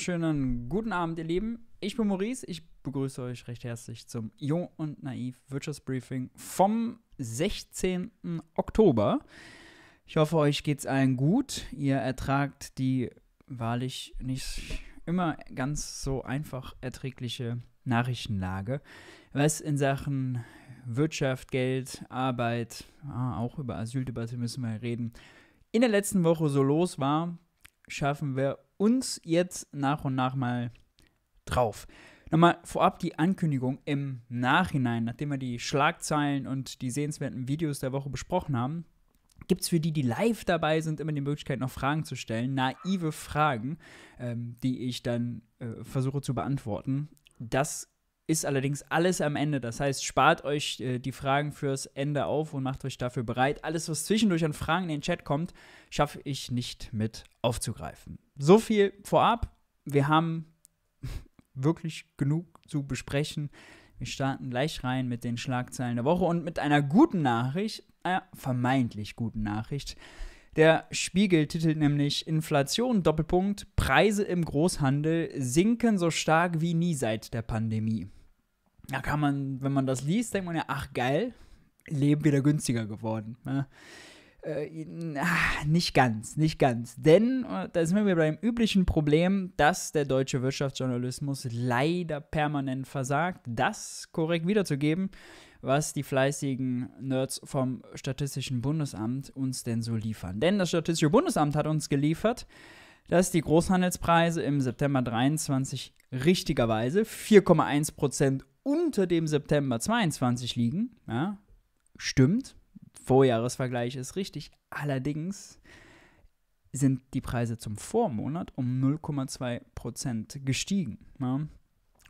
wunderschönen guten Abend, ihr Lieben. Ich bin Maurice. Ich begrüße euch recht herzlich zum Jung und Naiv Wirtschaftsbriefing vom 16. Oktober. Ich hoffe, euch geht es allen gut. Ihr ertragt die wahrlich nicht immer ganz so einfach erträgliche Nachrichtenlage, was in Sachen Wirtschaft, Geld, Arbeit, ah, auch über Asyldebatte müssen wir reden, in der letzten Woche so los war, schaffen wir uns jetzt nach und nach mal drauf. Nochmal vorab die Ankündigung im Nachhinein, nachdem wir die Schlagzeilen und die sehenswerten Videos der Woche besprochen haben, gibt es für die, die live dabei sind, immer die Möglichkeit, noch Fragen zu stellen, naive Fragen, ähm, die ich dann äh, versuche zu beantworten. Das ist allerdings alles am Ende. Das heißt, spart euch äh, die Fragen fürs Ende auf und macht euch dafür bereit. Alles, was zwischendurch an Fragen in den Chat kommt, schaffe ich nicht mit aufzugreifen. So viel vorab. Wir haben wirklich genug zu besprechen. Wir starten gleich rein mit den Schlagzeilen der Woche und mit einer guten Nachricht, äh, vermeintlich guten Nachricht. Der Spiegel titelt nämlich Inflation Doppelpunkt, Preise im Großhandel sinken so stark wie nie seit der Pandemie da kann man, wenn man das liest, denkt man ja, ach geil, Leben wieder günstiger geworden. Ne? Äh, ah, nicht ganz, nicht ganz. Denn, äh, da sind wir bei dem üblichen Problem, dass der deutsche Wirtschaftsjournalismus leider permanent versagt, das korrekt wiederzugeben, was die fleißigen Nerds vom Statistischen Bundesamt uns denn so liefern. Denn das Statistische Bundesamt hat uns geliefert, dass die Großhandelspreise im September 23 richtigerweise 4,1% unter dem September 22 liegen. Ja, stimmt. Vorjahresvergleich ist richtig. Allerdings sind die Preise zum Vormonat um 0,2% gestiegen. Ja.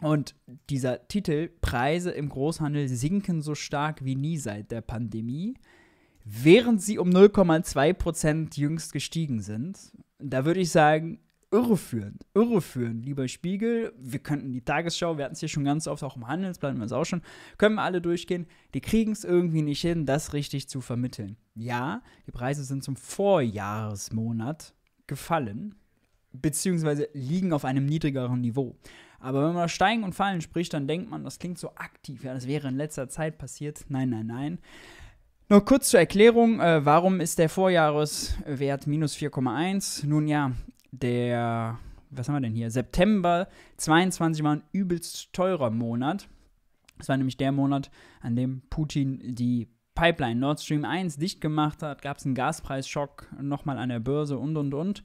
Und dieser Titel Preise im Großhandel sinken so stark wie nie seit der Pandemie, während sie um 0,2% jüngst gestiegen sind. Da würde ich sagen, irreführend, irreführend, lieber Spiegel. Wir könnten die Tagesschau, wir hatten es hier schon ganz oft, auch im Handelsblatt, wir es auch schon, können wir alle durchgehen. Die kriegen es irgendwie nicht hin, das richtig zu vermitteln. Ja, die Preise sind zum Vorjahresmonat gefallen, beziehungsweise liegen auf einem niedrigeren Niveau. Aber wenn man Steigen und Fallen spricht, dann denkt man, das klingt so aktiv, ja, das wäre in letzter Zeit passiert. Nein, nein, nein. Nur kurz zur Erklärung, äh, warum ist der Vorjahreswert minus 4,1? Nun ja, der, was haben wir denn hier? September 22 war ein übelst teurer Monat. Es war nämlich der Monat, an dem Putin die Pipeline Nord Stream 1 dicht gemacht hat, gab es einen Gaspreisschock nochmal an der Börse und und und.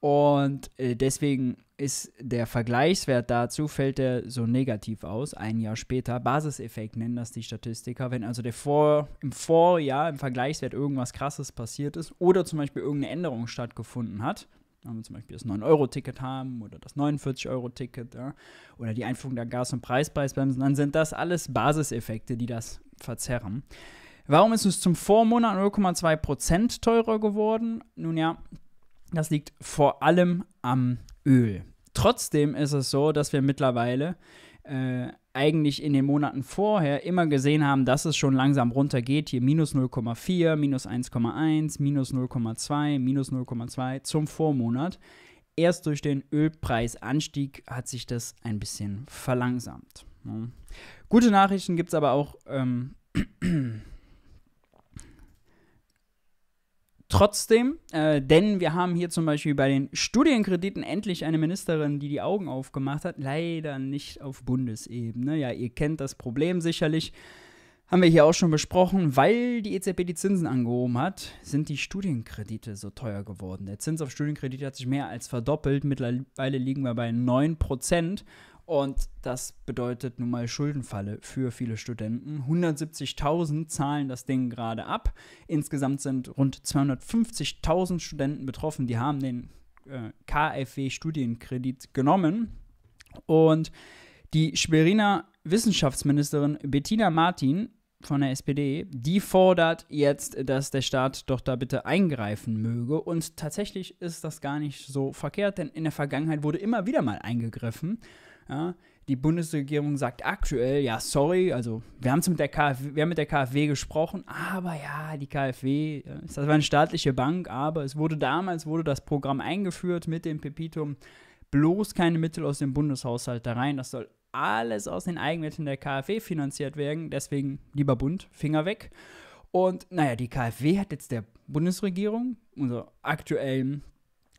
Und äh, deswegen ist der Vergleichswert dazu, fällt er so negativ aus, ein Jahr später. Basiseffekt nennen das die Statistiker. Wenn also der Vor, im Vorjahr im Vergleichswert irgendwas Krasses passiert ist oder zum Beispiel irgendeine Änderung stattgefunden hat, wenn wir zum Beispiel das 9-Euro-Ticket haben oder das 49-Euro-Ticket ja, oder die Einführung der Gas- und Preispreisbremsen, dann sind das alles Basiseffekte, die das verzerren. Warum ist es zum Vormonat 0,2% teurer geworden? Nun ja, das liegt vor allem am Öl. Trotzdem ist es so, dass wir mittlerweile äh, eigentlich in den Monaten vorher immer gesehen haben, dass es schon langsam runtergeht. Hier minus 0,4, minus 1,1, minus 0,2, minus 0,2 zum Vormonat. Erst durch den Ölpreisanstieg hat sich das ein bisschen verlangsamt. Ne? Gute Nachrichten gibt es aber auch ähm, Trotzdem, äh, denn wir haben hier zum Beispiel bei den Studienkrediten endlich eine Ministerin, die die Augen aufgemacht hat. Leider nicht auf Bundesebene. Ja, ihr kennt das Problem sicherlich. Haben wir hier auch schon besprochen, weil die EZB die Zinsen angehoben hat, sind die Studienkredite so teuer geworden. Der Zins auf Studienkredite hat sich mehr als verdoppelt. Mittlerweile liegen wir bei 9%. Und das bedeutet nun mal Schuldenfalle für viele Studenten. 170.000 zahlen das Ding gerade ab. Insgesamt sind rund 250.000 Studenten betroffen. Die haben den äh, KfW-Studienkredit genommen. Und die Schweriner Wissenschaftsministerin Bettina Martin von der SPD, die fordert jetzt, dass der Staat doch da bitte eingreifen möge. Und tatsächlich ist das gar nicht so verkehrt, denn in der Vergangenheit wurde immer wieder mal eingegriffen. Ja, die Bundesregierung sagt aktuell, ja, sorry, also wir, mit der KfW, wir haben mit der KfW gesprochen, aber ja, die KfW, äh, das war eine staatliche Bank, aber es wurde damals, wurde das Programm eingeführt mit dem Pepitum, bloß keine Mittel aus dem Bundeshaushalt da rein, das soll alles aus den Eigenmitteln der KfW finanziert werden, deswegen lieber Bund, Finger weg. Und naja, die KfW hat jetzt der Bundesregierung, unserer aktuellen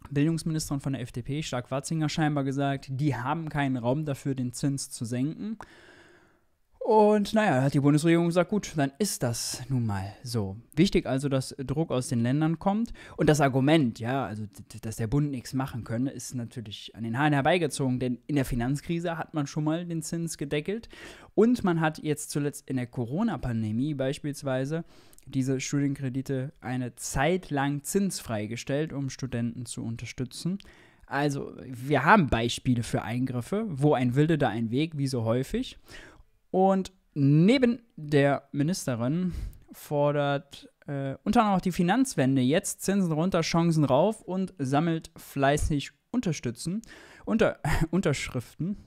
Bildungsministerin von der FDP, Stark-Watzinger, scheinbar gesagt, die haben keinen Raum dafür, den Zins zu senken. Und naja, hat die Bundesregierung gesagt, gut, dann ist das nun mal so. Wichtig also, dass Druck aus den Ländern kommt. Und das Argument, ja, also dass der Bund nichts machen könne, ist natürlich an den Haaren herbeigezogen, denn in der Finanzkrise hat man schon mal den Zins gedeckelt. Und man hat jetzt zuletzt in der Corona-Pandemie beispielsweise diese Studienkredite eine Zeit lang zinsfrei gestellt, um Studenten zu unterstützen. Also wir haben Beispiele für Eingriffe, wo ein Wilde da ein Weg, wie so häufig. Und neben der Ministerin fordert äh, unter anderem auch die Finanzwende jetzt Zinsen runter, Chancen rauf und sammelt fleißig Unterstützen, unter, Unterschriften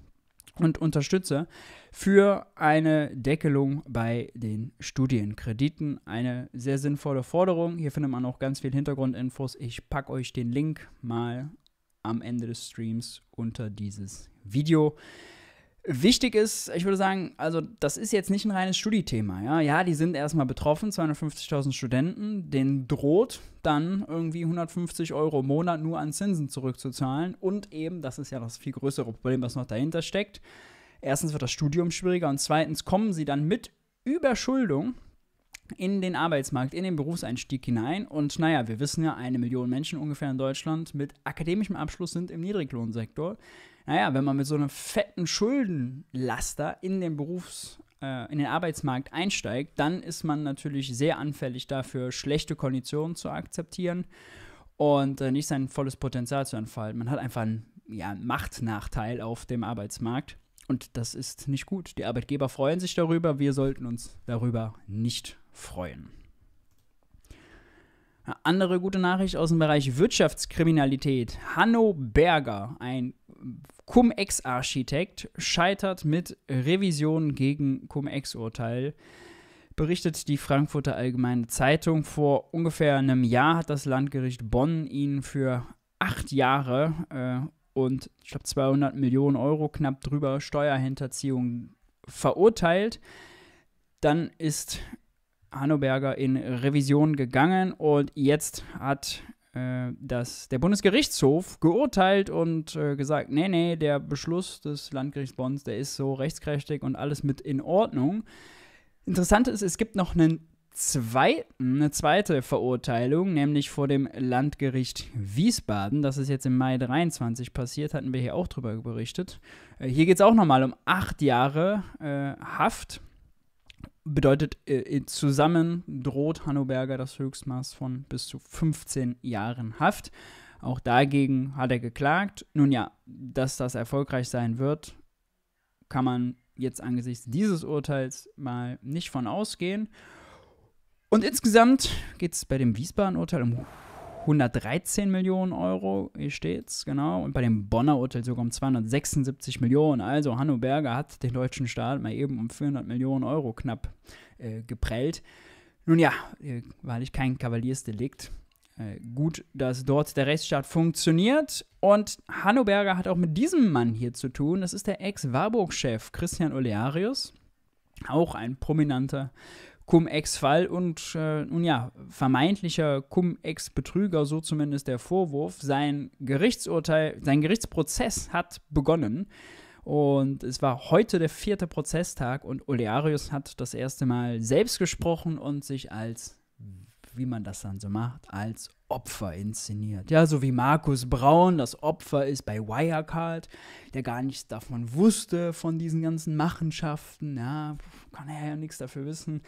und unterstütze für eine Deckelung bei den Studienkrediten. Eine sehr sinnvolle Forderung. Hier findet man auch ganz viel Hintergrundinfos. Ich packe euch den Link mal am Ende des Streams unter dieses Video. Wichtig ist, ich würde sagen, also das ist jetzt nicht ein reines Studiethema. Ja, ja die sind erstmal betroffen, 250.000 Studenten, denen droht dann irgendwie 150 Euro im Monat nur an Zinsen zurückzuzahlen. Und eben, das ist ja das viel größere Problem, was noch dahinter steckt. Erstens wird das Studium schwieriger und zweitens kommen sie dann mit Überschuldung in den Arbeitsmarkt, in den Berufseinstieg hinein. Und naja, wir wissen ja, eine Million Menschen ungefähr in Deutschland mit akademischem Abschluss sind im Niedriglohnsektor. Naja, wenn man mit so einem fetten Schuldenlaster in den Berufs-, äh, in den Arbeitsmarkt einsteigt, dann ist man natürlich sehr anfällig dafür, schlechte Konditionen zu akzeptieren und äh, nicht sein volles Potenzial zu entfalten. Man hat einfach einen ja, Machtnachteil auf dem Arbeitsmarkt. Und das ist nicht gut. Die Arbeitgeber freuen sich darüber, wir sollten uns darüber nicht freuen. Eine andere gute Nachricht aus dem Bereich Wirtschaftskriminalität. Hanno Berger, ein Cum-Ex-Architekt scheitert mit Revision gegen Cum-Ex-Urteil. Berichtet die Frankfurter Allgemeine Zeitung. Vor ungefähr einem Jahr hat das Landgericht Bonn ihn für acht Jahre äh, und ich glaube 200 Millionen Euro knapp drüber Steuerhinterziehung verurteilt. Dann ist Hannoberger in Revision gegangen und jetzt hat äh, dass der Bundesgerichtshof geurteilt und äh, gesagt, nee, nee, der Beschluss des Landgerichts Bonn, der ist so rechtskräftig und alles mit in Ordnung. Interessant ist, es gibt noch einen zweiten, eine zweite Verurteilung, nämlich vor dem Landgericht Wiesbaden. Das ist jetzt im Mai 23 passiert, hatten wir hier auch drüber berichtet. Äh, hier geht es auch nochmal um acht Jahre äh, Haft bedeutet äh, äh, zusammen droht Hannoberger das Höchstmaß von bis zu 15 Jahren Haft. Auch dagegen hat er geklagt. Nun ja, dass das erfolgreich sein wird, kann man jetzt angesichts dieses Urteils mal nicht von ausgehen. Und insgesamt geht es bei dem Wiesbaden-Urteil um 113 Millionen Euro, hier steht's, genau. Und bei dem Bonner Urteil sogar um 276 Millionen. Also Hanno Berger hat den deutschen Staat mal eben um 400 Millionen Euro knapp äh, geprellt. Nun ja, äh, wahrlich kein Kavaliersdelikt. Äh, gut, dass dort der Rechtsstaat funktioniert. Und Hanno Berger hat auch mit diesem Mann hier zu tun. Das ist der Ex-Warburg-Chef Christian Olearius. Auch ein prominenter Cum-Ex-Fall und äh, nun ja, vermeintlicher Cum-Ex-Betrüger, so zumindest der Vorwurf. Sein Gerichtsurteil, sein Gerichtsprozess hat begonnen. Und es war heute der vierte Prozesstag und Olearius hat das erste Mal selbst gesprochen und sich als wie man das dann so macht, als Opfer inszeniert. Ja, so wie Markus Braun das Opfer ist bei Wirecard, der gar nichts davon wusste, von diesen ganzen Machenschaften. Ja, kann er ja nichts dafür wissen.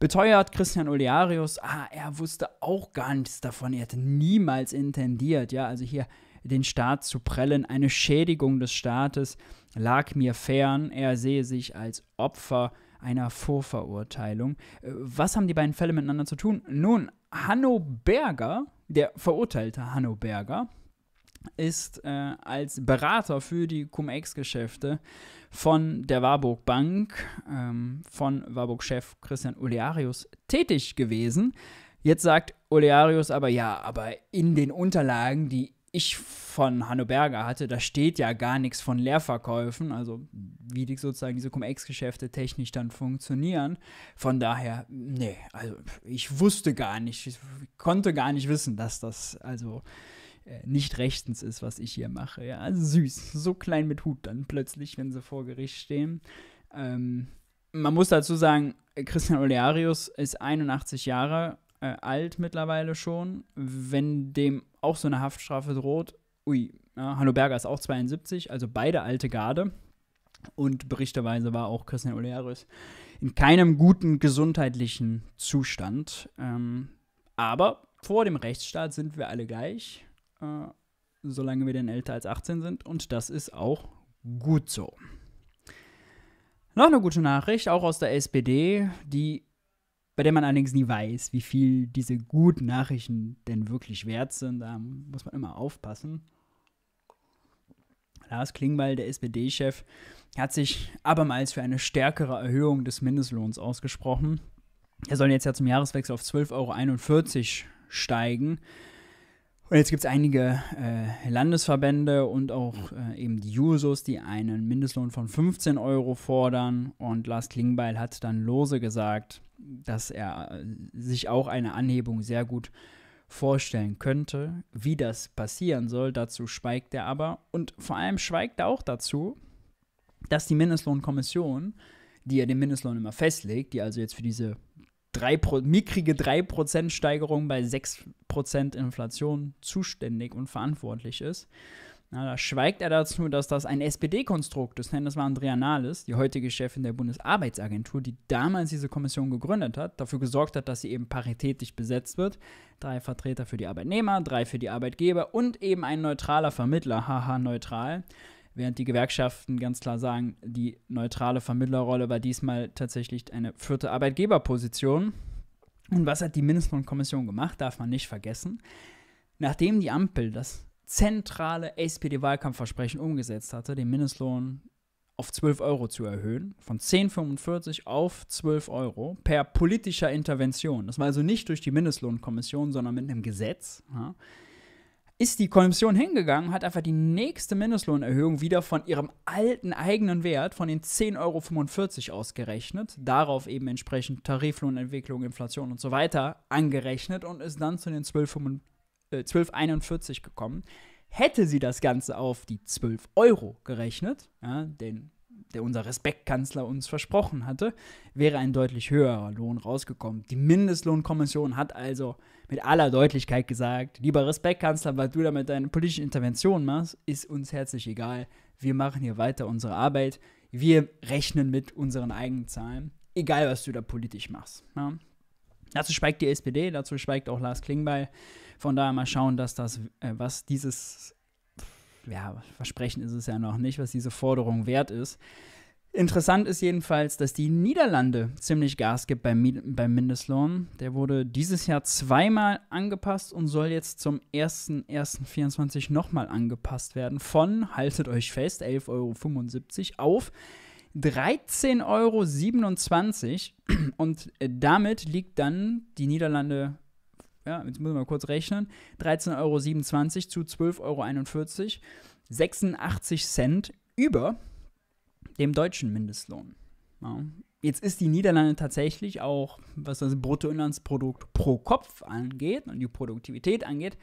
Beteuert Christian Olearius, ah, er wusste auch gar nichts davon, er hätte niemals intendiert. Ja, also hier den Staat zu prellen, eine Schädigung des Staates lag mir fern, er sehe sich als Opfer einer Vorverurteilung. Äh, was haben die beiden Fälle miteinander zu tun? Nun, Hanno Berger, der verurteilte Hanno Berger, ist äh, als Berater für die Cum-Ex-Geschäfte von der Warburg Bank, ähm, von Warburg-Chef Christian Olearius tätig gewesen. Jetzt sagt Olearius aber, ja, aber in den Unterlagen, die ich von Hanno Berger hatte, da steht ja gar nichts von Leerverkäufen, also wie sozusagen diese Cum-Ex-Geschäfte technisch dann funktionieren. Von daher, nee, also ich wusste gar nicht, ich konnte gar nicht wissen, dass das also äh, nicht rechtens ist, was ich hier mache. Ja, also süß, so klein mit Hut dann plötzlich, wenn sie vor Gericht stehen. Ähm, man muss dazu sagen, Christian Olearius ist 81 Jahre äh, alt mittlerweile schon. Wenn dem auch so eine Haftstrafe droht, ui, ja, Hanno Berger ist auch 72, also beide alte Garde. Und berichterweise war auch Christian Olearis in keinem guten gesundheitlichen Zustand. Ähm, aber vor dem Rechtsstaat sind wir alle gleich, äh, solange wir denn älter als 18 sind. Und das ist auch gut so. Noch eine gute Nachricht, auch aus der SPD. Die bei der man allerdings nie weiß, wie viel diese guten Nachrichten denn wirklich wert sind. Da muss man immer aufpassen. Lars Klingbeil, der SPD-Chef, hat sich abermals für eine stärkere Erhöhung des Mindestlohns ausgesprochen. Er soll jetzt ja zum Jahreswechsel auf 12,41 Euro steigen. Und jetzt gibt es einige äh, Landesverbände und auch äh, eben die Jusos, die einen Mindestlohn von 15 Euro fordern. Und Lars Klingbeil hat dann lose gesagt, dass er äh, sich auch eine Anhebung sehr gut vorstellen könnte. Wie das passieren soll, dazu schweigt er aber. Und vor allem schweigt er auch dazu, dass die Mindestlohnkommission, die ja den Mindestlohn immer festlegt, die also jetzt für diese drei mickrige 3% Steigerung bei 6% Inflation zuständig und verantwortlich ist. Na, da schweigt er dazu, dass das ein SPD-Konstrukt ist, denn das war Andrea Nahles, die heutige Chefin der Bundesarbeitsagentur, die damals diese Kommission gegründet hat, dafür gesorgt hat, dass sie eben paritätisch besetzt wird. Drei Vertreter für die Arbeitnehmer, drei für die Arbeitgeber und eben ein neutraler Vermittler, haha, neutral während die Gewerkschaften ganz klar sagen, die neutrale Vermittlerrolle war diesmal tatsächlich eine vierte Arbeitgeberposition. Und was hat die Mindestlohnkommission gemacht, darf man nicht vergessen. Nachdem die Ampel das zentrale SPD-Wahlkampfversprechen umgesetzt hatte, den Mindestlohn auf 12 Euro zu erhöhen, von 10,45 auf 12 Euro per politischer Intervention. Das war also nicht durch die Mindestlohnkommission, sondern mit einem Gesetz. Ja ist die Kommission hingegangen, hat einfach die nächste Mindestlohnerhöhung wieder von ihrem alten eigenen Wert von den 10,45 Euro ausgerechnet, darauf eben entsprechend Tariflohnentwicklung, Inflation und so weiter angerechnet und ist dann zu den 12,41 äh, gekommen. Hätte sie das Ganze auf die 12 Euro gerechnet, ja, den der unser Respektkanzler uns versprochen hatte, wäre ein deutlich höherer Lohn rausgekommen. Die Mindestlohnkommission hat also mit aller Deutlichkeit gesagt, lieber Respekt, Kanzler, was du da mit deinen politischen Interventionen machst, ist uns herzlich egal. Wir machen hier weiter unsere Arbeit. Wir rechnen mit unseren eigenen Zahlen, egal was du da politisch machst. Ja. Dazu schweigt die SPD, dazu schweigt auch Lars Klingbeil. Von daher mal schauen, dass das, äh, was dieses ja, Versprechen ist es ja noch nicht, was diese Forderung wert ist. Interessant ist jedenfalls, dass die Niederlande ziemlich Gas gibt beim, beim Mindestlohn. Der wurde dieses Jahr zweimal angepasst und soll jetzt zum 1.1.24 nochmal angepasst werden. Von, haltet euch fest, 11,75 Euro auf 13,27 Euro. Und damit liegt dann die Niederlande, ja, jetzt müssen wir mal kurz rechnen, 13,27 Euro zu 12,41 Euro. 86 Cent über dem deutschen Mindestlohn. Ja. Jetzt ist die Niederlande tatsächlich auch, was das Bruttoinlandsprodukt pro Kopf angeht und die Produktivität angeht,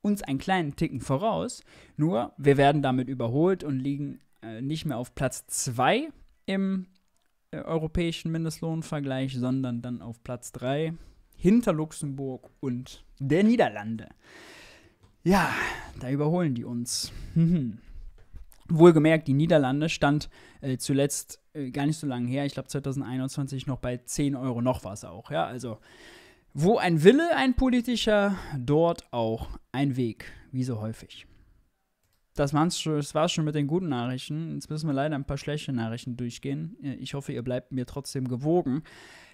uns einen kleinen Ticken voraus. Nur wir werden damit überholt und liegen äh, nicht mehr auf Platz 2 im äh, europäischen Mindestlohnvergleich, sondern dann auf Platz 3 hinter Luxemburg und der Niederlande. Ja, da überholen die uns. Mhm. Wohlgemerkt, die Niederlande stand äh, zuletzt äh, gar nicht so lange her, ich glaube 2021 noch bei 10 Euro, noch was auch. Ja, also wo ein Wille, ein politischer, dort auch ein Weg, wie so häufig das, war's schon, das war's schon mit den guten Nachrichten. Jetzt müssen wir leider ein paar schlechte Nachrichten durchgehen. Ich hoffe, ihr bleibt mir trotzdem gewogen.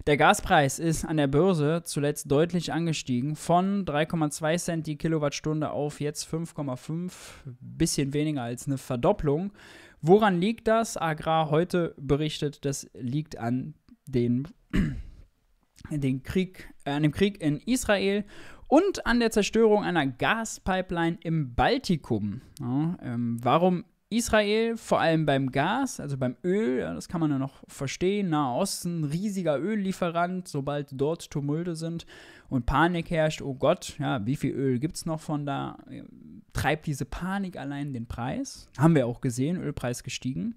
Der Gaspreis ist an der Börse zuletzt deutlich angestiegen von 3,2 Cent die Kilowattstunde auf jetzt 5,5, bisschen weniger als eine Verdopplung. Woran liegt das? Agrar heute berichtet, das liegt an den, den Krieg, äh, an dem Krieg in Israel und an der Zerstörung einer Gaspipeline im Baltikum. Ja, ähm, warum Israel, vor allem beim Gas, also beim Öl, ja, das kann man ja noch verstehen, Nahe Osten, riesiger Öllieferant, sobald dort Tumulte sind und Panik herrscht, oh Gott, ja, wie viel Öl gibt es noch von da, ähm, treibt diese Panik allein den Preis. Haben wir auch gesehen, Ölpreis gestiegen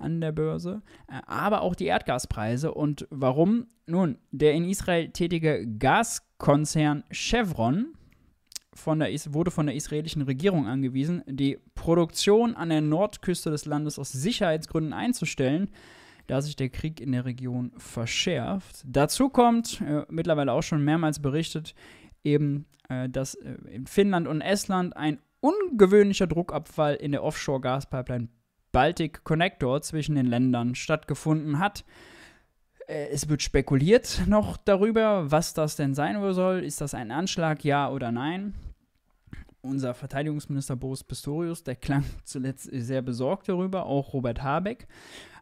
an der Börse, äh, aber auch die Erdgaspreise. Und warum? Nun, der in Israel tätige Gaskonzern Chevron von der, wurde von der israelischen Regierung angewiesen, die Produktion an der Nordküste des Landes aus Sicherheitsgründen einzustellen, da sich der Krieg in der Region verschärft. Dazu kommt, äh, mittlerweile auch schon mehrmals berichtet, eben, äh, dass äh, in Finnland und Estland ein ungewöhnlicher Druckabfall in der Offshore-Gaspipeline Baltic Connector zwischen den Ländern stattgefunden hat. Äh, es wird spekuliert noch darüber, was das denn sein soll. Ist das ein Anschlag, ja oder nein? Unser Verteidigungsminister Boris Pistorius, der klang zuletzt sehr besorgt darüber, auch Robert Habeck.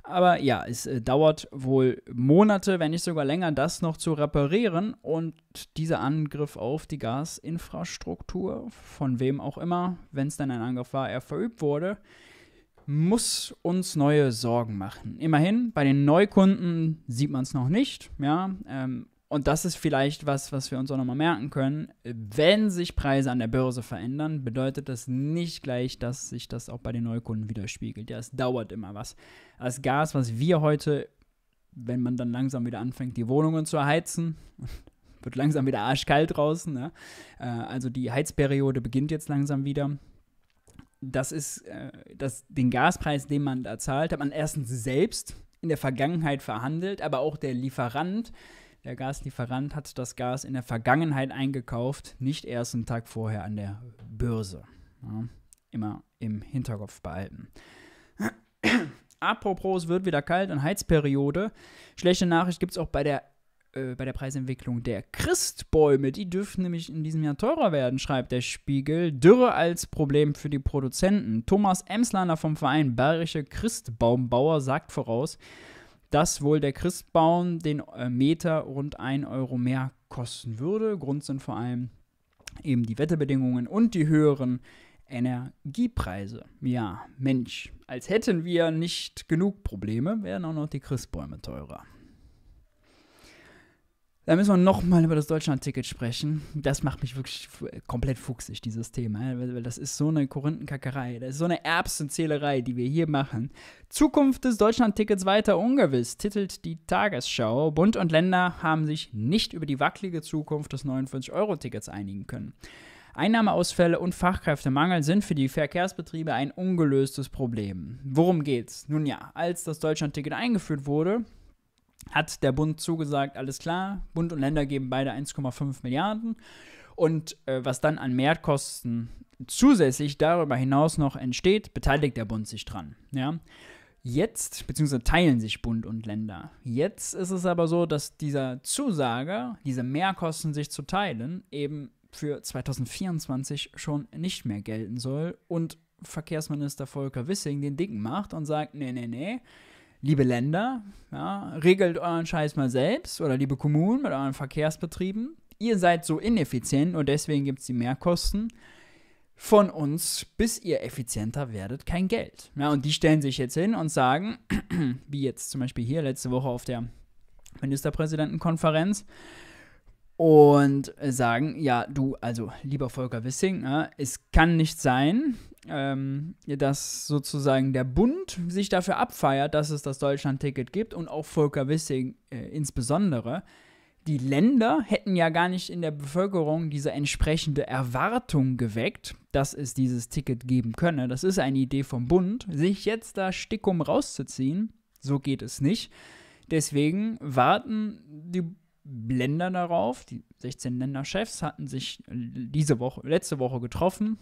Aber ja, es äh, dauert wohl Monate, wenn nicht sogar länger, das noch zu reparieren. Und dieser Angriff auf die Gasinfrastruktur, von wem auch immer, wenn es denn ein Angriff war, er verübt wurde, muss uns neue Sorgen machen. Immerhin, bei den Neukunden sieht man es noch nicht, ja. Ähm, und das ist vielleicht was, was wir uns auch nochmal merken können. Wenn sich Preise an der Börse verändern, bedeutet das nicht gleich, dass sich das auch bei den Neukunden widerspiegelt. Ja, es dauert immer was. Das Gas, was wir heute, wenn man dann langsam wieder anfängt, die Wohnungen zu heizen, wird langsam wieder arschkalt draußen. Ne? Äh, also die Heizperiode beginnt jetzt langsam wieder das ist, äh, dass den Gaspreis, den man da zahlt, hat man erstens selbst in der Vergangenheit verhandelt, aber auch der Lieferant, der Gaslieferant hat das Gas in der Vergangenheit eingekauft, nicht erst einen Tag vorher an der Börse. Ja, immer im Hinterkopf behalten. Apropos, es wird wieder kalt und Heizperiode. Schlechte Nachricht gibt es auch bei der äh, bei der Preisentwicklung der Christbäume. Die dürften nämlich in diesem Jahr teurer werden, schreibt der Spiegel. Dürre als Problem für die Produzenten. Thomas Emslaner vom Verein Bayerische Christbaumbauer sagt voraus, dass wohl der Christbaum den äh, Meter rund 1 Euro mehr kosten würde. Grund sind vor allem eben die Wetterbedingungen und die höheren Energiepreise. Ja, Mensch, als hätten wir nicht genug Probleme, wären auch noch die Christbäume teurer. Da müssen wir nochmal über das Deutschland-Ticket sprechen. Das macht mich wirklich komplett fuchsig, dieses Thema. Weil das ist so eine Korinthenkackerei. Das ist so eine Erbsenzählerei, die wir hier machen. Zukunft des Deutschland-Tickets weiter ungewiss, titelt die Tagesschau. Bund und Länder haben sich nicht über die wackelige Zukunft des 49-Euro-Tickets einigen können. Einnahmeausfälle und Fachkräftemangel sind für die Verkehrsbetriebe ein ungelöstes Problem. Worum geht's? Nun ja, als das Deutschland-Ticket eingeführt wurde, hat der Bund zugesagt, alles klar, Bund und Länder geben beide 1,5 Milliarden. Und äh, was dann an Mehrkosten zusätzlich darüber hinaus noch entsteht, beteiligt der Bund sich dran. Ja? Jetzt, beziehungsweise teilen sich Bund und Länder. Jetzt ist es aber so, dass dieser Zusage, diese Mehrkosten sich zu teilen, eben für 2024 schon nicht mehr gelten soll und Verkehrsminister Volker Wissing den Dicken macht und sagt, nee, nee, nee, liebe Länder, ja, regelt euren Scheiß mal selbst oder liebe Kommunen mit euren Verkehrsbetrieben. Ihr seid so ineffizient und deswegen gibt es die Mehrkosten. Von uns, bis ihr effizienter werdet, kein Geld. Ja, und die stellen sich jetzt hin und sagen, wie jetzt zum Beispiel hier letzte Woche auf der Ministerpräsidentenkonferenz, und sagen, ja, du, also lieber Volker Wissing, ja, ne, es kann nicht sein, ähm, dass sozusagen der Bund sich dafür abfeiert, dass es das Deutschland-Ticket gibt und auch Volker Wissing äh, insbesondere. Die Länder hätten ja gar nicht in der Bevölkerung diese entsprechende Erwartung geweckt, dass es dieses Ticket geben könne. Das ist eine Idee vom Bund. Sich jetzt da stickum rauszuziehen, so geht es nicht. Deswegen warten die Länder darauf. Die 16 Länderchefs hatten sich äh, diese Woche, letzte Woche getroffen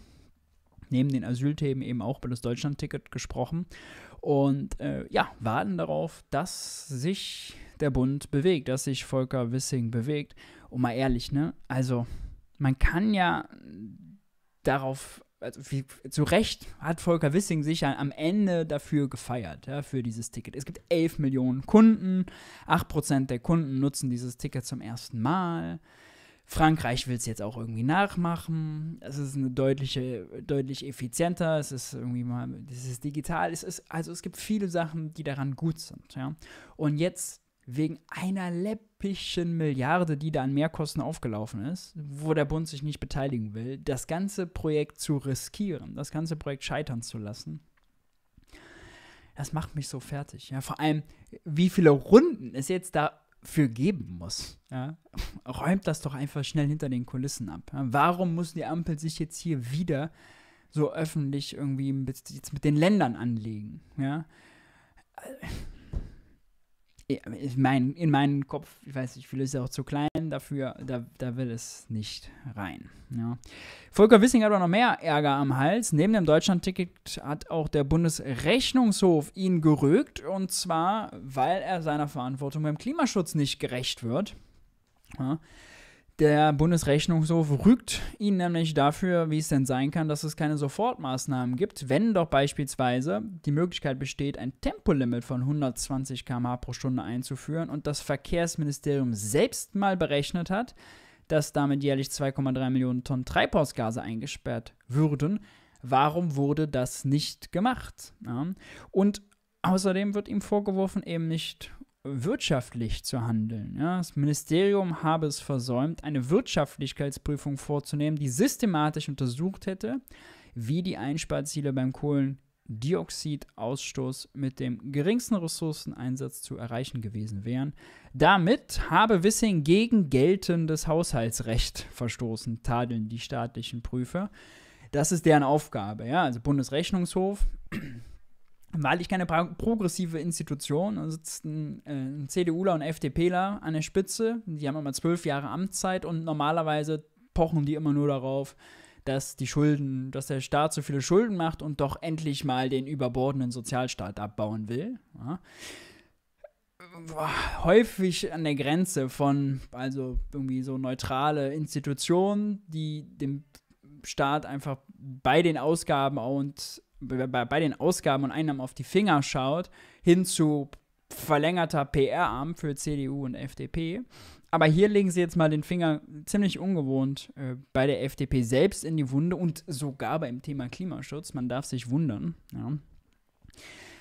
neben den Asylthemen eben auch über das Deutschland-Ticket gesprochen und äh, ja, warten darauf, dass sich der Bund bewegt, dass sich Volker Wissing bewegt. Und mal ehrlich, ne? Also, man kann ja darauf, also wie, zu Recht hat Volker Wissing sich ja am Ende dafür gefeiert, ja, für dieses Ticket. Es gibt 11 Millionen Kunden, 8% der Kunden nutzen dieses Ticket zum ersten Mal. Frankreich will es jetzt auch irgendwie nachmachen. Es ist eine deutliche, deutlich effizienter. Es ist irgendwie mal, es ist digital. Es ist, also es gibt viele Sachen, die daran gut sind. Ja? Und jetzt wegen einer läppischen Milliarde, die da an Mehrkosten aufgelaufen ist, wo der Bund sich nicht beteiligen will, das ganze Projekt zu riskieren, das ganze Projekt scheitern zu lassen das macht mich so fertig. Ja, vor allem, wie viele Runden es jetzt da für geben muss, ja, räumt das doch einfach schnell hinter den Kulissen ab. Ja. Warum muss die Ampel sich jetzt hier wieder so öffentlich irgendwie mit, jetzt mit den Ländern anlegen? Ja? ich mein, in meinen Kopf, ich weiß nicht, vielleicht ist ja auch zu klein dafür, da, da will es nicht rein. Ja. Volker Wissing hat aber noch mehr Ärger am Hals. Neben dem Deutschlandticket hat auch der Bundesrechnungshof ihn gerügt und zwar, weil er seiner Verantwortung beim Klimaschutz nicht gerecht wird. Ja. Der Bundesrechnungshof rügt ihn nämlich dafür, wie es denn sein kann, dass es keine Sofortmaßnahmen gibt, wenn doch beispielsweise die Möglichkeit besteht, ein Tempolimit von 120 km/h pro Stunde einzuführen und das Verkehrsministerium selbst mal berechnet hat, dass damit jährlich 2,3 Millionen Tonnen Treibhausgase eingesperrt würden. Warum wurde das nicht gemacht? Ja. Und außerdem wird ihm vorgeworfen, eben nicht wirtschaftlich zu handeln. Ja, das Ministerium habe es versäumt, eine Wirtschaftlichkeitsprüfung vorzunehmen, die systematisch untersucht hätte, wie die Einsparziele beim Kohlendioxidausstoß mit dem geringsten Ressourceneinsatz zu erreichen gewesen wären. Damit habe Wissing gegen geltendes Haushaltsrecht verstoßen, tadeln die staatlichen Prüfer. Das ist deren Aufgabe, ja, also Bundesrechnungshof weil ich keine progressive Institution da sitzt ein, äh, ein CDUler und FDPler an der Spitze. Die haben immer zwölf Jahre Amtszeit und normalerweise pochen die immer nur darauf, dass die Schulden, dass der Staat so viele Schulden macht und doch endlich mal den überbordenden Sozialstaat abbauen will. Ja. Häufig an der Grenze von, also irgendwie so neutrale Institutionen, die dem Staat einfach bei den Ausgaben und bei, bei den Ausgaben und Einnahmen auf die Finger schaut, hin zu verlängerter PR-Arm für CDU und FDP. Aber hier legen sie jetzt mal den Finger ziemlich ungewohnt äh, bei der FDP selbst in die Wunde und sogar beim Thema Klimaschutz. Man darf sich wundern. Ja.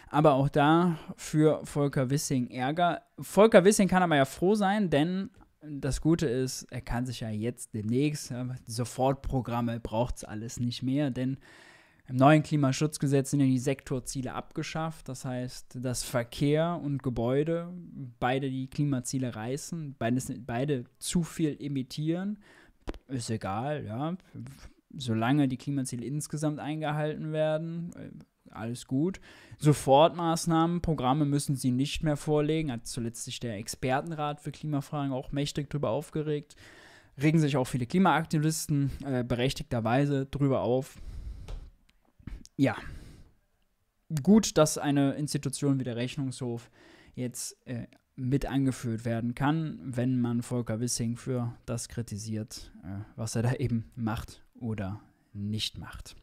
Aber auch da für Volker Wissing Ärger. Volker Wissing kann aber ja froh sein, denn das Gute ist, er kann sich ja jetzt demnächst, ja, Sofortprogramme braucht es alles nicht mehr, denn im neuen Klimaschutzgesetz sind ja die Sektorziele abgeschafft. Das heißt, dass Verkehr und Gebäude beide die Klimaziele reißen, beides, beide zu viel emittieren. Ist egal, ja. Solange die Klimaziele insgesamt eingehalten werden, äh, alles gut. Sofortmaßnahmen, Programme müssen sie nicht mehr vorlegen. Hat zuletzt sich der Expertenrat für Klimafragen auch mächtig darüber aufgeregt. Regen sich auch viele Klimaaktivisten äh, berechtigterweise darüber auf ja, gut, dass eine Institution wie der Rechnungshof jetzt äh, mit angeführt werden kann, wenn man Volker Wissing für das kritisiert, äh, was er da eben macht oder nicht macht.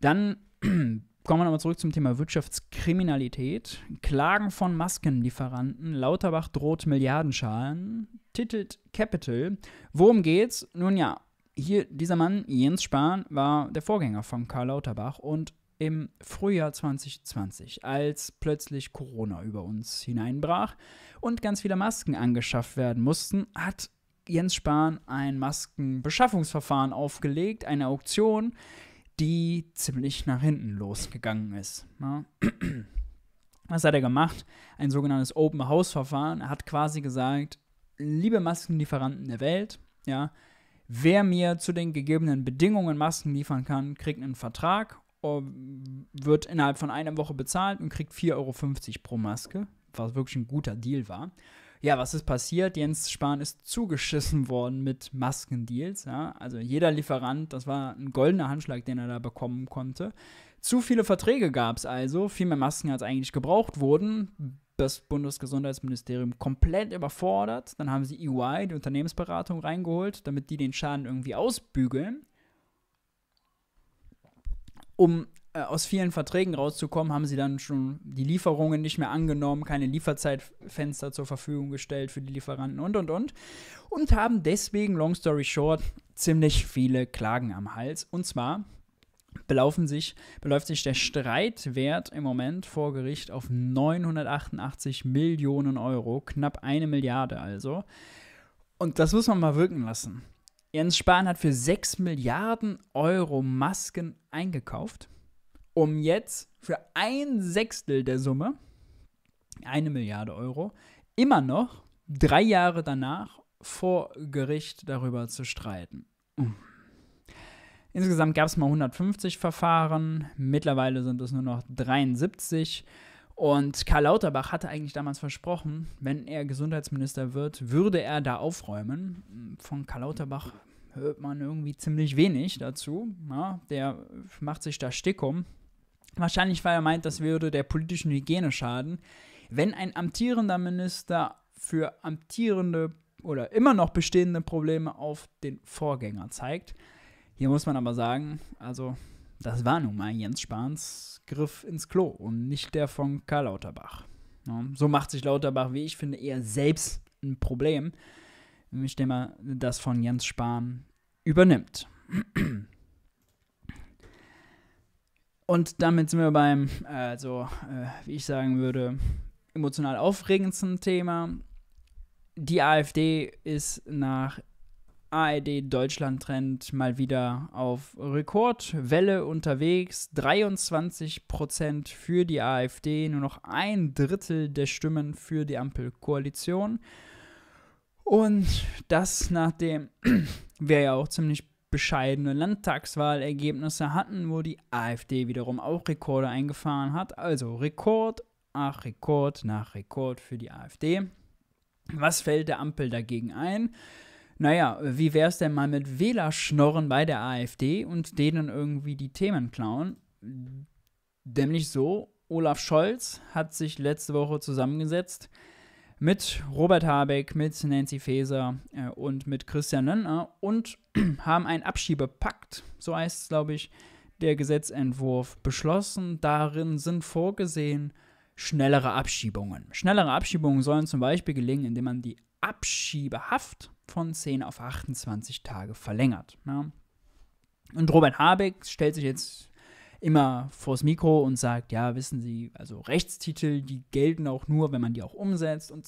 Dann kommen wir nochmal zurück zum Thema Wirtschaftskriminalität. Klagen von Maskenlieferanten. Lauterbach droht Milliardenschalen. Titelt Capital. Worum geht's? Nun ja, hier, dieser Mann, Jens Spahn, war der Vorgänger von Karl Lauterbach und im Frühjahr 2020, als plötzlich Corona über uns hineinbrach und ganz viele Masken angeschafft werden mussten, hat Jens Spahn ein Maskenbeschaffungsverfahren aufgelegt, eine Auktion, die ziemlich nach hinten losgegangen ist. Ja. Ne? Was hat er gemacht? Ein sogenanntes Open-House-Verfahren. Er hat quasi gesagt, liebe Maskenlieferanten der Welt, ja, Wer mir zu den gegebenen Bedingungen Masken liefern kann, kriegt einen Vertrag, wird innerhalb von einer Woche bezahlt und kriegt 4,50 Euro pro Maske, was wirklich ein guter Deal war. Ja, was ist passiert? Jens Spahn ist zugeschissen worden mit Maskendeals. Ja? Also jeder Lieferant, das war ein goldener Handschlag, den er da bekommen konnte. Zu viele Verträge gab es also, viel mehr Masken als eigentlich gebraucht wurden das Bundesgesundheitsministerium komplett überfordert. Dann haben sie EY, die Unternehmensberatung, reingeholt, damit die den Schaden irgendwie ausbügeln. Um äh, aus vielen Verträgen rauszukommen, haben sie dann schon die Lieferungen nicht mehr angenommen, keine Lieferzeitfenster zur Verfügung gestellt für die Lieferanten und und und. Und haben deswegen, long story short, ziemlich viele Klagen am Hals. Und zwar belaufen sich, beläuft sich der Streitwert im Moment vor Gericht auf 988 Millionen Euro, knapp eine Milliarde also. Und das muss man mal wirken lassen. Jens Spahn hat für 6 Milliarden Euro Masken eingekauft, um jetzt für ein Sechstel der Summe, eine Milliarde Euro, immer noch drei Jahre danach vor Gericht darüber zu streiten. Mhm. Insgesamt gab es mal 150 Verfahren, mittlerweile sind es nur noch 73. Und Karl Lauterbach hatte eigentlich damals versprochen, wenn er Gesundheitsminister wird, würde er da aufräumen. Von Karl Lauterbach hört man irgendwie ziemlich wenig dazu. Ja, der macht sich da Stickum. Wahrscheinlich, weil er meint, das würde der politischen Hygiene schaden, wenn ein amtierender Minister für amtierende oder immer noch bestehende Probleme auf den Vorgänger zeigt. Hier muss man aber sagen, also das war nun mal Jens Spahns Griff ins Klo und nicht der von Karl Lauterbach. So macht sich Lauterbach, wie ich finde, eher selbst ein Problem, nämlich indem er das von Jens Spahn übernimmt. Und damit sind wir beim, also äh, wie ich sagen würde, emotional aufregendsten Thema. Die AfD ist nach ARD Deutschland Trend mal wieder auf Rekordwelle unterwegs. 23 für die AfD, nur noch ein Drittel der Stimmen für die Ampelkoalition. Und das, nachdem wir ja auch ziemlich bescheidene Landtagswahlergebnisse hatten, wo die AfD wiederum auch Rekorde eingefahren hat. Also Rekord nach Rekord nach Rekord für die AfD. Was fällt der Ampel dagegen ein? naja, wie wäre es denn mal mit Wählerschnorren bei der AfD und denen irgendwie die Themen klauen? Nämlich so, Olaf Scholz hat sich letzte Woche zusammengesetzt mit Robert Habeck, mit Nancy Faeser äh, und mit Christian Lindner und haben einen Abschiebepakt, so heißt es, glaube ich, der Gesetzentwurf beschlossen. Darin sind vorgesehen schnellere Abschiebungen. Schnellere Abschiebungen sollen zum Beispiel gelingen, indem man die Abschiebehaft von 10 auf 28 Tage verlängert. Ja. Ne? Und Robert Habeck stellt sich jetzt immer vors Mikro und sagt, ja, wissen Sie, also Rechtstitel, die gelten auch nur, wenn man die auch umsetzt und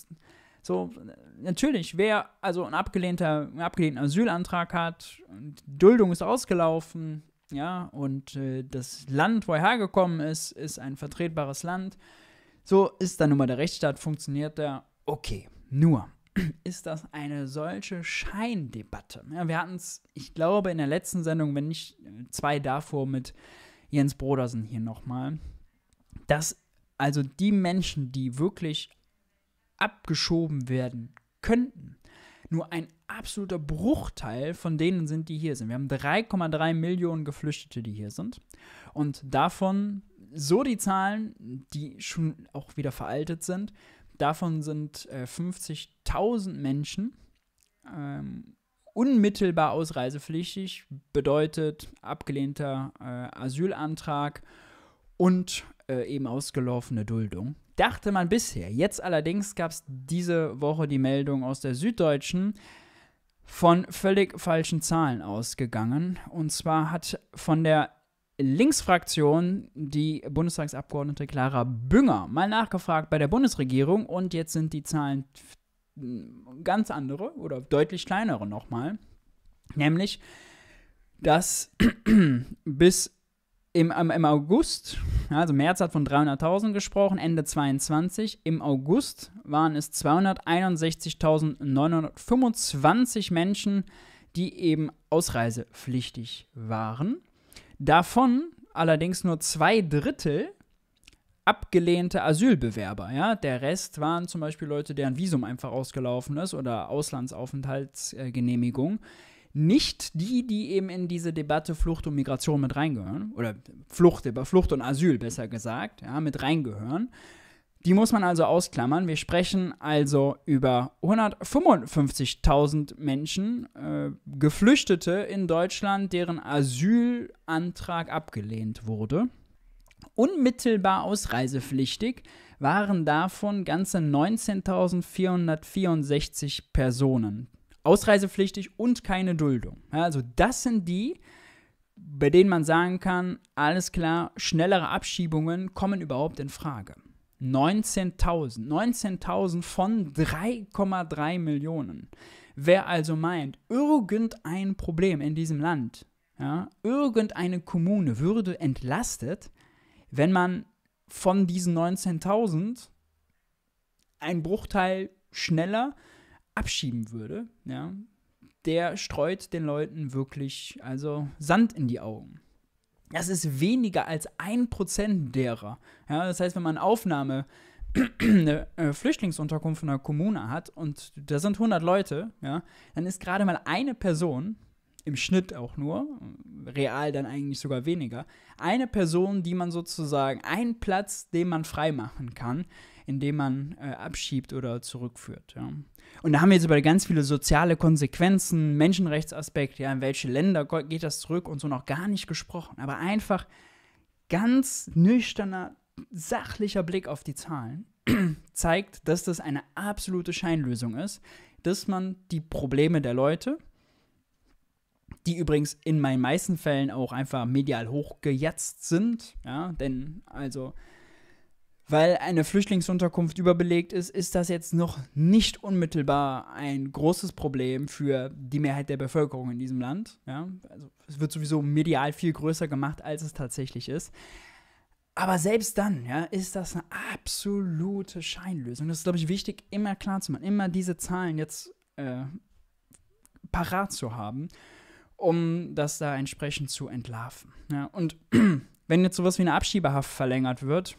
so, natürlich, wer also einen abgelehnter, einen abgelehnten Asylantrag hat, und Duldung ist ausgelaufen, ja, und äh, das Land, wo er hergekommen ist, ist ein vertretbares Land, so ist dann nun mal der Rechtsstaat, funktioniert der, okay. Nur, ist das eine solche Scheindebatte. Ja, wir hatten es, ich glaube, in der letzten Sendung, wenn nicht äh, zwei davor mit Jens Brodersen hier nochmal, dass also die Menschen, die wirklich abgeschoben werden könnten, nur ein absoluter Bruchteil von denen sind, die hier sind. Wir haben 3,3 Millionen Geflüchtete, die hier sind. Und davon so die Zahlen, die schon auch wieder veraltet sind, Davon sind äh, 50.000 Menschen ähm, unmittelbar ausreisepflichtig, bedeutet abgelehnter äh, Asylantrag und äh, eben ausgelaufene Duldung. Dachte man bisher. Jetzt allerdings gab es diese Woche die Meldung aus der Süddeutschen, von völlig falschen Zahlen ausgegangen. Und zwar hat von der Linksfraktion die Bundestagsabgeordnete Clara Bünger mal nachgefragt bei der Bundesregierung und jetzt sind die Zahlen ganz andere oder deutlich kleinere nochmal. Nämlich, dass bis im, im, August, also März hat von 300.000 gesprochen, Ende 22, im August waren es 261.925 Menschen, die eben ausreisepflichtig waren. Davon allerdings nur zwei Drittel abgelehnte Asylbewerber. Ja? Der Rest waren zum Beispiel Leute, deren Visum einfach ausgelaufen ist oder Auslandsaufenthaltsgenehmigung. Nicht die, die eben in diese Debatte Flucht und Migration mit reingehören, oder Flucht, Flucht und Asyl besser gesagt, ja, mit reingehören. Die muss man also ausklammern. Wir sprechen also über 155.000 Menschen, äh, Geflüchtete in Deutschland, deren Asylantrag abgelehnt wurde. Unmittelbar ausreisepflichtig waren davon ganze 19.464 Personen. Ausreisepflichtig und keine Duldung. Also das sind die, bei denen man sagen kann, alles klar, schnellere Abschiebungen kommen überhaupt in Frage. 19.000. 19.000 von 3,3 Millionen. Wer also meint, irgendein Problem in diesem Land, ja, irgendeine Kommune würde entlastet, wenn man von diesen 19.000 einen Bruchteil schneller abschieben würde, ja, der streut den Leuten wirklich also Sand in die Augen. Das ist weniger als ein Prozent derer. Ja, das heißt, wenn man Aufnahme eine äh, Flüchtlingsunterkunft in einer Kommune hat und da sind 100 Leute, ja, dann ist gerade mal eine Person, im Schnitt auch nur, real dann eigentlich sogar weniger, eine Person, die man sozusagen, einen Platz, den man freimachen kann, indem man äh, abschiebt oder zurückführt. Ja. Und da haben wir jetzt über ganz viele soziale Konsequenzen, Menschenrechtsaspekte, ja, in welche Länder geht das zurück und so noch gar nicht gesprochen. Aber einfach ganz nüchterner, sachlicher Blick auf die Zahlen zeigt, dass das eine absolute Scheinlösung ist, dass man die Probleme der Leute, die übrigens in meinen meisten Fällen auch einfach medial hochgejetzt sind, ja, denn also weil eine Flüchtlingsunterkunft überbelegt ist, ist das jetzt noch nicht unmittelbar ein großes Problem für die Mehrheit der Bevölkerung in diesem Land. Ja? Also es wird sowieso medial viel größer gemacht, als es tatsächlich ist. Aber selbst dann ja, ist das eine absolute Scheinlösung. Das ist, glaube ich, wichtig, immer klar zu machen, immer diese Zahlen jetzt äh, parat zu haben, um das da entsprechend zu entlarven. Ja? Und wenn jetzt sowas wie eine Abschiebehaft verlängert wird,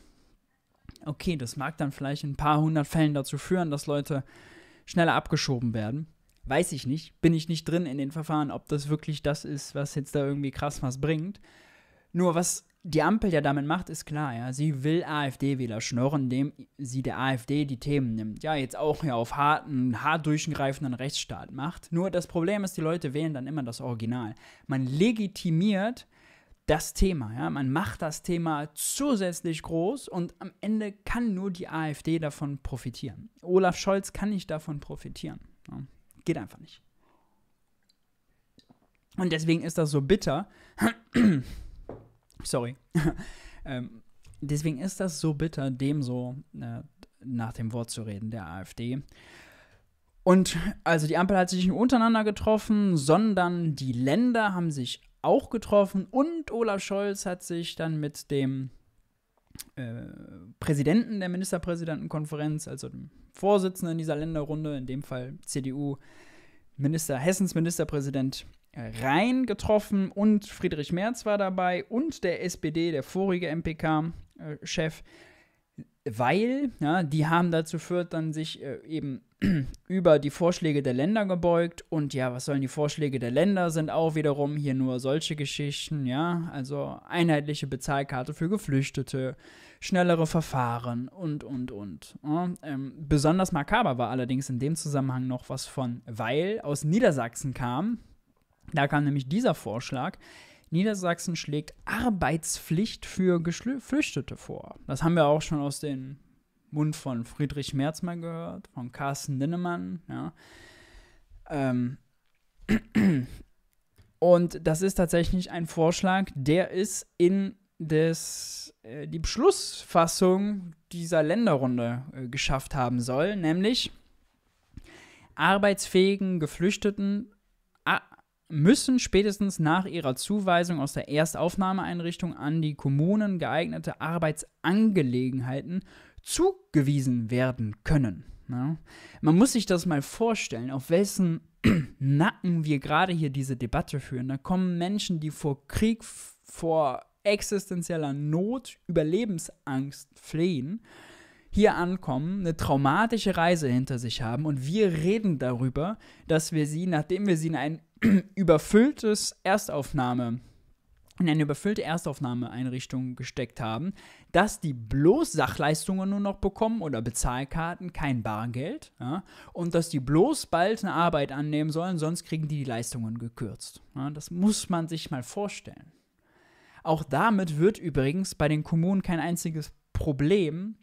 Okay, das mag dann vielleicht in ein paar hundert Fällen dazu führen, dass Leute schneller abgeschoben werden. Weiß ich nicht, bin ich nicht drin in den Verfahren, ob das wirklich das ist, was jetzt da irgendwie krass was bringt. Nur was die Ampel ja damit macht, ist klar, ja. Sie will AfD-Wähler schnorren, indem sie der AfD die Themen nimmt. Ja, jetzt auch ja auf harten, hart durchgreifenden Rechtsstaat macht. Nur das Problem ist, die Leute wählen dann immer das Original. Man legitimiert das Thema. Ja? Man macht das Thema zusätzlich groß und am Ende kann nur die AfD davon profitieren. Olaf Scholz kann nicht davon profitieren. Ja? Geht einfach nicht. Und deswegen ist das so bitter. Sorry. ähm, deswegen ist das so bitter, dem so äh, nach dem Wort zu reden, der AfD. Und also die Ampel hat sich nicht untereinander getroffen, sondern die Länder haben sich auch getroffen und Olaf Scholz hat sich dann mit dem äh, Präsidenten der Ministerpräsidentenkonferenz, also dem Vorsitzenden dieser Länderrunde, in dem Fall CDU, Minister Hessens Ministerpräsident äh, Rhein getroffen und Friedrich Merz war dabei und der SPD, der vorige MPK-Chef, äh, weil ja, die haben dazu führt, dann sich äh, eben über die Vorschläge der Länder gebeugt. Und ja, was sollen die Vorschläge der Länder? Sind auch wiederum hier nur solche Geschichten, ja. Also einheitliche Bezahlkarte für Geflüchtete, schnellere Verfahren und, und, und. Ja, ne? ähm, besonders makaber war allerdings in dem Zusammenhang noch was von Weil aus Niedersachsen kam. Da kam nämlich dieser Vorschlag. Niedersachsen schlägt Arbeitspflicht für Geflüchtete vor. Das haben wir auch schon aus den Mund von Friedrich Merz mal gehört, von Carsten Linnemann, ja. Ähm. Und das ist tatsächlich ein Vorschlag, der ist in das, äh, die Beschlussfassung dieser Länderrunde äh, geschafft haben soll, nämlich arbeitsfähigen Geflüchteten müssen spätestens nach ihrer Zuweisung aus der Erstaufnahmeeinrichtung an die Kommunen geeignete Arbeitsangelegenheiten zugewiesen werden können. Ja? Man muss sich das mal vorstellen, auf wessen Nacken wir gerade hier diese Debatte führen. Da kommen Menschen, die vor Krieg, vor existenzieller Not, Überlebensangst flehen, hier ankommen, eine traumatische Reise hinter sich haben und wir reden darüber, dass wir sie, nachdem wir sie in ein überfülltes Erstaufnahme in eine überfüllte Erstaufnahmeeinrichtung gesteckt haben, dass die bloß Sachleistungen nur noch bekommen oder Bezahlkarten, kein Bargeld. Ja, und dass die bloß bald eine Arbeit annehmen sollen, sonst kriegen die die Leistungen gekürzt. Ja, das muss man sich mal vorstellen. Auch damit wird übrigens bei den Kommunen kein einziges Problem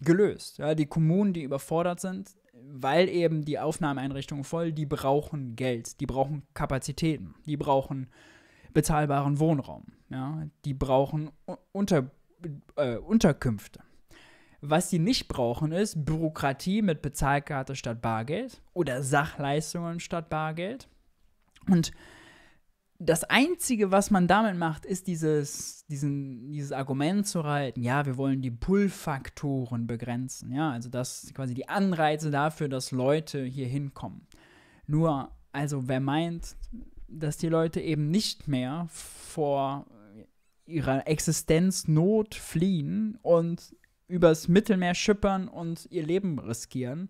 gelöst. Ja, die Kommunen, die überfordert sind, weil eben die Aufnahmeeinrichtungen voll, die brauchen Geld, die brauchen Kapazitäten, die brauchen bezahlbaren Wohnraum, ja, die brauchen Unterbringung äh, Unterkünfte. Was sie nicht brauchen, ist Bürokratie mit Bezahlkarte statt Bargeld oder Sachleistungen statt Bargeld. Und das Einzige, was man damit macht, ist dieses, diesen, dieses Argument zu halten, ja, wir wollen die Pull-Faktoren begrenzen. Ja, also das quasi die Anreize dafür, dass Leute hier hinkommen. Nur, also wer meint, dass die Leute eben nicht mehr vor ihrer Existenznot fliehen und übers Mittelmeer schippern und ihr Leben riskieren,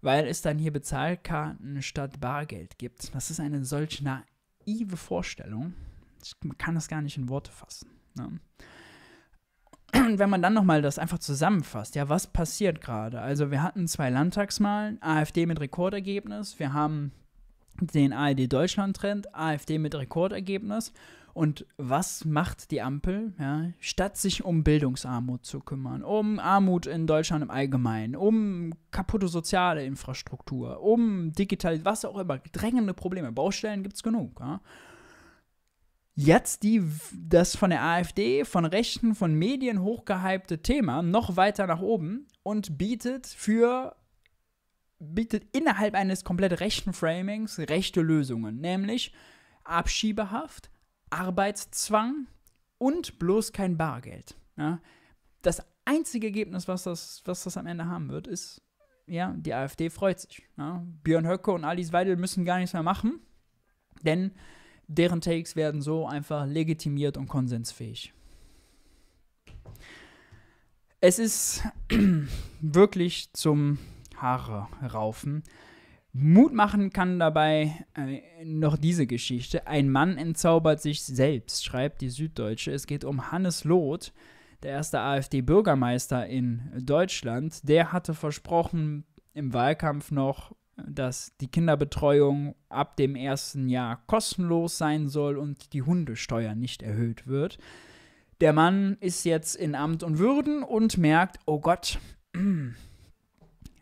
weil es dann hier Bezahlkarten statt Bargeld gibt. Das ist eine solch naive Vorstellung. Ich kann das gar nicht in Worte fassen. Ne? Und wenn man dann nochmal das einfach zusammenfasst, ja, was passiert gerade? Also wir hatten zwei Landtagsmalen, AfD mit Rekordergebnis, wir haben den ARD-Deutschland-Trend, AfD mit Rekordergebnis und was macht die Ampel? Ja, statt sich um Bildungsarmut zu kümmern, um Armut in Deutschland im Allgemeinen, um kaputte soziale Infrastruktur, um digital, was auch immer, drängende Probleme, Baustellen gibt es genug. Ja? Jetzt die, das von der AfD, von Rechten, von Medien hochgehypte Thema noch weiter nach oben und bietet für bietet innerhalb eines komplett rechten Framings rechte Lösungen, nämlich Abschiebehaft, Arbeitszwang und bloß kein Bargeld. Ja? Das einzige Ergebnis, was das, was das am Ende haben wird, ist, ja, die AfD freut sich. Ja? Björn Höcke und Alice Weidel müssen gar nichts mehr machen, denn deren Takes werden so einfach legitimiert und konsensfähig. Es ist wirklich zum Haare raufen, Mut machen kann dabei äh, noch diese Geschichte. Ein Mann entzaubert sich selbst, schreibt die Süddeutsche. Es geht um Hannes Loth, der erste AfD-Bürgermeister in Deutschland. Der hatte versprochen im Wahlkampf noch, dass die Kinderbetreuung ab dem ersten Jahr kostenlos sein soll und die Hundesteuer nicht erhöht wird. Der Mann ist jetzt in Amt und Würden und merkt, oh Gott,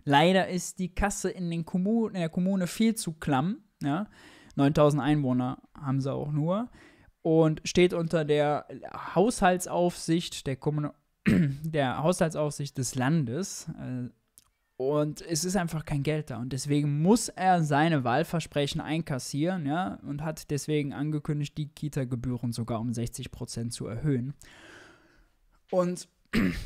Leider ist die Kasse in, den Kommun in der Kommune viel zu klamm. Ja? 9000 Einwohner haben sie auch nur. Und steht unter der Haushaltsaufsicht der, Kommun der Haushaltsaufsicht des Landes. Äh, und es ist einfach kein Geld da. Und deswegen muss er seine Wahlversprechen einkassieren, ja, und hat deswegen angekündigt, die Kita-Gebühren sogar um 60 zu erhöhen. Und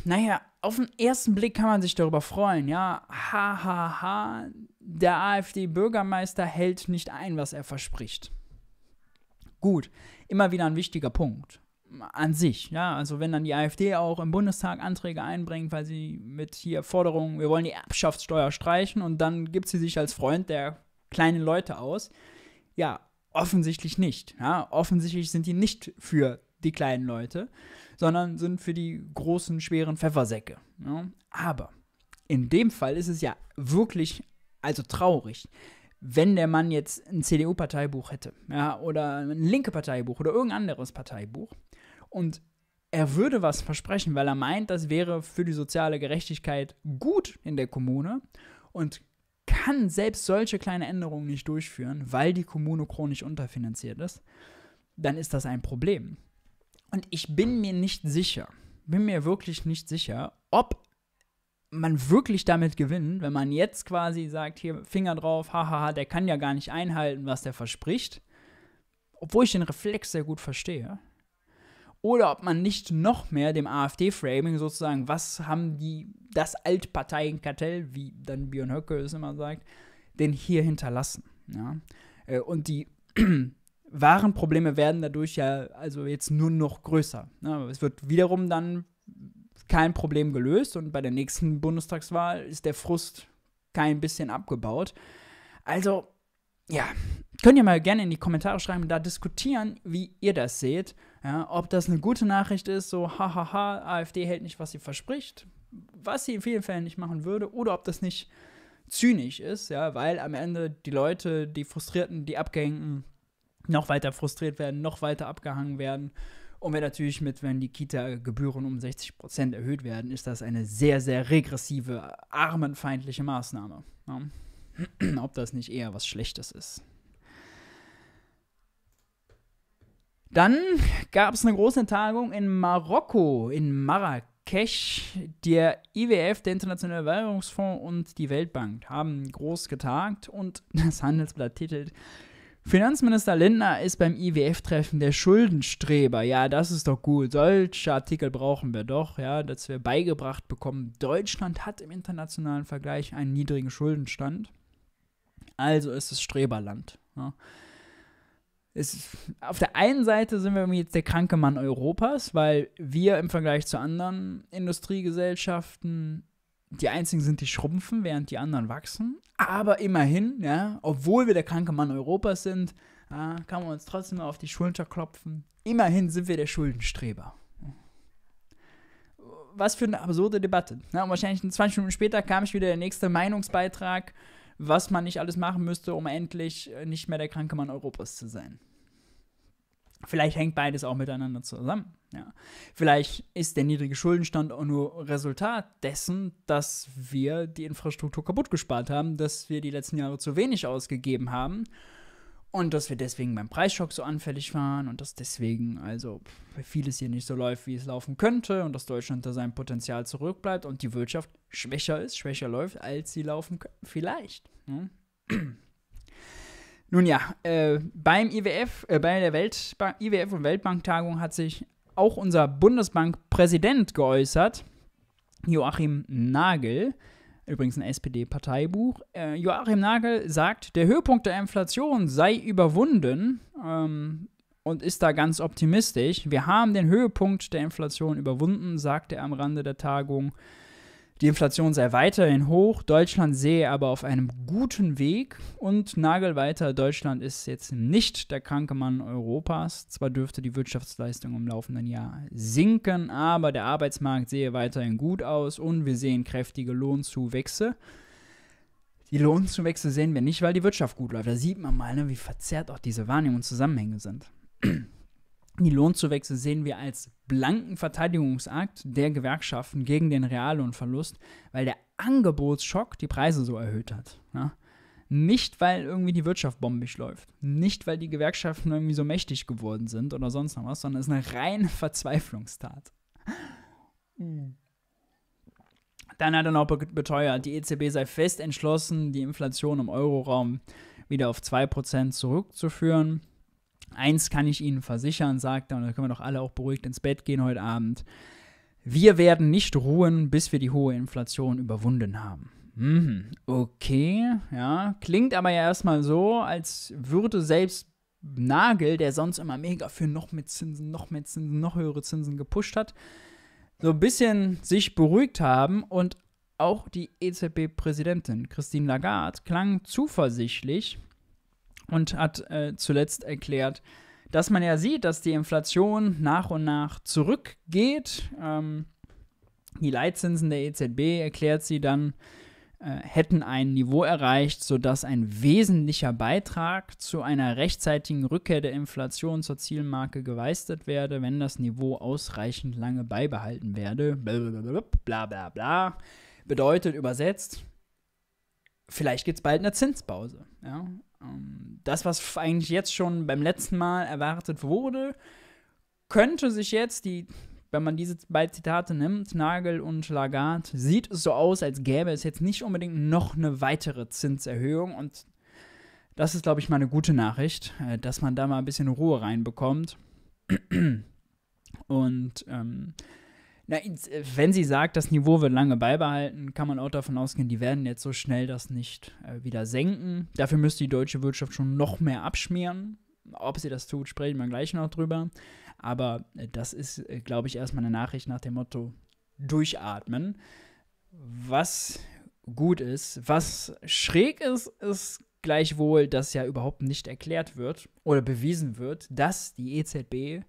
naja, auf den ersten Blick kann man sich darüber freuen, ja. Ha, ha, ha, der AfD-Bürgermeister hält nicht ein, was er verspricht. Gut, immer wieder ein wichtiger Punkt an sich, ja, also wenn dann die AfD auch im Bundestag Anträge einbringt, weil sie mit hier Forderungen, wir wollen die Erbschaftssteuer streichen und dann gibt sie sich als Freund der kleinen Leute aus. Ja, offensichtlich nicht, ja, offensichtlich sind die nicht für die kleinen Leute sondern sind für die großen, schweren Pfeffersäcke. Ja? Aber in dem Fall ist es ja wirklich, also traurig, wenn der Mann jetzt ein CDU-Parteibuch hätte, ja, oder ein linke Parteibuch oder irgendein anderes Parteibuch und er würde was versprechen, weil er meint, das wäre für die soziale Gerechtigkeit gut in der Kommune und kann selbst solche kleine Änderungen nicht durchführen, weil die Kommune chronisch unterfinanziert ist, dann ist das ein Problem. Und ich bin mir nicht sicher, bin mir wirklich nicht sicher, ob man wirklich damit gewinnt, wenn man jetzt quasi sagt, hier Finger drauf, hahaha, der kann ja gar nicht einhalten, was der verspricht, obwohl ich den Reflex sehr gut verstehe. Oder ob man nicht noch mehr dem AfD-Framing sozusagen, was haben die, das Altparteienkartell, wie dann Björn Höcke es immer sagt, denn hier hinterlassen. Ja? Äh, und die Probleme werden dadurch ja also jetzt nur noch größer. Ne? Es wird wiederum dann kein Problem gelöst und bei der nächsten Bundestagswahl ist der Frust kein bisschen abgebaut. Also, ja, könnt ihr mal gerne in die Kommentare schreiben, da diskutieren, wie ihr das seht. Ja, ob das eine gute Nachricht ist, so, hahaha, AfD hält nicht, was sie verspricht, was sie in vielen Fällen nicht machen würde, oder ob das nicht zynisch ist, ja, weil am Ende die Leute, die Frustrierten, die Abgehängten, noch weiter frustriert werden, noch weiter abgehangen werden. Und wenn natürlich mit, wenn die Kita-Gebühren um 60 Prozent erhöht werden, ist das eine sehr, sehr regressive, armenfeindliche Maßnahme. Ja. Ob das nicht eher was Schlechtes ist. Dann gab es eine große Tagung in Marokko, in Marrakesch. Der IWF, der Internationale Währungsfonds und die Weltbank haben groß getagt und das Handelsblatt titelt Finanzminister Lindner ist beim IWF-Treffen der Schuldenstreber. Ja, das ist doch gut. Solche Artikel brauchen wir doch, ja, dass wir beigebracht bekommen, Deutschland hat im internationalen Vergleich einen niedrigen Schuldenstand. Also ist es Streberland. Ja. Es, auf der einen Seite sind wir jetzt der kranke Mann Europas, weil wir im Vergleich zu anderen Industriegesellschaften die einzigen sind, die schrumpfen, während die anderen wachsen. Aber immerhin, ja, obwohl wir der kranke Mann Europas sind, ja, kann man uns trotzdem auf die Schulter klopfen. Immerhin sind wir der Schuldenstreber. Was für eine absurde Debatte. Ja, und wahrscheinlich 20 Minuten später kam ich wieder der nächste Meinungsbeitrag, was man nicht alles machen müsste, um endlich äh, nicht mehr der kranke Mann Europas zu sein. Vielleicht hängt beides auch miteinander zusammen. Ja. Vielleicht ist der niedrige Schuldenstand auch nur Resultat dessen, dass wir die Infrastruktur kaputt gespart haben, dass wir die letzten Jahre zu wenig ausgegeben haben und dass wir deswegen beim Preisschock so anfällig waren und dass deswegen also vieles hier nicht so läuft, wie es laufen könnte und dass Deutschland da sein Potenzial zurückbleibt und die Wirtschaft schwächer ist, schwächer läuft, als sie laufen könnte. Vielleicht. Ne? Nun ja, äh, beim IWF, äh, bei der Welt, IWF und Weltbanktagung hat sich auch unser Bundesbankpräsident geäußert, Joachim Nagel, übrigens ein SPD-Parteibuch. Äh, Joachim Nagel sagt, der Höhepunkt der Inflation sei überwunden ähm, und ist da ganz optimistisch. Wir haben den Höhepunkt der Inflation überwunden, sagte er am Rande der Tagung. Die Inflation sei weiterhin hoch, Deutschland sehe aber auf einem guten Weg und nagelweiter, Deutschland ist jetzt nicht der kranke Mann Europas. Zwar dürfte die Wirtschaftsleistung im laufenden Jahr sinken, aber der Arbeitsmarkt sehe weiterhin gut aus und wir sehen kräftige Lohnzuwächse. Die Lohnzuwächse sehen wir nicht, weil die Wirtschaft gut läuft. Da sieht man mal, ne, wie verzerrt auch diese Wahrnehmungen und Zusammenhänge sind. Die Lohnzuwächse sehen wir als blanken Verteidigungsakt der Gewerkschaften gegen den Reallohnverlust, weil der Angebotsschock die Preise so erhöht hat. Ja? Nicht, weil irgendwie die Wirtschaft bombig läuft, nicht, weil die Gewerkschaften irgendwie so mächtig geworden sind oder sonst noch was, sondern es ist eine reine Verzweiflungstat. Dann hat er noch beteuert, die EZB sei fest entschlossen, die Inflation im Euroraum wieder auf 2% zurückzuführen. Eins kann ich Ihnen versichern, sagt er, und da können wir doch alle auch beruhigt ins Bett gehen heute Abend. Wir werden nicht ruhen, bis wir die hohe Inflation überwunden haben. Mhm, okay, ja. Klingt aber ja erstmal so, als würde selbst Nagel, der sonst immer mega für noch mehr Zinsen, noch mehr Zinsen, noch höhere Zinsen gepusht hat, so ein bisschen sich beruhigt haben und auch die EZB-Präsidentin Christine Lagarde klang zuversichtlich, und hat äh, zuletzt erklärt, dass man ja sieht, dass die Inflation nach und nach zurückgeht. Ähm, die Leitzinsen der EZB, erklärt sie dann, äh, hätten ein Niveau erreicht, sodass ein wesentlicher Beitrag zu einer rechtzeitigen Rückkehr der Inflation zur Zielmarke geweistet werde, wenn das Niveau ausreichend lange beibehalten werde. Bla bla bla. Bedeutet übersetzt, vielleicht gibt es bald eine Zinspause. Ja? Ähm, das, was eigentlich jetzt schon beim letzten Mal erwartet wurde, könnte sich jetzt, die, wenn man diese beiden Zitate nimmt, Nagel und Lagarde, sieht es so aus, als gäbe es jetzt nicht unbedingt noch eine weitere Zinserhöhung. Und das ist, glaube ich, mal eine gute Nachricht, äh, dass man da mal ein bisschen Ruhe reinbekommt. Und ähm, na, äh, wenn sie sagt, das Niveau wird lange beibehalten, kann man auch davon ausgehen, die werden jetzt so schnell das nicht äh, wieder senken. Dafür müsste die deutsche Wirtschaft schon noch mehr abschmieren. Ob sie das tut, sprechen wir gleich noch drüber. Aber äh, das ist, äh, glaube ich, erstmal eine Nachricht nach dem Motto durchatmen. Was gut ist, was schräg ist, ist gleichwohl, dass ja überhaupt nicht erklärt wird oder bewiesen wird, dass die EZB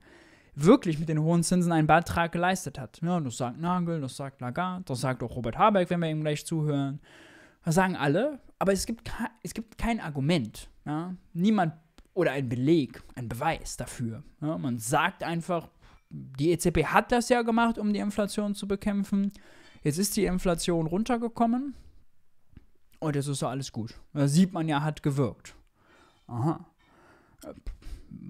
wirklich mit den hohen Zinsen einen Beitrag geleistet hat. Ja, das sagt Nagel, das sagt Lagarde, das sagt auch Robert Habeck, wenn wir ihm gleich zuhören. Das sagen alle, aber es gibt, es gibt kein Argument. Ja? Niemand oder ein Beleg, ein Beweis dafür. Ja? Man sagt einfach, die EZB hat das ja gemacht, um die Inflation zu bekämpfen. Jetzt ist die Inflation runtergekommen und jetzt ist ja alles gut. Das sieht man ja, hat gewirkt. Aha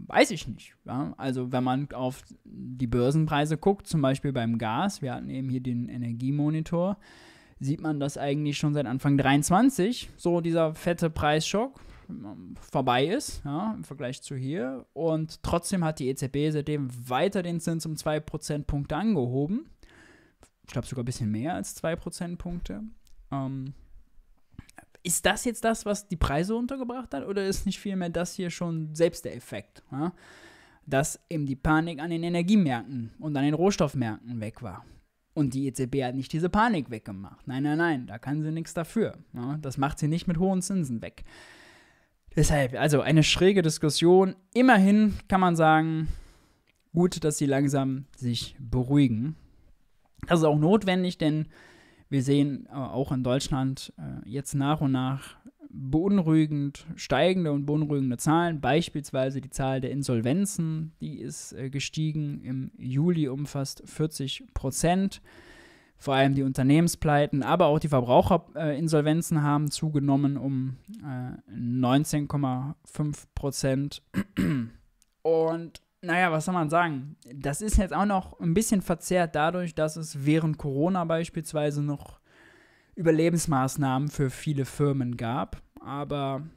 weiß ich nicht. Ja? Also wenn man auf die Börsenpreise guckt, zum Beispiel beim Gas, wir hatten eben hier den Energiemonitor, sieht man dass eigentlich schon seit Anfang 23, so dieser fette Preisschock vorbei ist, ja, im Vergleich zu hier. Und trotzdem hat die EZB seitdem weiter den Zins um 2 Prozentpunkte angehoben. Ich glaube sogar ein bisschen mehr als 2 Prozentpunkte. Ähm, ist das jetzt das, was die Preise untergebracht hat, oder ist nicht vielmehr das hier schon selbst der Effekt? Ja? Dass eben die Panik an den Energiemärkten und an den Rohstoffmärkten weg war. Und die EZB hat nicht diese Panik weggemacht. Nein, nein, nein, da kann sie nichts dafür. Ja? Das macht sie nicht mit hohen Zinsen weg. Deshalb, also eine schräge Diskussion. Immerhin kann man sagen, gut, dass sie langsam sich beruhigen. Das ist auch notwendig, denn wir sehen äh, auch in Deutschland äh, jetzt nach und nach beunruhigend steigende und beunruhigende Zahlen. Beispielsweise die Zahl der Insolvenzen, die ist äh, gestiegen, im Juli um fast 40 Prozent. Vor allem die Unternehmenspleiten, aber auch die Verbraucherinsolvenzen haben zugenommen um 19,5 Prozent. Und naja, was soll man sagen? Das ist jetzt auch noch ein bisschen verzerrt dadurch, dass es während Corona beispielsweise noch Überlebensmaßnahmen für viele Firmen gab. Aber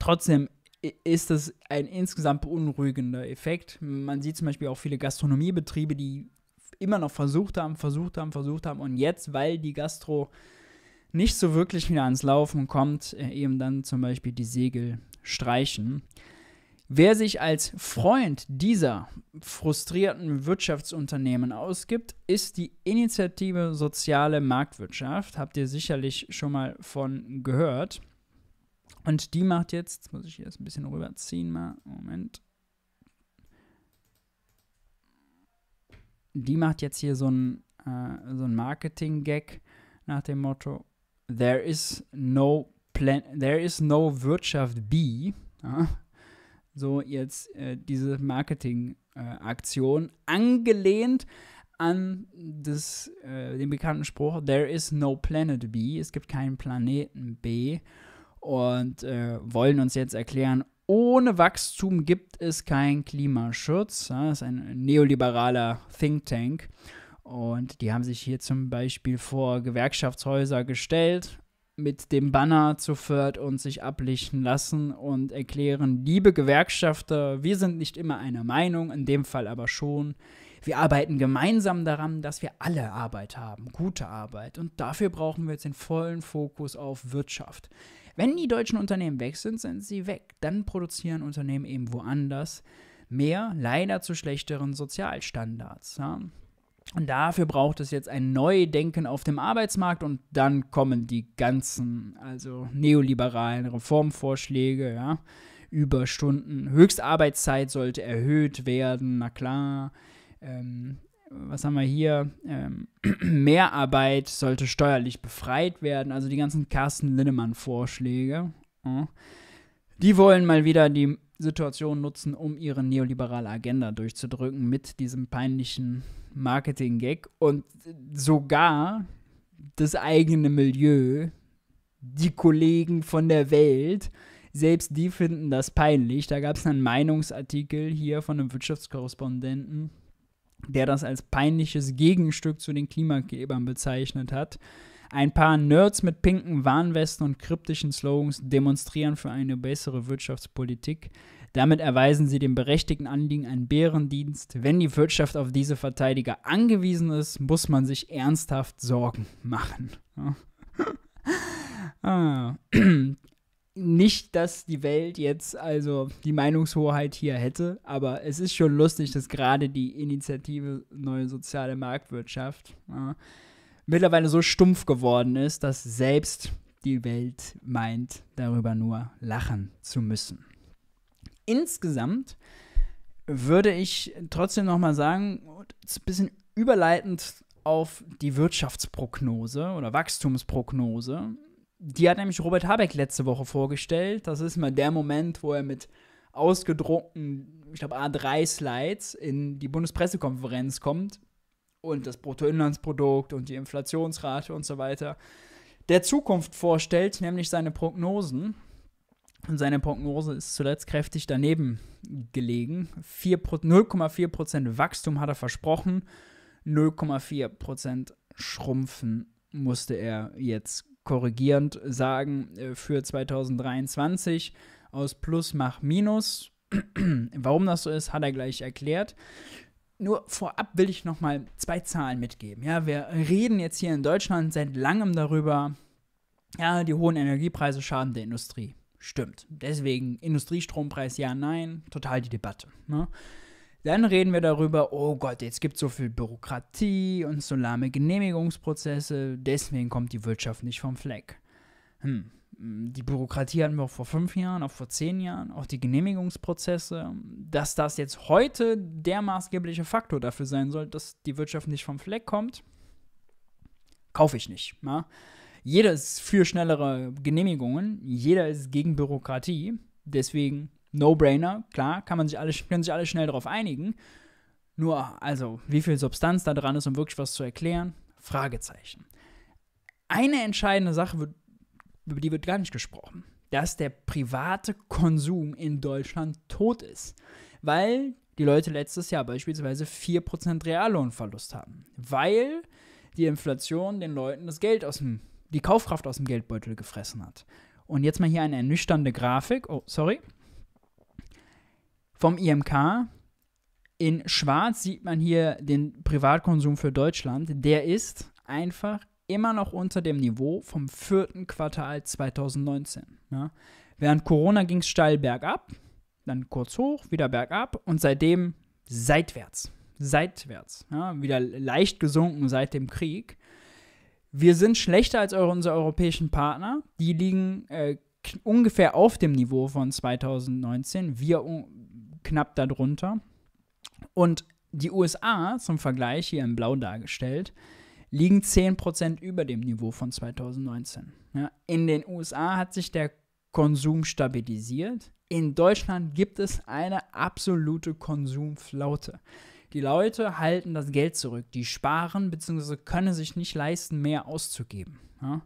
trotzdem ist das ein insgesamt beunruhigender Effekt. Man sieht zum Beispiel auch viele Gastronomiebetriebe, die immer noch versucht haben, versucht haben, versucht haben und jetzt, weil die Gastro nicht so wirklich wieder ans Laufen kommt, äh, eben dann zum Beispiel die Segel streichen. Wer sich als Freund dieser frustrierten Wirtschaftsunternehmen ausgibt, ist die Initiative Soziale Marktwirtschaft. Habt ihr sicherlich schon mal von gehört. Und die macht jetzt, jetzt muss ich hier jetzt ein bisschen rüberziehen mal, Moment. Die macht jetzt hier so ein, äh, so ein Marketing-Gag nach dem Motto, there is no plan, there is no Wirtschaft B. Ja, so jetzt äh, diese Marketing-Aktion, äh, angelehnt an das, äh, den bekannten Spruch, There is no planet B, es gibt keinen Planeten B und äh, wollen uns jetzt erklären, ohne Wachstum gibt es keinen Klimaschutz. Ja, das ist ein neoliberaler Think Tank. Und die haben sich hier zum Beispiel vor Gewerkschaftshäuser gestellt mit dem Banner zu viert und sich ablichten lassen und erklären, liebe Gewerkschafter, wir sind nicht immer einer Meinung, in dem Fall aber schon. Wir arbeiten gemeinsam daran, dass wir alle Arbeit haben, gute Arbeit. Und dafür brauchen wir jetzt den vollen Fokus auf Wirtschaft. Wenn die deutschen Unternehmen weg sind, sind sie weg. Dann produzieren Unternehmen eben woanders mehr, leider zu schlechteren Sozialstandards. Ja? Und dafür braucht es jetzt ein Neudenken auf dem Arbeitsmarkt und dann kommen die ganzen, also neoliberalen Reformvorschläge, ja. Überstunden, Höchstarbeitszeit sollte erhöht werden, na klar. Ähm, was haben wir hier? Ähm, Mehrarbeit sollte steuerlich befreit werden, also die ganzen Carsten Linnemann-Vorschläge. Ja. Die wollen mal wieder die Situation nutzen, um ihre neoliberale Agenda durchzudrücken mit diesem peinlichen Marketing-Gag und sogar das eigene Milieu, die Kollegen von der Welt, selbst die finden das peinlich. Da gab es einen Meinungsartikel hier von einem Wirtschaftskorrespondenten, der das als peinliches Gegenstück zu den Klimagebern bezeichnet hat. Ein paar Nerds mit pinken Warnwesten und kryptischen Slogans demonstrieren für eine bessere Wirtschaftspolitik. Damit erweisen sie dem berechtigten Anliegen einen Bärendienst. Wenn die Wirtschaft auf diese Verteidiger angewiesen ist, muss man sich ernsthaft Sorgen machen. Ah. nicht, dass die Welt jetzt also die Meinungshoheit hier hätte, aber es ist schon lustig, dass gerade die Initiative Neue Soziale Marktwirtschaft äh, mittlerweile so stumpf geworden ist, dass selbst die Welt meint, darüber nur lachen zu müssen. Insgesamt würde ich trotzdem nochmal sagen, ein bisschen überleitend auf die Wirtschaftsprognose oder Wachstumsprognose. Die hat nämlich Robert Habeck letzte Woche vorgestellt. Das ist mal der Moment, wo er mit ausgedruckten, ich glaube, A3-Slides in die Bundespressekonferenz kommt und das Bruttoinlandsprodukt und die Inflationsrate und so weiter der Zukunft vorstellt, nämlich seine Prognosen. Und seine Prognose ist zuletzt kräftig daneben gelegen. 0,4% Wachstum hat er versprochen, 0,4% Schrumpfen musste er jetzt korrigierend sagen äh, für 2023 aus Plus mach Minus. Warum das so ist, hat er gleich erklärt. Nur vorab will ich nochmal zwei Zahlen mitgeben. Ja, wir reden jetzt hier in Deutschland seit langem darüber, ja, die hohen Energiepreise schaden der Industrie stimmt. Deswegen Industriestrompreis ja, nein, total die Debatte. Ne? Dann reden wir darüber, oh Gott, jetzt gibt es so viel Bürokratie und so lahme Genehmigungsprozesse, deswegen kommt die Wirtschaft nicht vom Fleck. Hm. Die Bürokratie hatten wir auch vor fünf Jahren, auch vor zehn Jahren, auch die Genehmigungsprozesse. Dass das jetzt heute der maßgebliche Faktor dafür sein soll, dass die Wirtschaft nicht vom Fleck kommt, kaufe ich nicht. Ne? Jeder ist für schnellere Genehmigungen, jeder ist gegen Bürokratie. Deswegen No-Brainer, klar, kann man sich alle, können sich alle schnell darauf einigen. Nur, also, wie viel Substanz da dran ist, um wirklich was zu erklären? Fragezeichen. Eine entscheidende Sache, wird, über die wird gar nicht gesprochen, dass der private Konsum in Deutschland tot ist, weil die Leute letztes Jahr beispielsweise 4% Reallohnverlust haben, weil die Inflation den Leuten das Geld aus dem die Kaufkraft aus dem Geldbeutel gefressen hat. Und jetzt mal hier eine ernüchternde Grafik. Oh, sorry. Vom IMK. In schwarz sieht man hier den Privatkonsum für Deutschland. Der ist einfach immer noch unter dem Niveau vom vierten Quartal 2019. Ja. Während Corona ging es steil bergab, dann kurz hoch, wieder bergab und seitdem seitwärts. Seitwärts. Ja. Wieder leicht gesunken seit dem Krieg. Wir sind schlechter als eure, unsere europäischen Partner. Die liegen äh, ungefähr auf dem Niveau von 2019. Wir knapp darunter. Und die USA, zum Vergleich hier in Blau dargestellt, liegen 10% über dem Niveau von 2019. Ja, in den USA hat sich der Konsum stabilisiert. In Deutschland gibt es eine absolute Konsumflaute. Die Leute halten das Geld zurück, die sparen bzw. können sich nicht leisten, mehr auszugeben. Ja?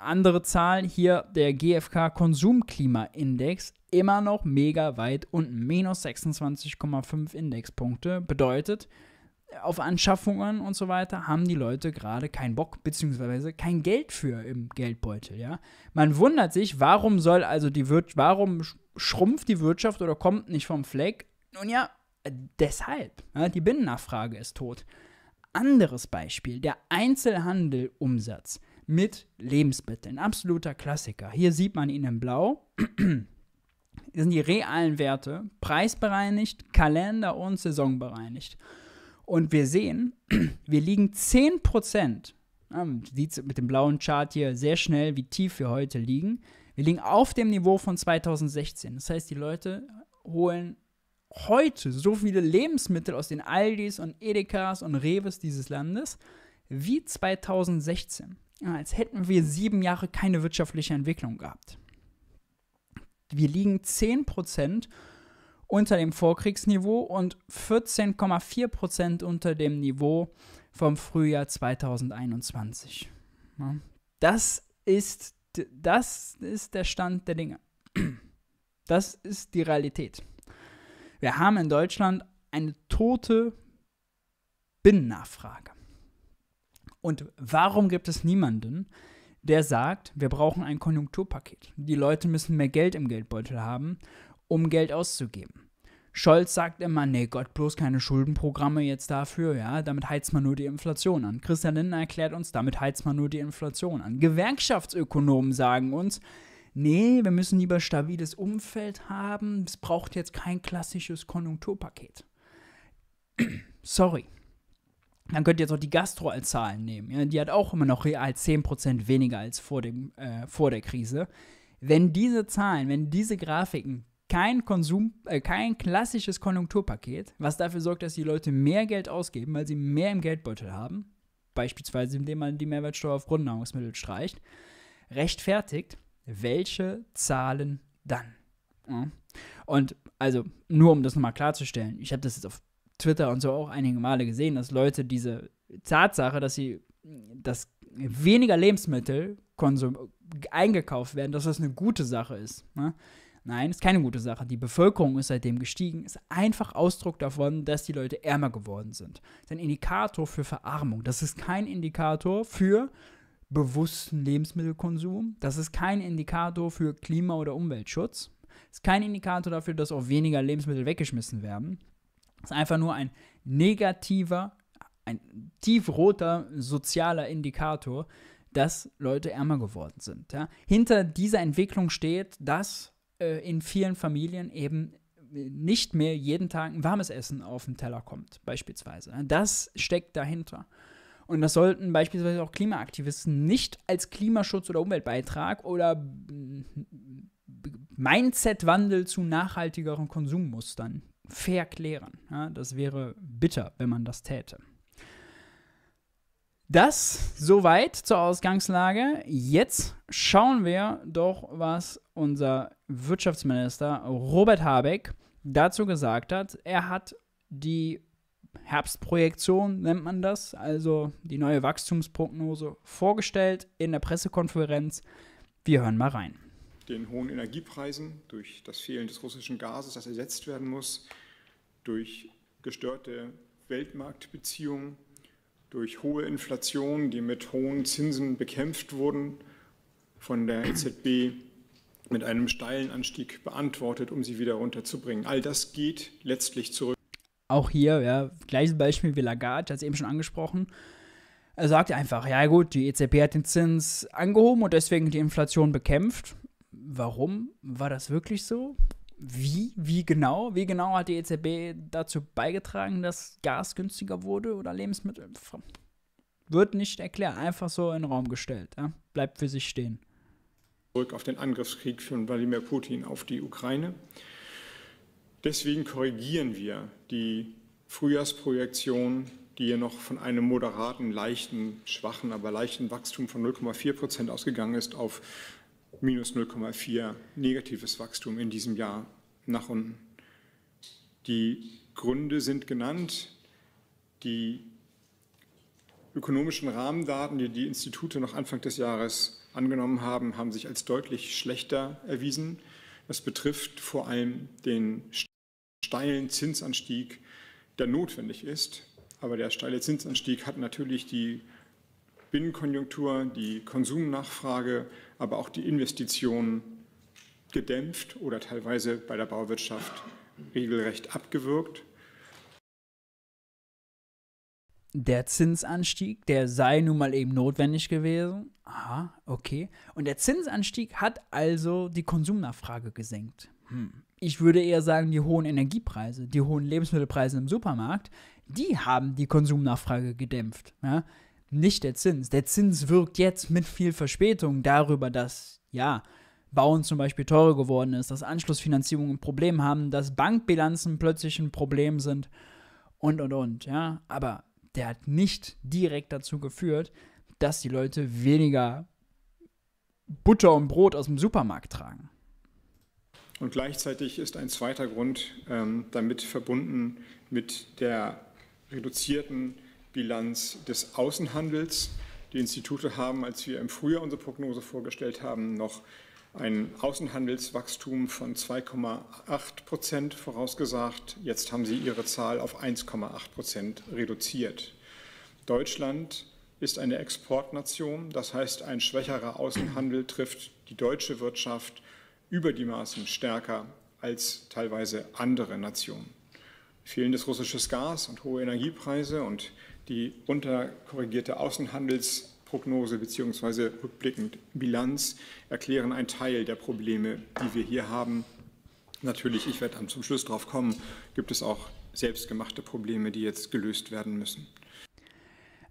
Andere Zahl hier der GfK Konsumklimaindex immer noch mega weit unten, minus 26,5 Indexpunkte bedeutet, auf Anschaffungen und so weiter haben die Leute gerade keinen Bock bzw. kein Geld für im Geldbeutel, ja. Man wundert sich, warum soll also die Wir warum schrumpft die Wirtschaft oder kommt nicht vom Fleck? Nun ja, äh, deshalb. Ja, ne, die Binnennachfrage ist tot. Anderes Beispiel, der Einzelhandelumsatz mit Lebensmitteln. Absoluter Klassiker. Hier sieht man ihn in Blau. Das sind die realen Werte, preisbereinigt, kalender- und saisonbereinigt. Und wir sehen, wir liegen 10%, ne, sieht mit dem blauen Chart hier sehr schnell, wie tief wir heute liegen. Wir liegen auf dem Niveau von 2016. Das heißt, die Leute holen heute so viele Lebensmittel aus den Aldis und Edekas und Reves dieses Landes wie 2016, als hätten wir sieben Jahre keine wirtschaftliche Entwicklung gehabt. Wir liegen 10% unter dem Vorkriegsniveau und 14,4% unter dem Niveau vom Frühjahr 2021. Das ist, das ist der Stand der Dinge. Das ist die Realität. Wir haben in Deutschland eine tote Binnennachfrage. Und warum gibt es niemanden, der sagt, wir brauchen ein Konjunkturpaket? Die Leute müssen mehr Geld im Geldbeutel haben, um Geld auszugeben. Scholz sagt immer, nee Gott, bloß keine Schuldenprogramme jetzt dafür, ja, damit heizt man nur die Inflation an. Christian Lindner erklärt uns, damit heizt man nur die Inflation an. Gewerkschaftsökonomen sagen uns, nee, wir müssen lieber stabiles Umfeld haben, es braucht jetzt kein klassisches Konjunkturpaket. Sorry. Dann könnt ihr jetzt auch die Gastro als Zahlen nehmen. Ja, die hat auch immer noch real 10% weniger als vor, dem, äh, vor der Krise. Wenn diese Zahlen, wenn diese Grafiken kein Konsum, äh, kein klassisches Konjunkturpaket, was dafür sorgt, dass die Leute mehr Geld ausgeben, weil sie mehr im Geldbeutel haben, beispielsweise indem man die Mehrwertsteuer auf Grundnahrungsmittel streicht, rechtfertigt, welche Zahlen dann? Ja. Mhm. Und also, nur um das nochmal klarzustellen, ich habe das jetzt auf Twitter und so auch einige Male gesehen, dass Leute diese Tatsache, dass sie, dass weniger Lebensmittel eingekauft werden, dass das eine gute Sache ist. Ne? Nein, ist keine gute Sache. Die Bevölkerung ist seitdem gestiegen, ist einfach Ausdruck davon, dass die Leute ärmer geworden sind. Das ist ein Indikator für Verarmung. Das ist kein Indikator für, bewussten Lebensmittelkonsum. Das ist kein Indikator für Klima- oder Umweltschutz. Es ist kein Indikator dafür, dass auch weniger Lebensmittel weggeschmissen werden. Es ist einfach nur ein negativer, ein tiefroter sozialer Indikator, dass Leute ärmer geworden sind. Ja? Hinter dieser Entwicklung steht, dass äh, in vielen Familien eben nicht mehr jeden Tag ein warmes Essen auf den Teller kommt, beispielsweise. Das steckt dahinter. Und das sollten beispielsweise auch Klimaaktivisten nicht als Klimaschutz oder Umweltbeitrag oder Mindsetwandel zu nachhaltigeren Konsummustern verklären. Ja, das wäre bitter, wenn man das täte. Das soweit zur Ausgangslage. Jetzt schauen wir doch, was unser Wirtschaftsminister Robert Habeck dazu gesagt hat. Er hat die Herbstprojektion nennt man das, also die neue Wachstumsprognose vorgestellt in der Pressekonferenz. Wir hören mal rein. Den hohen Energiepreisen durch das Fehlen des russischen Gases, das ersetzt werden muss, durch gestörte Weltmarktbeziehungen, durch hohe Inflation, die mit hohen Zinsen bekämpft wurden, von der EZB mit einem steilen Anstieg beantwortet, um sie wieder runterzubringen. All das geht letztlich zurück auch hier, ja, gleiches Beispiel wie Lagarde, hat es eben schon angesprochen. Er sagt einfach, ja gut, die EZB hat den Zins angehoben und deswegen die Inflation bekämpft. Warum? War das wirklich so? Wie? Wie genau? Wie genau hat die EZB dazu beigetragen, dass Gas günstiger wurde oder Lebensmittel? Wird nicht erklärt, einfach so in den Raum gestellt. Ja? Bleibt für sich stehen. Zurück auf den Angriffskrieg von Wladimir Putin auf die Ukraine. Deswegen korrigieren wir die Frühjahrsprojektion, die hier noch von einem moderaten, leichten, schwachen, aber leichten Wachstum von 0,4 Prozent ausgegangen ist, auf minus 0,4 negatives Wachstum in diesem Jahr nach unten. Die Gründe sind genannt. Die ökonomischen Rahmendaten, die die Institute noch Anfang des Jahres angenommen haben, haben sich als deutlich schlechter erwiesen. Das betrifft vor allem den steilen Zinsanstieg, der notwendig ist. Aber der steile Zinsanstieg hat natürlich die Binnenkonjunktur, die Konsumnachfrage, aber auch die Investitionen gedämpft oder teilweise bei der Bauwirtschaft regelrecht abgewirkt. Der Zinsanstieg, der sei nun mal eben notwendig gewesen. Aha, okay. Und der Zinsanstieg hat also die Konsumnachfrage gesenkt. Hm ich würde eher sagen, die hohen Energiepreise, die hohen Lebensmittelpreise im Supermarkt, die haben die Konsumnachfrage gedämpft. Ja? Nicht der Zins. Der Zins wirkt jetzt mit viel Verspätung darüber, dass, ja, Bauen zum Beispiel teurer geworden ist, dass Anschlussfinanzierungen ein Problem haben, dass Bankbilanzen plötzlich ein Problem sind und, und, und. Ja? Aber der hat nicht direkt dazu geführt, dass die Leute weniger Butter und Brot aus dem Supermarkt tragen. Und gleichzeitig ist ein zweiter Grund ähm, damit verbunden mit der reduzierten Bilanz des Außenhandels. Die Institute haben, als wir im Frühjahr unsere Prognose vorgestellt haben, noch ein Außenhandelswachstum von 2,8 Prozent vorausgesagt. Jetzt haben sie ihre Zahl auf 1,8 Prozent reduziert. Deutschland ist eine Exportnation, das heißt ein schwächerer Außenhandel trifft die deutsche Wirtschaft über die Maßen stärker als teilweise andere Nationen. Fehlendes russisches Gas und hohe Energiepreise und die unterkorrigierte Außenhandelsprognose bzw. rückblickend Bilanz erklären einen Teil der Probleme, die wir hier haben. Natürlich, ich werde dann zum Schluss darauf kommen, gibt es auch selbstgemachte Probleme, die jetzt gelöst werden müssen.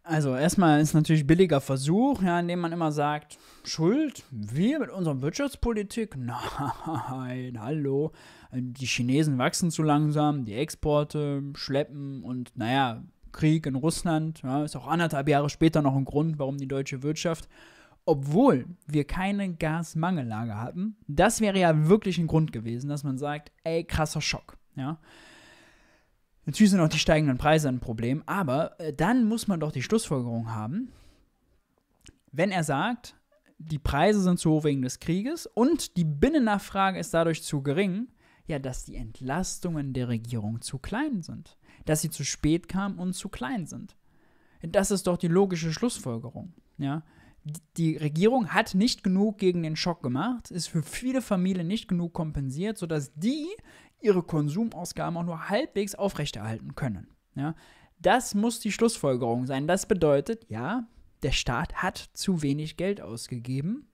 Also erstmal ist natürlich billiger Versuch, ja, indem man immer sagt, Schuld, wir mit unserer Wirtschaftspolitik? Nein, hallo. Die Chinesen wachsen zu langsam, die Exporte schleppen und naja, Krieg in Russland ja, ist auch anderthalb Jahre später noch ein Grund, warum die deutsche Wirtschaft, obwohl wir keine Gasmangellage hatten, das wäre ja wirklich ein Grund gewesen, dass man sagt, ey, krasser Schock. Ja. Natürlich sind auch die steigenden Preise ein Problem, aber äh, dann muss man doch die Schlussfolgerung haben, wenn er sagt, die Preise sind zu hoch wegen des Krieges und die Binnennachfrage ist dadurch zu gering, ja, dass die Entlastungen der Regierung zu klein sind, dass sie zu spät kamen und zu klein sind. Das ist doch die logische Schlussfolgerung, ja. Die Regierung hat nicht genug gegen den Schock gemacht, ist für viele Familien nicht genug kompensiert, sodass die ihre Konsumausgaben auch nur halbwegs aufrechterhalten können. Ja? Das muss die Schlussfolgerung sein. Das bedeutet, ja, der Staat hat zu wenig Geld ausgegeben.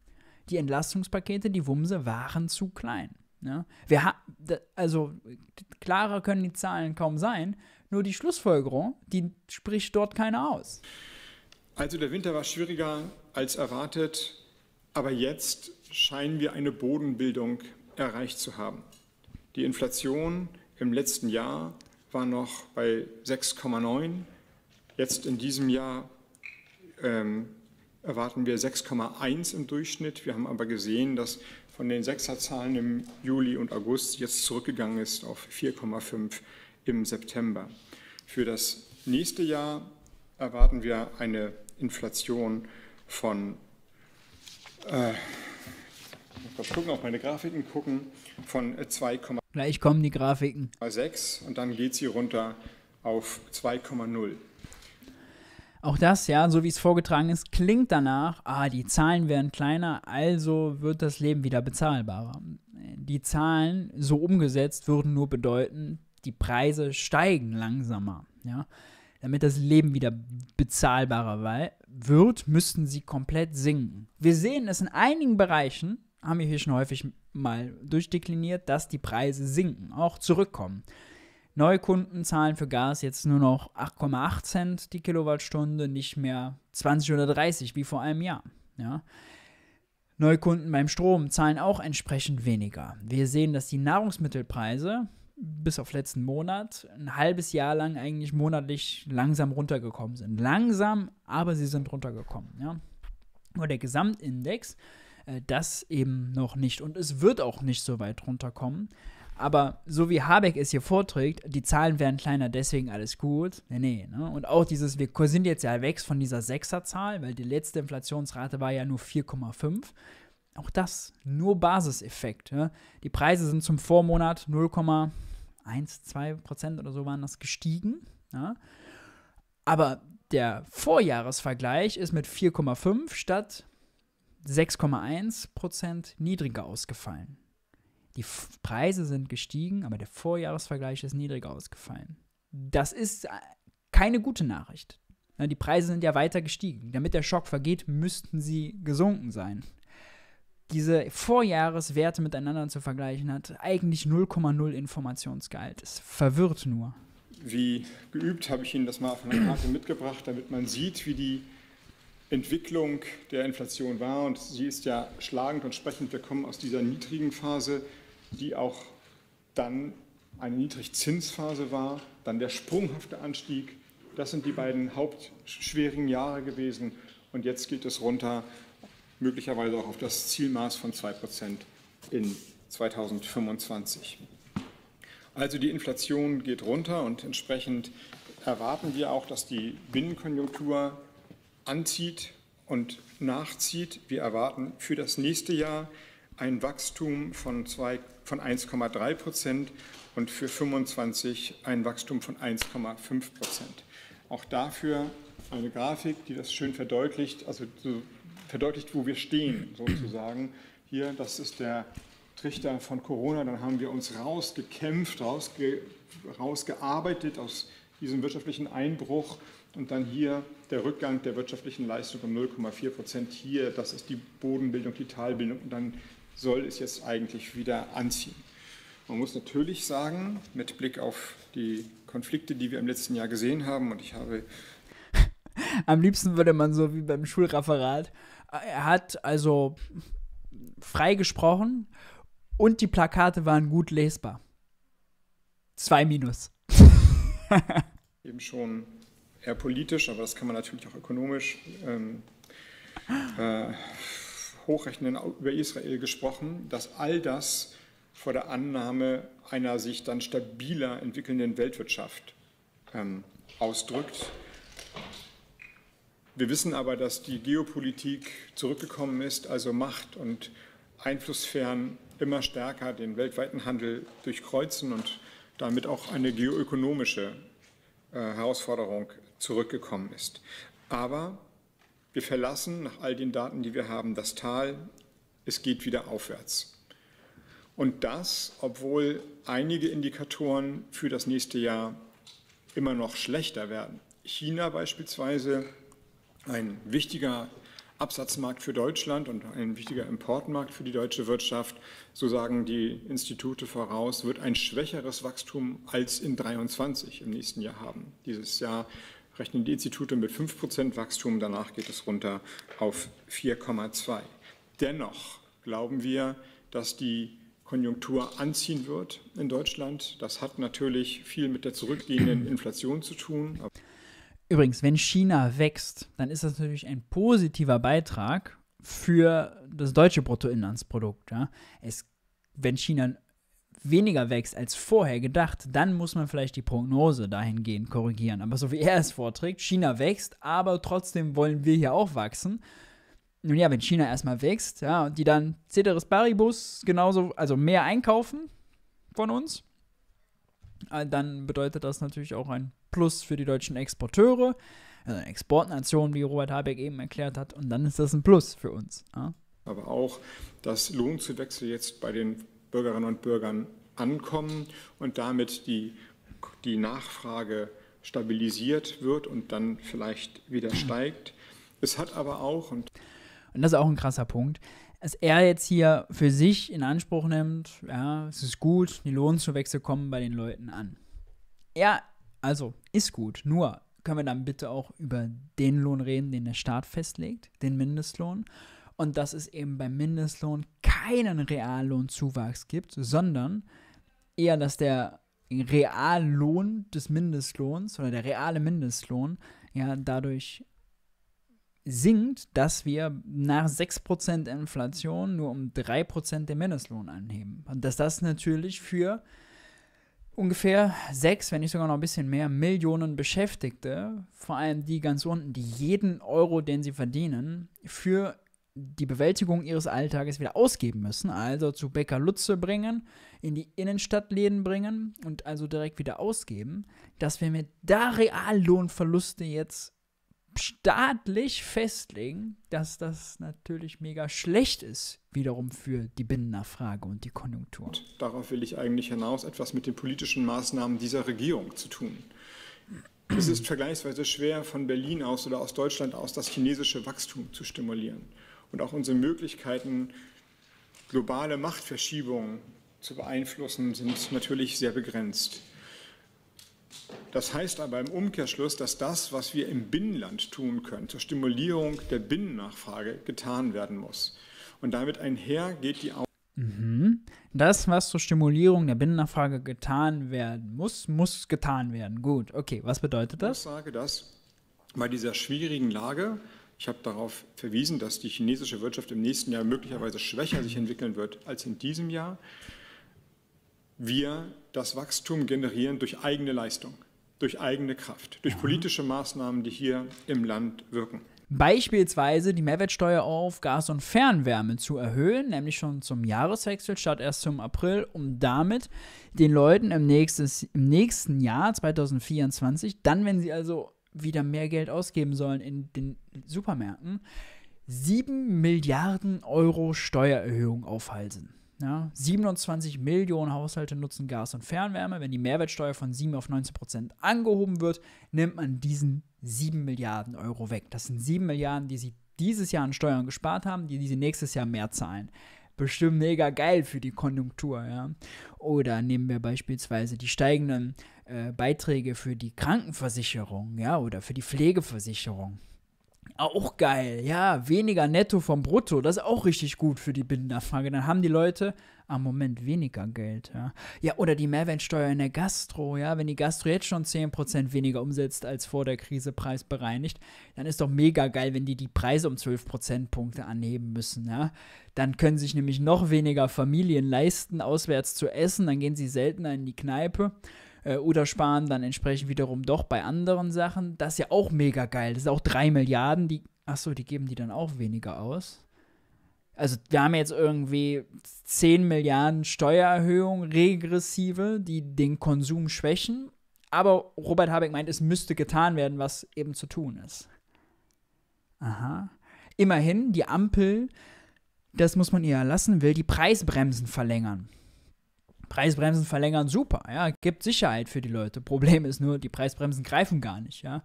Die Entlastungspakete, die Wumse waren zu klein. Ja? Wir also klarer können die Zahlen kaum sein. Nur die Schlussfolgerung, die spricht dort keiner aus. Also der Winter war schwieriger als erwartet, aber jetzt scheinen wir eine Bodenbildung erreicht zu haben. Die Inflation im letzten Jahr war noch bei 6,9. Jetzt in diesem Jahr ähm, erwarten wir 6,1 im Durchschnitt. Wir haben aber gesehen, dass von den Sechserzahlen im Juli und August jetzt zurückgegangen ist auf 4,5 im September. Für das nächste Jahr erwarten wir eine Inflation von äh, Mal gucken, auf meine Grafiken gucken, von 2,6. Äh, Gleich kommen die Grafiken. 6 und dann geht sie runter auf 2,0. Auch das, ja, so wie es vorgetragen ist, klingt danach, ah, die Zahlen werden kleiner, also wird das Leben wieder bezahlbarer. Die Zahlen so umgesetzt würden nur bedeuten, die Preise steigen langsamer, ja. Damit das Leben wieder bezahlbarer wird, müssten sie komplett sinken. Wir sehen es in einigen Bereichen, haben wir hier schon häufig mal durchdekliniert, dass die Preise sinken, auch zurückkommen. Neue Kunden zahlen für Gas jetzt nur noch 8,8 Cent die Kilowattstunde, nicht mehr 20 oder 30 wie vor einem Jahr. Ja. Kunden beim Strom zahlen auch entsprechend weniger. Wir sehen, dass die Nahrungsmittelpreise bis auf letzten Monat ein halbes Jahr lang eigentlich monatlich langsam runtergekommen sind. Langsam, aber sie sind runtergekommen. Ja. Und der Gesamtindex äh, das eben noch nicht. Und es wird auch nicht so weit runterkommen. Aber so wie Habeck es hier vorträgt, die Zahlen werden kleiner, deswegen alles gut. Nee, nee. Ne? Und auch dieses, wir sind jetzt ja weg von dieser Sechserzahl, weil die letzte Inflationsrate war ja nur 4,5. Auch das nur Basiseffekt. Ne? Die Preise sind zum Vormonat 0,12 oder so waren das gestiegen. Ja? Aber der Vorjahresvergleich ist mit 4,5 statt 6,1 niedriger ausgefallen. Die Preise sind gestiegen, aber der Vorjahresvergleich ist niedriger ausgefallen. Das ist äh, keine gute Nachricht. Die Preise sind ja weiter gestiegen. Damit der Schock vergeht, müssten sie gesunken sein. Diese Vorjahreswerte miteinander zu vergleichen, hat eigentlich 0,0 Informationsgehalt. Es verwirrt nur. Wie geübt habe ich Ihnen das mal auf einer Karte mitgebracht, damit man sieht, wie die Entwicklung der Inflation war und sie ist ja schlagend und sprechend. Wir kommen aus dieser niedrigen Phase, die auch dann eine Niedrigzinsphase war, dann der sprunghafte Anstieg. Das sind die beiden hauptschwierigen Jahre gewesen und jetzt geht es runter, möglicherweise auch auf das Zielmaß von 2% in 2025. Also die Inflation geht runter und entsprechend erwarten wir auch, dass die Binnenkonjunktur anzieht und nachzieht. Wir erwarten für das nächste Jahr ein Wachstum von, von 1,3 Prozent und für 25 ein Wachstum von 1,5 Prozent. Auch dafür eine Grafik, die das schön verdeutlicht, also so verdeutlicht, wo wir stehen sozusagen. Hier, das ist der Trichter von Corona, dann haben wir uns rausgekämpft, rausge, rausgearbeitet aus diesen wirtschaftlichen Einbruch und dann hier der Rückgang der wirtschaftlichen Leistung um 0,4 Prozent. Hier, das ist die Bodenbildung, die Talbildung und dann soll es jetzt eigentlich wieder anziehen. Man muss natürlich sagen, mit Blick auf die Konflikte, die wir im letzten Jahr gesehen haben, und ich habe. Am liebsten würde man so wie beim Schulreferat. Äh, er hat also frei gesprochen und die Plakate waren gut lesbar. Zwei Minus. Eben schon eher politisch, aber das kann man natürlich auch ökonomisch ähm, äh, hochrechnen, über Israel gesprochen, dass all das vor der Annahme einer sich dann stabiler entwickelnden Weltwirtschaft ähm, ausdrückt. Wir wissen aber, dass die Geopolitik zurückgekommen ist, also Macht und Einflussfern immer stärker den weltweiten Handel durchkreuzen und damit auch eine geoökonomische äh, Herausforderung zurückgekommen ist. Aber wir verlassen nach all den Daten, die wir haben, das Tal. Es geht wieder aufwärts. Und das, obwohl einige Indikatoren für das nächste Jahr immer noch schlechter werden. China beispielsweise, ein wichtiger Absatzmarkt für Deutschland und ein wichtiger Importmarkt für die deutsche Wirtschaft. So sagen die Institute voraus, wird ein schwächeres Wachstum als in 23 im nächsten Jahr haben. Dieses Jahr rechnen die Institute mit 5% Wachstum, danach geht es runter auf 4,2. Dennoch glauben wir, dass die Konjunktur anziehen wird in Deutschland. Das hat natürlich viel mit der zurückgehenden Inflation zu tun. Übrigens, wenn China wächst, dann ist das natürlich ein positiver Beitrag für das deutsche Bruttoinlandsprodukt. Ja? Es, wenn China weniger wächst als vorher gedacht, dann muss man vielleicht die Prognose dahingehend korrigieren. Aber so wie er es vorträgt, China wächst, aber trotzdem wollen wir hier auch wachsen. Nun ja, wenn China erstmal wächst, ja, die dann Ceteris Paribus genauso, also mehr einkaufen von uns, äh, dann bedeutet das natürlich auch ein Plus für die deutschen Exporteure, also eine wie Robert Habeck eben erklärt hat, und dann ist das ein Plus für uns. Ja? Aber auch, dass Lohnzuwächse jetzt bei den Bürgerinnen und Bürgern ankommen und damit die, die Nachfrage stabilisiert wird und dann vielleicht wieder steigt. Es hat aber auch. Und, und das ist auch ein krasser Punkt. Dass er jetzt hier für sich in Anspruch nimmt, ja, es ist gut, die Lohnzuwächse kommen bei den Leuten an. Er also, ist gut. Nur können wir dann bitte auch über den Lohn reden, den der Staat festlegt, den Mindestlohn. Und dass es eben beim Mindestlohn keinen Reallohnzuwachs gibt, sondern eher, dass der Reallohn des Mindestlohns oder der reale Mindestlohn ja dadurch sinkt, dass wir nach 6% Inflation nur um 3% den Mindestlohn anheben. Und dass das natürlich für ungefähr sechs, wenn nicht sogar noch ein bisschen mehr, Millionen Beschäftigte, vor allem die ganz unten, die jeden Euro, den sie verdienen, für die Bewältigung ihres Alltages wieder ausgeben müssen, also zu Bäcker Lutze bringen, in die Innenstadtläden bringen und also direkt wieder ausgeben, dass wir mit da Reallohnverluste jetzt staatlich festlegen, dass das natürlich mega schlecht ist, wiederum für die Binnennachfrage und die Konjunktur. Und darauf will ich eigentlich hinaus, etwas mit den politischen Maßnahmen dieser Regierung zu tun. Es ist vergleichsweise schwer, von Berlin aus oder aus Deutschland aus das chinesische Wachstum zu stimulieren und auch unsere Möglichkeiten, globale Machtverschiebungen zu beeinflussen, sind natürlich sehr begrenzt. Das heißt aber im Umkehrschluss, dass das, was wir im Binnenland tun können, zur Stimulierung der Binnennachfrage getan werden muss. Und damit einher geht die mhm. Das, was zur Stimulierung der Binnennachfrage getan werden muss, muss getan werden. Gut, okay, was bedeutet das? Ich sage das bei dieser schwierigen Lage. Ich habe darauf verwiesen, dass die chinesische Wirtschaft im nächsten Jahr möglicherweise schwächer sich entwickeln wird als in diesem Jahr wir das Wachstum generieren durch eigene Leistung, durch eigene Kraft, durch politische Maßnahmen, die hier im Land wirken. Beispielsweise die Mehrwertsteuer auf Gas und Fernwärme zu erhöhen, nämlich schon zum Jahreswechsel statt erst zum April, um damit den Leuten im, nächstes, im nächsten Jahr 2024, dann wenn sie also wieder mehr Geld ausgeben sollen in den Supermärkten, 7 Milliarden Euro Steuererhöhung aufhalsen. Ja, ne? 27 Millionen Haushalte nutzen Gas und Fernwärme. Wenn die Mehrwertsteuer von 7 auf 19 Prozent angehoben wird, nimmt man diesen 7 Milliarden Euro weg. Das sind 7 Milliarden, die sie dieses Jahr an Steuern gespart haben, die sie nächstes Jahr mehr zahlen. Bestimmt mega geil für die Konjunktur. Ja. Oder nehmen wir beispielsweise die steigenden äh, Beiträge für die Krankenversicherung ja, oder für die Pflegeversicherung. Auch geil, ja, weniger netto vom Brutto, das ist auch richtig gut für die Binnennachfrage. Dann haben die Leute am ah, Moment weniger Geld, ja. Ja, oder die Mehrwertsteuer in der Gastro, ja, wenn die Gastro jetzt schon 10% weniger umsetzt als vor der Krise preisbereinigt, dann ist doch mega geil, wenn die die Preise um 12 Punkte anheben müssen, ja. Dann können sich nämlich noch weniger Familien leisten, auswärts zu essen, dann gehen sie seltener in die Kneipe äh, oder sparen dann entsprechend wiederum doch bei anderen Sachen. Das ist ja auch mega geil. Das ist auch 3 Milliarden, die, achso, die geben die dann auch weniger aus. Also wir haben jetzt irgendwie 10 Milliarden Steuererhöhung, regressive, die den Konsum schwächen. Aber Robert Habeck meint, es müsste getan werden, was eben zu tun ist. Aha. Immerhin, die Ampel, das muss man ihr lassen, will die Preisbremsen verlängern. Preisbremsen verlängern, super, ja, gibt Sicherheit für die Leute. Problem ist nur, die Preisbremsen greifen gar nicht, ja.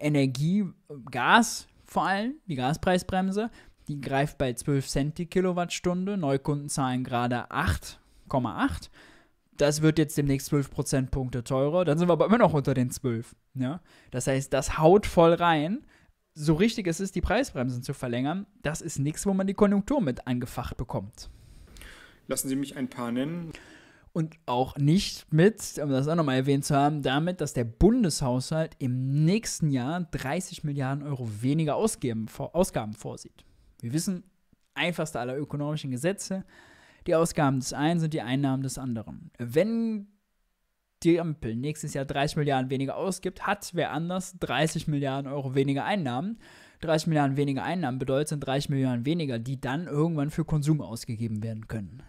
Energie, Gas vor allem, die Gaspreisbremse, die greift bei 12 Cent die Kilowattstunde, Neukunden zahlen gerade 8,8. Das wird jetzt demnächst 12 Prozentpunkte teurer, dann sind wir aber immer noch unter den 12, ja. Das heißt, das haut voll rein. So richtig es ist, die Preisbremsen zu verlängern, das ist nichts, wo man die Konjunktur mit angefacht bekommt. Lassen Sie mich ein paar nennen. Und auch nicht mit, um das auch nochmal erwähnt zu haben, damit, dass der Bundeshaushalt im nächsten Jahr 30 Milliarden Euro weniger Ausgaben, Ausgaben vorsieht. Wir wissen, einfachste aller ökonomischen Gesetze, die Ausgaben des einen sind die Einnahmen des anderen. Wenn die Ampel nächstes Jahr 30 Milliarden weniger ausgibt, hat wer anders 30 Milliarden Euro weniger Einnahmen. 30 Milliarden weniger Einnahmen bedeutet 30 Milliarden weniger, die dann irgendwann für Konsum ausgegeben werden können.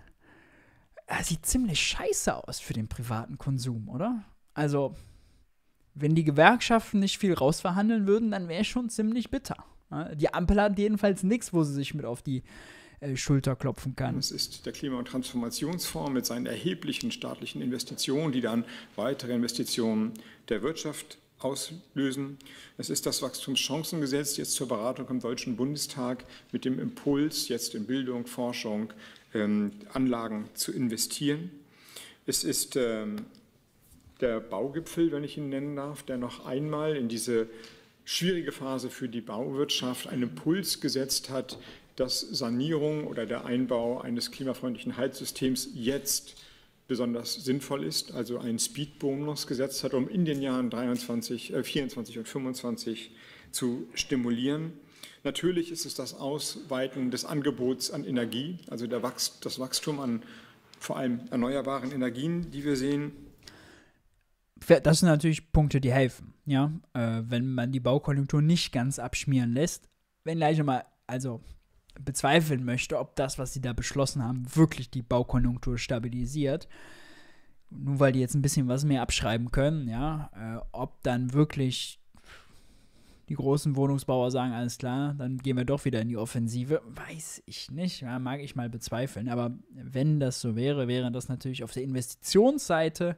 Ah, sieht ziemlich scheiße aus für den privaten Konsum, oder? Also, wenn die Gewerkschaften nicht viel rausverhandeln würden, dann wäre es schon ziemlich bitter. Die Ampel hat jedenfalls nichts, wo sie sich mit auf die äh, Schulter klopfen kann. Es ist der Klima- und Transformationsfonds mit seinen erheblichen staatlichen Investitionen, die dann weitere Investitionen der Wirtschaft auslösen. Es ist das Wachstumschancengesetz jetzt zur Beratung im Deutschen Bundestag mit dem Impuls, jetzt in Bildung, Forschung, ähm, Anlagen zu investieren. Es ist ähm, der Baugipfel, wenn ich ihn nennen darf, der noch einmal in diese schwierige Phase für die Bauwirtschaft einen Puls gesetzt hat, dass Sanierung oder der Einbau eines klimafreundlichen Heizsystems jetzt besonders sinnvoll ist, also einen Speedbonus gesetzt hat, um in den Jahren 23, äh, 24 und 25 zu stimulieren. Natürlich ist es das Ausweiten des Angebots an Energie, also Wachst das Wachstum an vor allem erneuerbaren Energien, die wir sehen. Das sind natürlich Punkte, die helfen, ja, äh, wenn man die Baukonjunktur nicht ganz abschmieren lässt. Wenn gleich mal, also bezweifeln möchte, ob das, was sie da beschlossen haben, wirklich die Baukonjunktur stabilisiert. Nur weil die jetzt ein bisschen was mehr abschreiben können, ja, äh, ob dann wirklich die großen Wohnungsbauer sagen, alles klar, dann gehen wir doch wieder in die Offensive. Weiß ich nicht, ja, mag ich mal bezweifeln. Aber wenn das so wäre, wäre das natürlich auf der Investitionsseite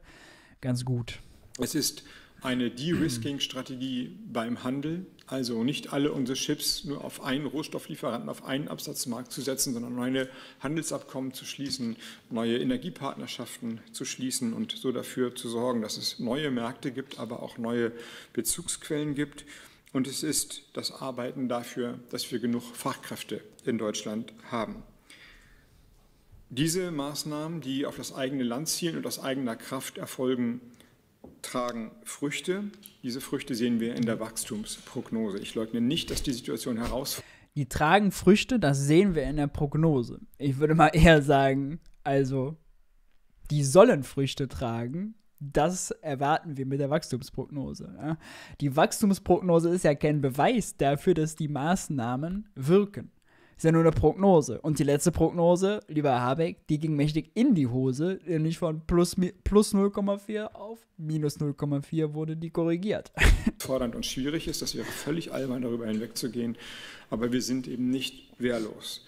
ganz gut. Es ist eine De-Risking-Strategie beim Handel, also nicht alle unsere Chips nur auf einen Rohstofflieferanten, auf einen Absatzmarkt zu setzen, sondern neue Handelsabkommen zu schließen, neue Energiepartnerschaften zu schließen und so dafür zu sorgen, dass es neue Märkte gibt, aber auch neue Bezugsquellen gibt und es ist das Arbeiten dafür, dass wir genug Fachkräfte in Deutschland haben. Diese Maßnahmen, die auf das eigene Land zielen und aus eigener Kraft erfolgen, tragen Früchte. Diese Früchte sehen wir in der Wachstumsprognose. Ich leugne nicht, dass die Situation herausfordert. Die tragen Früchte, das sehen wir in der Prognose. Ich würde mal eher sagen, also die sollen Früchte tragen, das erwarten wir mit der Wachstumsprognose. Ja. Die Wachstumsprognose ist ja kein Beweis dafür, dass die Maßnahmen wirken. Ist ja nur eine Prognose. Und die letzte Prognose, lieber Habeck, die ging mächtig in die Hose, nämlich von plus, plus 0,4 auf minus 0,4 wurde die korrigiert. Fordernd und schwierig ist, das wäre völlig albern, darüber hinwegzugehen, aber wir sind eben nicht wehrlos.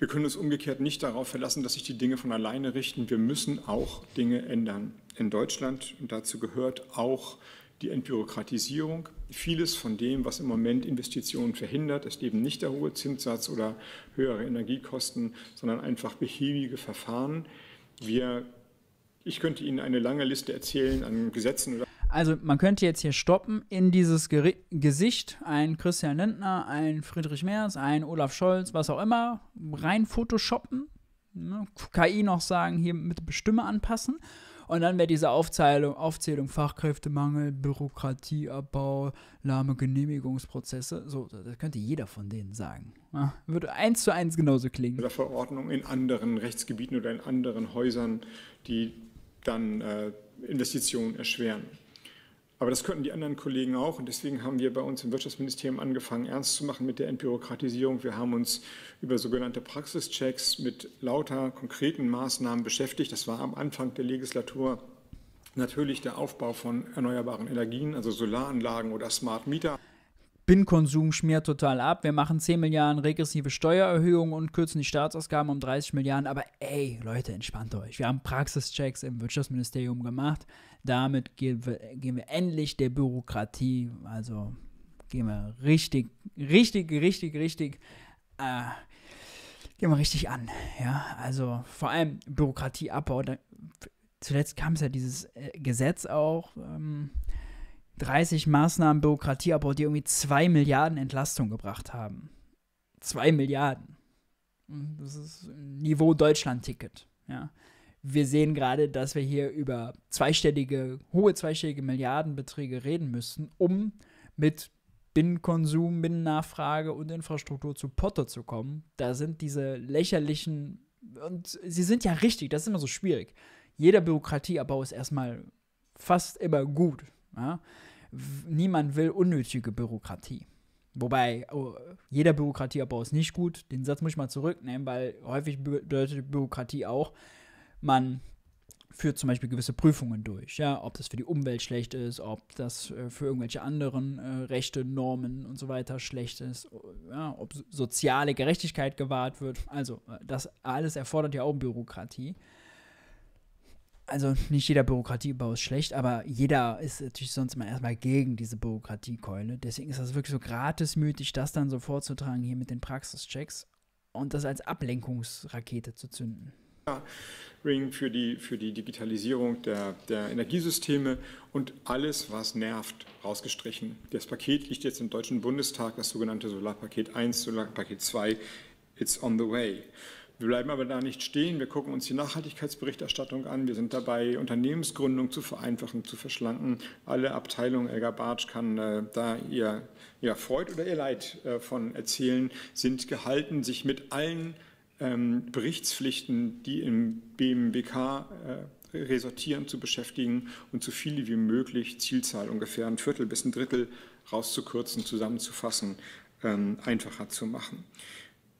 Wir können uns umgekehrt nicht darauf verlassen, dass sich die Dinge von alleine richten. Wir müssen auch Dinge ändern. In Deutschland, und dazu gehört auch die Entbürokratisierung. Vieles von dem, was im Moment Investitionen verhindert, ist eben nicht der hohe Zinssatz oder höhere Energiekosten, sondern einfach behäbige Verfahren. Wir, ich könnte Ihnen eine lange Liste erzählen an Gesetzen oder also man könnte jetzt hier stoppen in dieses Geri Gesicht ein Christian Lindner, ein Friedrich Merz, ein Olaf Scholz, was auch immer, rein photoshoppen, ne, KI noch sagen, hier mit Bestimme anpassen. Und dann wäre diese Aufzählung, Aufzählung Fachkräftemangel, Bürokratieabbau, lahme Genehmigungsprozesse. So, das könnte jeder von denen sagen. Ja, würde eins zu eins genauso klingen. Oder Verordnungen in anderen Rechtsgebieten oder in anderen Häusern, die dann äh, Investitionen erschweren. Aber das könnten die anderen Kollegen auch. Und deswegen haben wir bei uns im Wirtschaftsministerium angefangen, ernst zu machen mit der Entbürokratisierung. Wir haben uns über sogenannte Praxischecks mit lauter konkreten Maßnahmen beschäftigt. Das war am Anfang der Legislatur natürlich der Aufbau von erneuerbaren Energien, also Solaranlagen oder Smart Meter. Bin-Konsum schmiert total ab. Wir machen 10 Milliarden regressive Steuererhöhungen und kürzen die Staatsausgaben um 30 Milliarden. Aber ey, Leute, entspannt euch. Wir haben Praxischecks im Wirtschaftsministerium gemacht. Damit gehen wir, gehen wir endlich der Bürokratie, also gehen wir richtig, richtig, richtig, richtig, äh, gehen wir richtig an. Ja, also vor allem Bürokratieabbau. zuletzt kam es ja dieses äh, Gesetz auch. Ähm, 30 Maßnahmen Bürokratieabbau, die irgendwie 2 Milliarden Entlastung gebracht haben. 2 Milliarden. Das ist Niveau Deutschland-Ticket. Ja. Wir sehen gerade, dass wir hier über zweistellige, hohe zweistellige Milliardenbeträge reden müssen, um mit Binnenkonsum, Binnennachfrage und Infrastruktur zu Potter zu kommen. Da sind diese lächerlichen, und sie sind ja richtig, das ist immer so schwierig. Jeder Bürokratieabbau ist erstmal fast immer gut. Ja? niemand will unnötige Bürokratie. Wobei oh, jeder Bürokratieabbau ist nicht gut. Den Satz muss ich mal zurücknehmen, weil häufig bedeutet Bürokratie auch, man führt zum Beispiel gewisse Prüfungen durch, ja, ob das für die Umwelt schlecht ist, ob das äh, für irgendwelche anderen äh, Rechte, Normen und so weiter schlecht ist, ja, ob soziale Gerechtigkeit gewahrt wird. Also das alles erfordert ja auch Bürokratie also nicht jeder Bürokratiebau ist schlecht, aber jeder ist natürlich sonst immer erstmal gegen diese Bürokratiekeule. Deswegen ist das wirklich so gratismütig, das dann so vorzutragen hier mit den Praxischecks und das als Ablenkungsrakete zu zünden. Ring für die, für die Digitalisierung der, der Energiesysteme und alles, was nervt, rausgestrichen. Das Paket liegt jetzt im Deutschen Bundestag, das sogenannte Solarpaket 1, Solarpaket 2, it's on the way. Wir bleiben aber da nicht stehen. Wir gucken uns die Nachhaltigkeitsberichterstattung an. Wir sind dabei, Unternehmensgründung zu vereinfachen, zu verschlanken. Alle Abteilungen, Elga Bartsch kann äh, da ihr, ihr Freud oder ihr Leid äh, von erzählen, sind gehalten, sich mit allen ähm, Berichtspflichten, die im BMWK äh, resortieren, zu beschäftigen und so viele wie möglich Zielzahl, ungefähr ein Viertel bis ein Drittel rauszukürzen, zusammenzufassen, ähm, einfacher zu machen.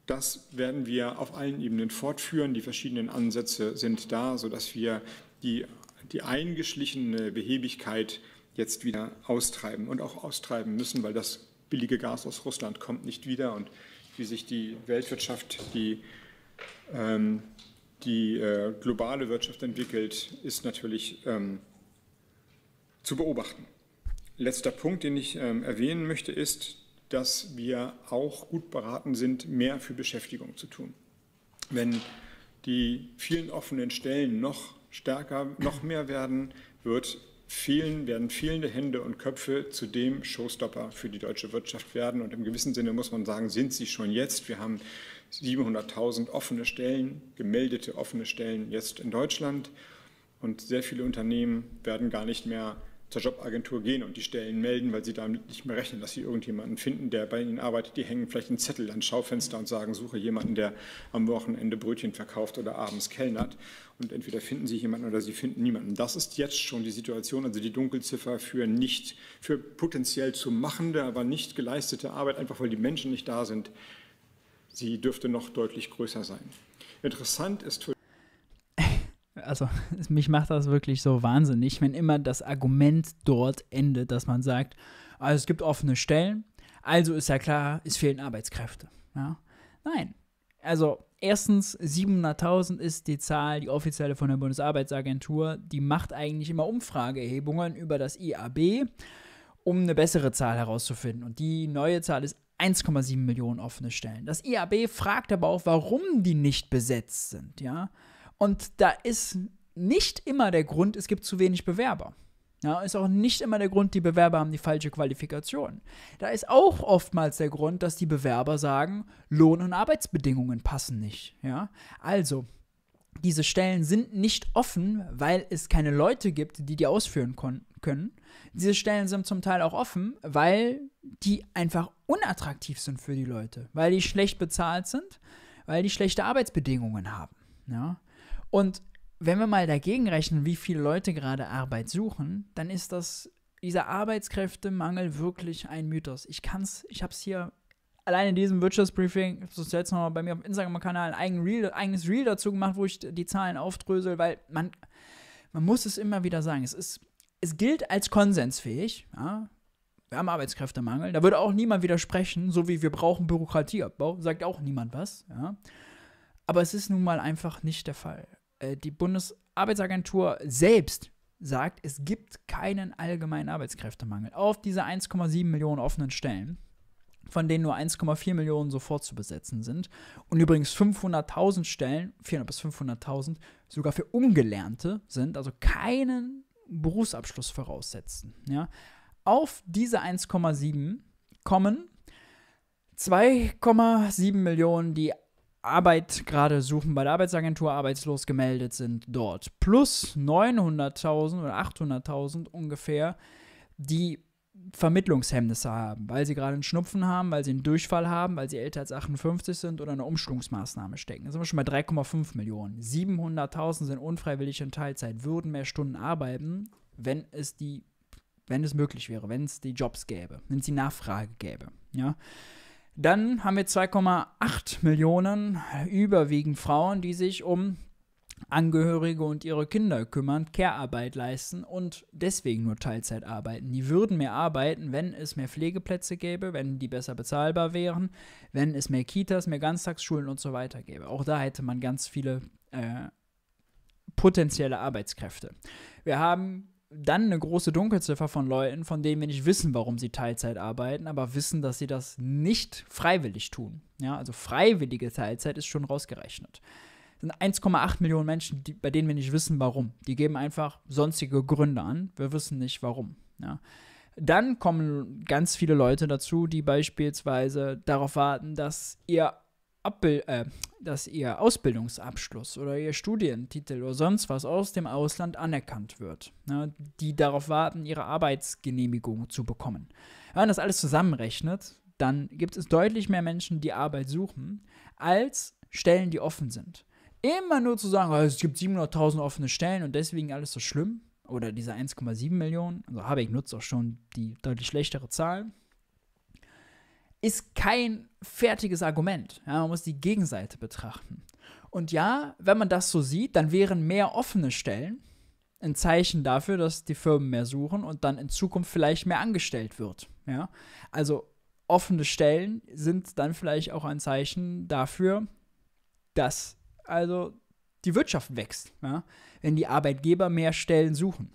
Das werden wir auf allen Ebenen fortführen. Die verschiedenen Ansätze sind da, sodass wir die, die eingeschlichene Behebigkeit jetzt wieder austreiben und auch austreiben müssen, weil das billige Gas aus Russland kommt nicht wieder und wie sich die Weltwirtschaft, die, ähm, die äh, globale Wirtschaft entwickelt, ist natürlich ähm, zu beobachten. Letzter Punkt, den ich ähm, erwähnen möchte, ist, dass wir auch gut beraten sind, mehr für Beschäftigung zu tun. Wenn die vielen offenen Stellen noch stärker, noch mehr werden, wird fehlen, werden fehlende Hände und Köpfe zu dem Showstopper für die deutsche Wirtschaft werden. Und im gewissen Sinne muss man sagen, sind sie schon jetzt. Wir haben 700.000 offene Stellen, gemeldete offene Stellen jetzt in Deutschland. Und sehr viele Unternehmen werden gar nicht mehr zur Jobagentur gehen und die Stellen melden, weil sie damit nicht mehr rechnen, dass sie irgendjemanden finden, der bei ihnen arbeitet. Die hängen vielleicht einen Zettel ans Schaufenster und sagen, suche jemanden, der am Wochenende Brötchen verkauft oder abends kellnert. Und entweder finden sie jemanden oder sie finden niemanden. Das ist jetzt schon die Situation, also die Dunkelziffer für nicht, für potenziell zu machende, aber nicht geleistete Arbeit, einfach weil die Menschen nicht da sind. Sie dürfte noch deutlich größer sein. Interessant ist für also mich macht das wirklich so wahnsinnig, wenn immer das Argument dort endet, dass man sagt, also es gibt offene Stellen, also ist ja klar, es fehlen Arbeitskräfte. Ja? Nein. Also erstens, 700.000 ist die Zahl, die offizielle von der Bundesarbeitsagentur, die macht eigentlich immer Umfrageerhebungen über das IAB, um eine bessere Zahl herauszufinden. Und die neue Zahl ist 1,7 Millionen offene Stellen. Das IAB fragt aber auch, warum die nicht besetzt sind, ja. Und da ist nicht immer der Grund, es gibt zu wenig Bewerber. Ja, ist auch nicht immer der Grund, die Bewerber haben die falsche Qualifikation. Da ist auch oftmals der Grund, dass die Bewerber sagen, Lohn- und Arbeitsbedingungen passen nicht. Ja? Also, diese Stellen sind nicht offen, weil es keine Leute gibt, die die ausführen können. Diese Stellen sind zum Teil auch offen, weil die einfach unattraktiv sind für die Leute, weil die schlecht bezahlt sind, weil die schlechte Arbeitsbedingungen haben. Ja? Und wenn wir mal dagegen rechnen, wie viele Leute gerade Arbeit suchen, dann ist das dieser Arbeitskräftemangel wirklich ein Mythos. Ich kann's, ich habe es hier allein in diesem Wirtschaftsbriefing, ich habe es jetzt nochmal bei mir auf Instagram-Kanal ein eigen Reel, eigenes Reel dazu gemacht, wo ich die Zahlen aufdrösel, weil man, man muss es immer wieder sagen, es ist, es gilt als konsensfähig, ja, wir haben Arbeitskräftemangel, da würde auch niemand widersprechen, so wie wir brauchen Bürokratieabbau, sagt auch niemand was, ja. Aber es ist nun mal einfach nicht der Fall. Äh, die Bundesarbeitsagentur selbst sagt, es gibt keinen allgemeinen Arbeitskräftemangel auf diese 1,7 Millionen offenen Stellen, von denen nur 1,4 Millionen sofort zu besetzen sind und übrigens 500.000 Stellen, 400 bis 500.000 sogar für Ungelernte sind, also keinen Berufsabschluss voraussetzen. Ja. Auf diese 1,7 kommen 2,7 Millionen, die Arbeit gerade suchen bei der Arbeitsagentur, arbeitslos gemeldet sind dort. Plus 900.000 oder 800.000 ungefähr, die Vermittlungshemmnisse haben, weil sie gerade einen Schnupfen haben, weil sie einen Durchfall haben, weil sie älter als 58 sind oder eine Umschulungsmaßnahme stecken. Da sind wir schon bei 3,5 Millionen. 700.000 sind unfreiwillig in Teilzeit, würden mehr Stunden arbeiten, wenn es die wenn es möglich wäre, wenn es die Jobs gäbe, wenn es die Nachfrage gäbe. Ja? Dann haben wir 2,8 Millionen überwiegend Frauen, die sich um Angehörige und ihre Kinder kümmern, Care-Arbeit leisten und deswegen nur Teilzeit arbeiten. Die würden mehr arbeiten, wenn es mehr Pflegeplätze gäbe, wenn die besser bezahlbar wären, wenn es mehr Kitas, mehr Ganztagsschulen und so weiter gäbe. Auch da hätte man ganz viele äh, potenzielle Arbeitskräfte. Wir haben dann eine große Dunkelziffer von Leuten, von denen wir nicht wissen, warum sie Teilzeit arbeiten, aber wissen, dass sie das nicht freiwillig tun. Ja, also freiwillige Teilzeit ist schon rausgerechnet. Das sind 1,8 Millionen Menschen, die, bei denen wir nicht wissen, warum. Die geben einfach sonstige Gründe an. Wir wissen nicht, warum. Ja. Dann kommen ganz viele Leute dazu, die beispielsweise darauf warten, dass ihr Abbild, äh, dass ihr Ausbildungsabschluss oder ihr Studientitel oder sonst was aus dem Ausland anerkannt wird, ne, die darauf warten, ihre Arbeitsgenehmigung zu bekommen. Wenn man das alles zusammenrechnet, dann gibt es deutlich mehr Menschen, die Arbeit suchen, als Stellen, die offen sind. Immer nur zu sagen, oh, es gibt 700.000 offene Stellen und deswegen alles so schlimm, oder diese 1,7 Millionen, also Habeck nutzt auch schon die deutlich schlechtere Zahl, ist kein fertiges Argument. Ja, man muss die Gegenseite betrachten. Und ja, wenn man das so sieht, dann wären mehr offene Stellen ein Zeichen dafür, dass die Firmen mehr suchen und dann in Zukunft vielleicht mehr angestellt wird. Ja? Also offene Stellen sind dann vielleicht auch ein Zeichen dafür, dass also die Wirtschaft wächst, ja? wenn die Arbeitgeber mehr Stellen suchen.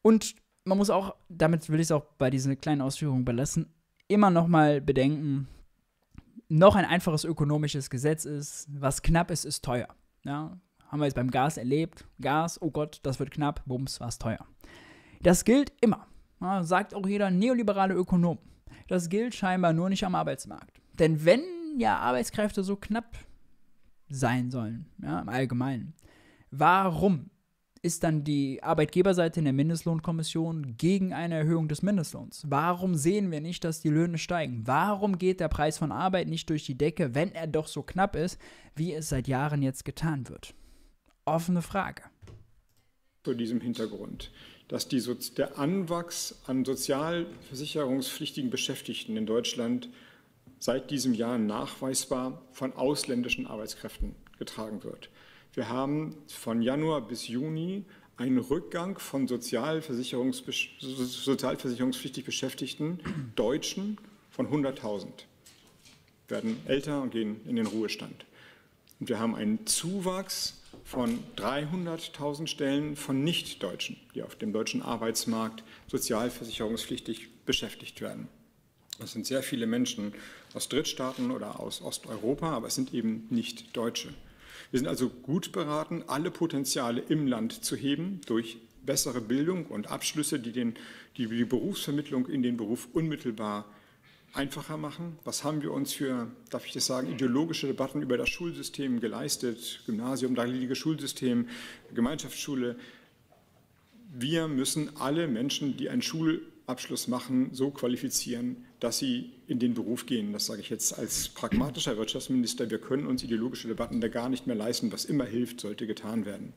Und man muss auch, damit will ich es auch bei diesen kleinen Ausführungen belassen, immer nochmal bedenken, noch ein einfaches ökonomisches Gesetz ist, was knapp ist, ist teuer. Ja, haben wir jetzt beim Gas erlebt. Gas, oh Gott, das wird knapp, bums, war es teuer. Das gilt immer, ja, sagt auch jeder neoliberale Ökonom. Das gilt scheinbar nur nicht am Arbeitsmarkt. Denn wenn ja Arbeitskräfte so knapp sein sollen, ja, im Allgemeinen, warum ist dann die Arbeitgeberseite in der Mindestlohnkommission gegen eine Erhöhung des Mindestlohns? Warum sehen wir nicht, dass die Löhne steigen? Warum geht der Preis von Arbeit nicht durch die Decke, wenn er doch so knapp ist, wie es seit Jahren jetzt getan wird? Offene Frage. Zu diesem Hintergrund, dass die, der Anwachs an sozialversicherungspflichtigen Beschäftigten in Deutschland seit diesem Jahr nachweisbar von ausländischen Arbeitskräften getragen wird. Wir haben von Januar bis Juni einen Rückgang von sozialversicherungspflichtig Beschäftigten Deutschen von 100.000. Werden älter und gehen in den Ruhestand. Und wir haben einen Zuwachs von 300.000 Stellen von Nichtdeutschen, die auf dem deutschen Arbeitsmarkt sozialversicherungspflichtig beschäftigt werden. Das sind sehr viele Menschen aus Drittstaaten oder aus Osteuropa, aber es sind eben nicht Deutsche. Wir sind also gut beraten, alle Potenziale im Land zu heben durch bessere Bildung und Abschlüsse, die den, die, die Berufsvermittlung in den Beruf unmittelbar einfacher machen. Was haben wir uns für, darf ich das sagen, ideologische Debatten über das Schulsystem geleistet? Gymnasium, dreiliges Schulsystem, Gemeinschaftsschule. Wir müssen alle Menschen, die ein Schul Abschluss machen, so qualifizieren, dass sie in den Beruf gehen. Das sage ich jetzt als pragmatischer Wirtschaftsminister. Wir können uns ideologische Debatten da gar nicht mehr leisten. Was immer hilft, sollte getan werden.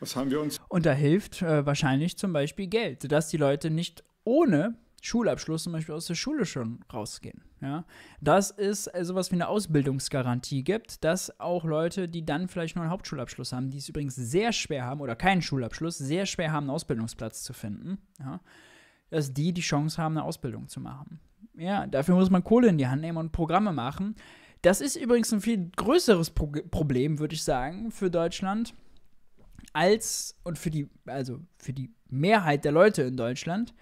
Was haben wir uns? Und da hilft äh, wahrscheinlich zum Beispiel Geld, dass die Leute nicht ohne Schulabschluss zum Beispiel aus der Schule schon rausgehen. Ja? Dass es äh, sowas wie eine Ausbildungsgarantie gibt, dass auch Leute, die dann vielleicht nur einen Hauptschulabschluss haben, die es übrigens sehr schwer haben oder keinen Schulabschluss, sehr schwer haben, einen Ausbildungsplatz zu finden. Ja? dass die die Chance haben, eine Ausbildung zu machen. Ja, dafür muss man Kohle in die Hand nehmen und Programme machen. Das ist übrigens ein viel größeres Pro Problem, würde ich sagen, für Deutschland als und für die also für die Mehrheit der Leute in Deutschland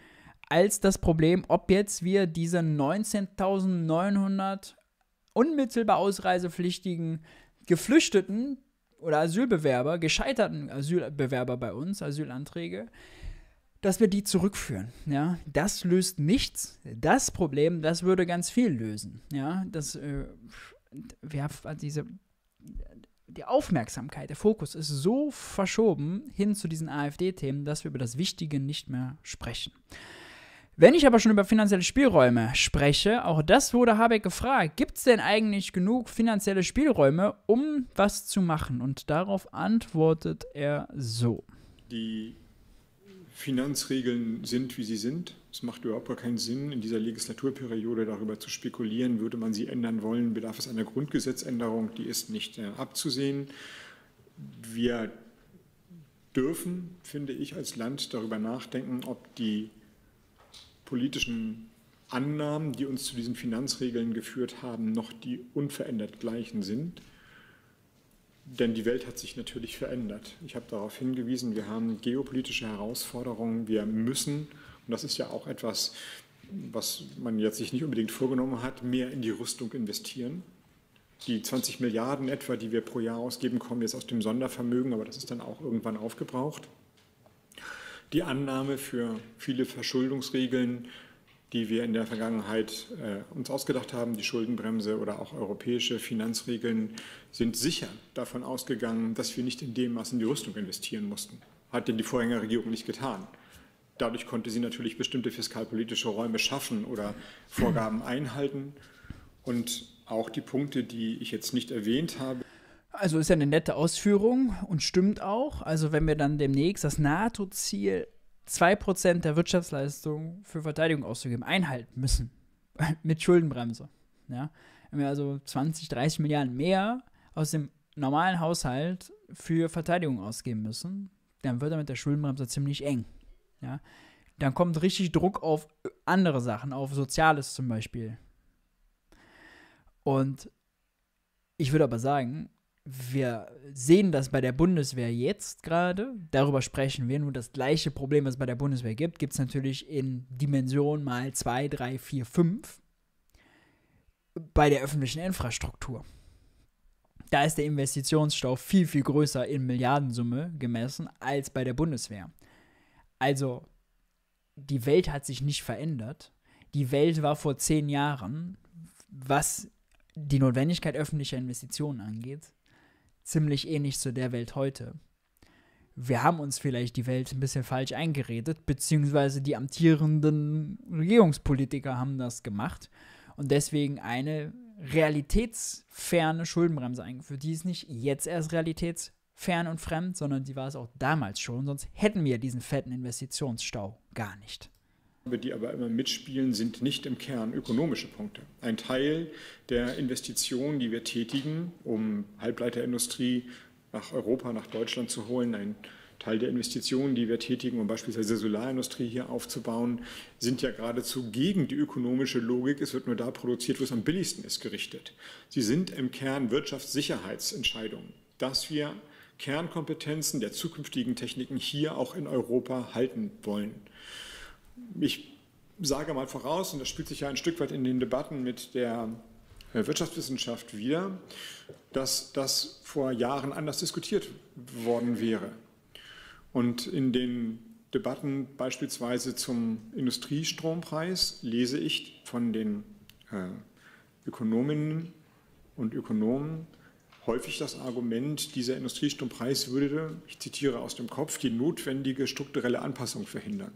als das Problem, ob jetzt wir diese 19.900 unmittelbar ausreisepflichtigen Geflüchteten oder Asylbewerber, gescheiterten Asylbewerber bei uns, Asylanträge, dass wir die zurückführen. Ja, das löst nichts. Das Problem, das würde ganz viel lösen. Ja, das, äh, wir haben also diese, die Aufmerksamkeit, der Fokus ist so verschoben hin zu diesen AfD-Themen, dass wir über das Wichtige nicht mehr sprechen. Wenn ich aber schon über finanzielle Spielräume spreche, auch das wurde Habeck gefragt, gibt es denn eigentlich genug finanzielle Spielräume, um was zu machen? Und darauf antwortet er so. Die Finanzregeln sind, wie sie sind. Es macht überhaupt gar keinen Sinn, in dieser Legislaturperiode darüber zu spekulieren, würde man sie ändern wollen, bedarf es einer Grundgesetzänderung, die ist nicht äh, abzusehen. Wir dürfen, finde ich, als Land darüber nachdenken, ob die politischen Annahmen, die uns zu diesen Finanzregeln geführt haben, noch die unverändert gleichen sind. Denn die Welt hat sich natürlich verändert. Ich habe darauf hingewiesen, wir haben geopolitische Herausforderungen, wir müssen, und das ist ja auch etwas, was man jetzt sich nicht unbedingt vorgenommen hat, mehr in die Rüstung investieren. Die 20 Milliarden etwa, die wir pro Jahr ausgeben, kommen jetzt aus dem Sondervermögen, aber das ist dann auch irgendwann aufgebraucht. Die Annahme für viele Verschuldungsregeln die wir in der Vergangenheit äh, uns ausgedacht haben, die Schuldenbremse oder auch europäische Finanzregeln, sind sicher davon ausgegangen, dass wir nicht in dem Maß in die Rüstung investieren mussten. Hat denn die Vorgängerregierung nicht getan. Dadurch konnte sie natürlich bestimmte fiskalpolitische Räume schaffen oder Vorgaben einhalten. Und auch die Punkte, die ich jetzt nicht erwähnt habe. Also ist ja eine nette Ausführung und stimmt auch. Also wenn wir dann demnächst das NATO-Ziel 2% der Wirtschaftsleistung für Verteidigung auszugeben, einhalten müssen. Mit Schuldenbremse. Ja? Wenn wir also 20, 30 Milliarden mehr aus dem normalen Haushalt für Verteidigung ausgeben müssen, dann wird damit der Schuldenbremse ziemlich eng. Ja? Dann kommt richtig Druck auf andere Sachen, auf Soziales zum Beispiel. Und ich würde aber sagen, wir sehen das bei der Bundeswehr jetzt gerade. Darüber sprechen wir nur das gleiche Problem, was es bei der Bundeswehr gibt, gibt es natürlich in Dimension mal 2, 3, 4, 5 bei der öffentlichen Infrastruktur. Da ist der Investitionsstau viel, viel größer in Milliardensumme gemessen als bei der Bundeswehr. Also, die Welt hat sich nicht verändert. Die Welt war vor zehn Jahren, was die Notwendigkeit öffentlicher Investitionen angeht, ziemlich ähnlich zu der Welt heute. Wir haben uns vielleicht die Welt ein bisschen falsch eingeredet, beziehungsweise die amtierenden Regierungspolitiker haben das gemacht und deswegen eine realitätsferne Schuldenbremse eingeführt. Die ist nicht jetzt erst realitätsfern und fremd, sondern die war es auch damals schon, sonst hätten wir diesen fetten Investitionsstau gar nicht. Die aber immer mitspielen, sind nicht im Kern ökonomische Punkte. Ein Teil der Investitionen, die wir tätigen, um Halbleiterindustrie nach Europa, nach Deutschland zu holen, ein Teil der Investitionen, die wir tätigen, um beispielsweise Solarindustrie hier aufzubauen, sind ja geradezu gegen die ökonomische Logik. Es wird nur da produziert, wo es am billigsten ist, gerichtet. Sie sind im Kern Wirtschaftssicherheitsentscheidungen, dass wir Kernkompetenzen der zukünftigen Techniken hier auch in Europa halten wollen ich sage mal voraus, und das spielt sich ja ein Stück weit in den Debatten mit der äh, Wirtschaftswissenschaft wieder, dass das vor Jahren anders diskutiert worden wäre. Und in den Debatten beispielsweise zum Industriestrompreis lese ich von den äh, Ökonominnen und Ökonomen häufig das Argument, dieser Industriestrompreis würde, ich zitiere aus dem Kopf, die notwendige strukturelle Anpassung verhindern.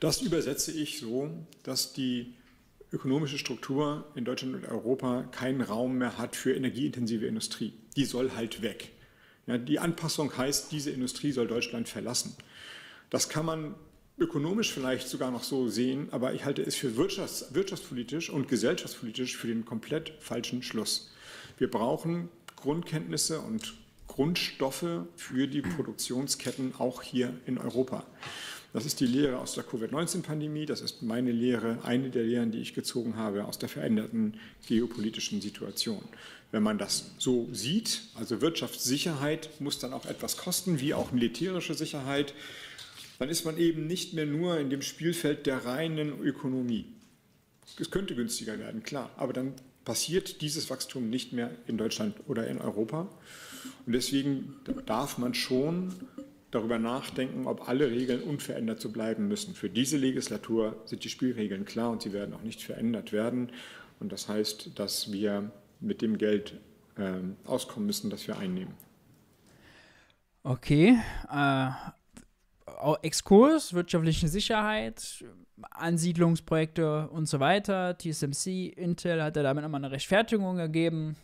Das übersetze ich so, dass die ökonomische Struktur in Deutschland und Europa keinen Raum mehr hat für energieintensive Industrie. Die soll halt weg. Ja, die Anpassung heißt, diese Industrie soll Deutschland verlassen. Das kann man ökonomisch vielleicht sogar noch so sehen, aber ich halte es für wirtschafts-, wirtschaftspolitisch und gesellschaftspolitisch für den komplett falschen Schluss. Wir brauchen Grundkenntnisse und Grundstoffe für die Produktionsketten auch hier in Europa. Das ist die Lehre aus der Covid-19-Pandemie. Das ist meine Lehre, eine der Lehren, die ich gezogen habe aus der veränderten geopolitischen Situation. Wenn man das so sieht, also Wirtschaftssicherheit muss dann auch etwas kosten, wie auch militärische Sicherheit, dann ist man eben nicht mehr nur in dem Spielfeld der reinen Ökonomie. Es könnte günstiger werden, klar, aber dann passiert dieses Wachstum nicht mehr in Deutschland oder in Europa. Und deswegen darf man schon darüber nachdenken, ob alle Regeln unverändert zu bleiben müssen. Für diese Legislatur sind die Spielregeln klar und sie werden auch nicht verändert werden. Und das heißt, dass wir mit dem Geld äh, auskommen müssen, das wir einnehmen. Okay. Äh, Exkurs, wirtschaftliche Sicherheit, Ansiedlungsprojekte und so weiter. TSMC, Intel hat ja damit nochmal eine Rechtfertigung ergeben.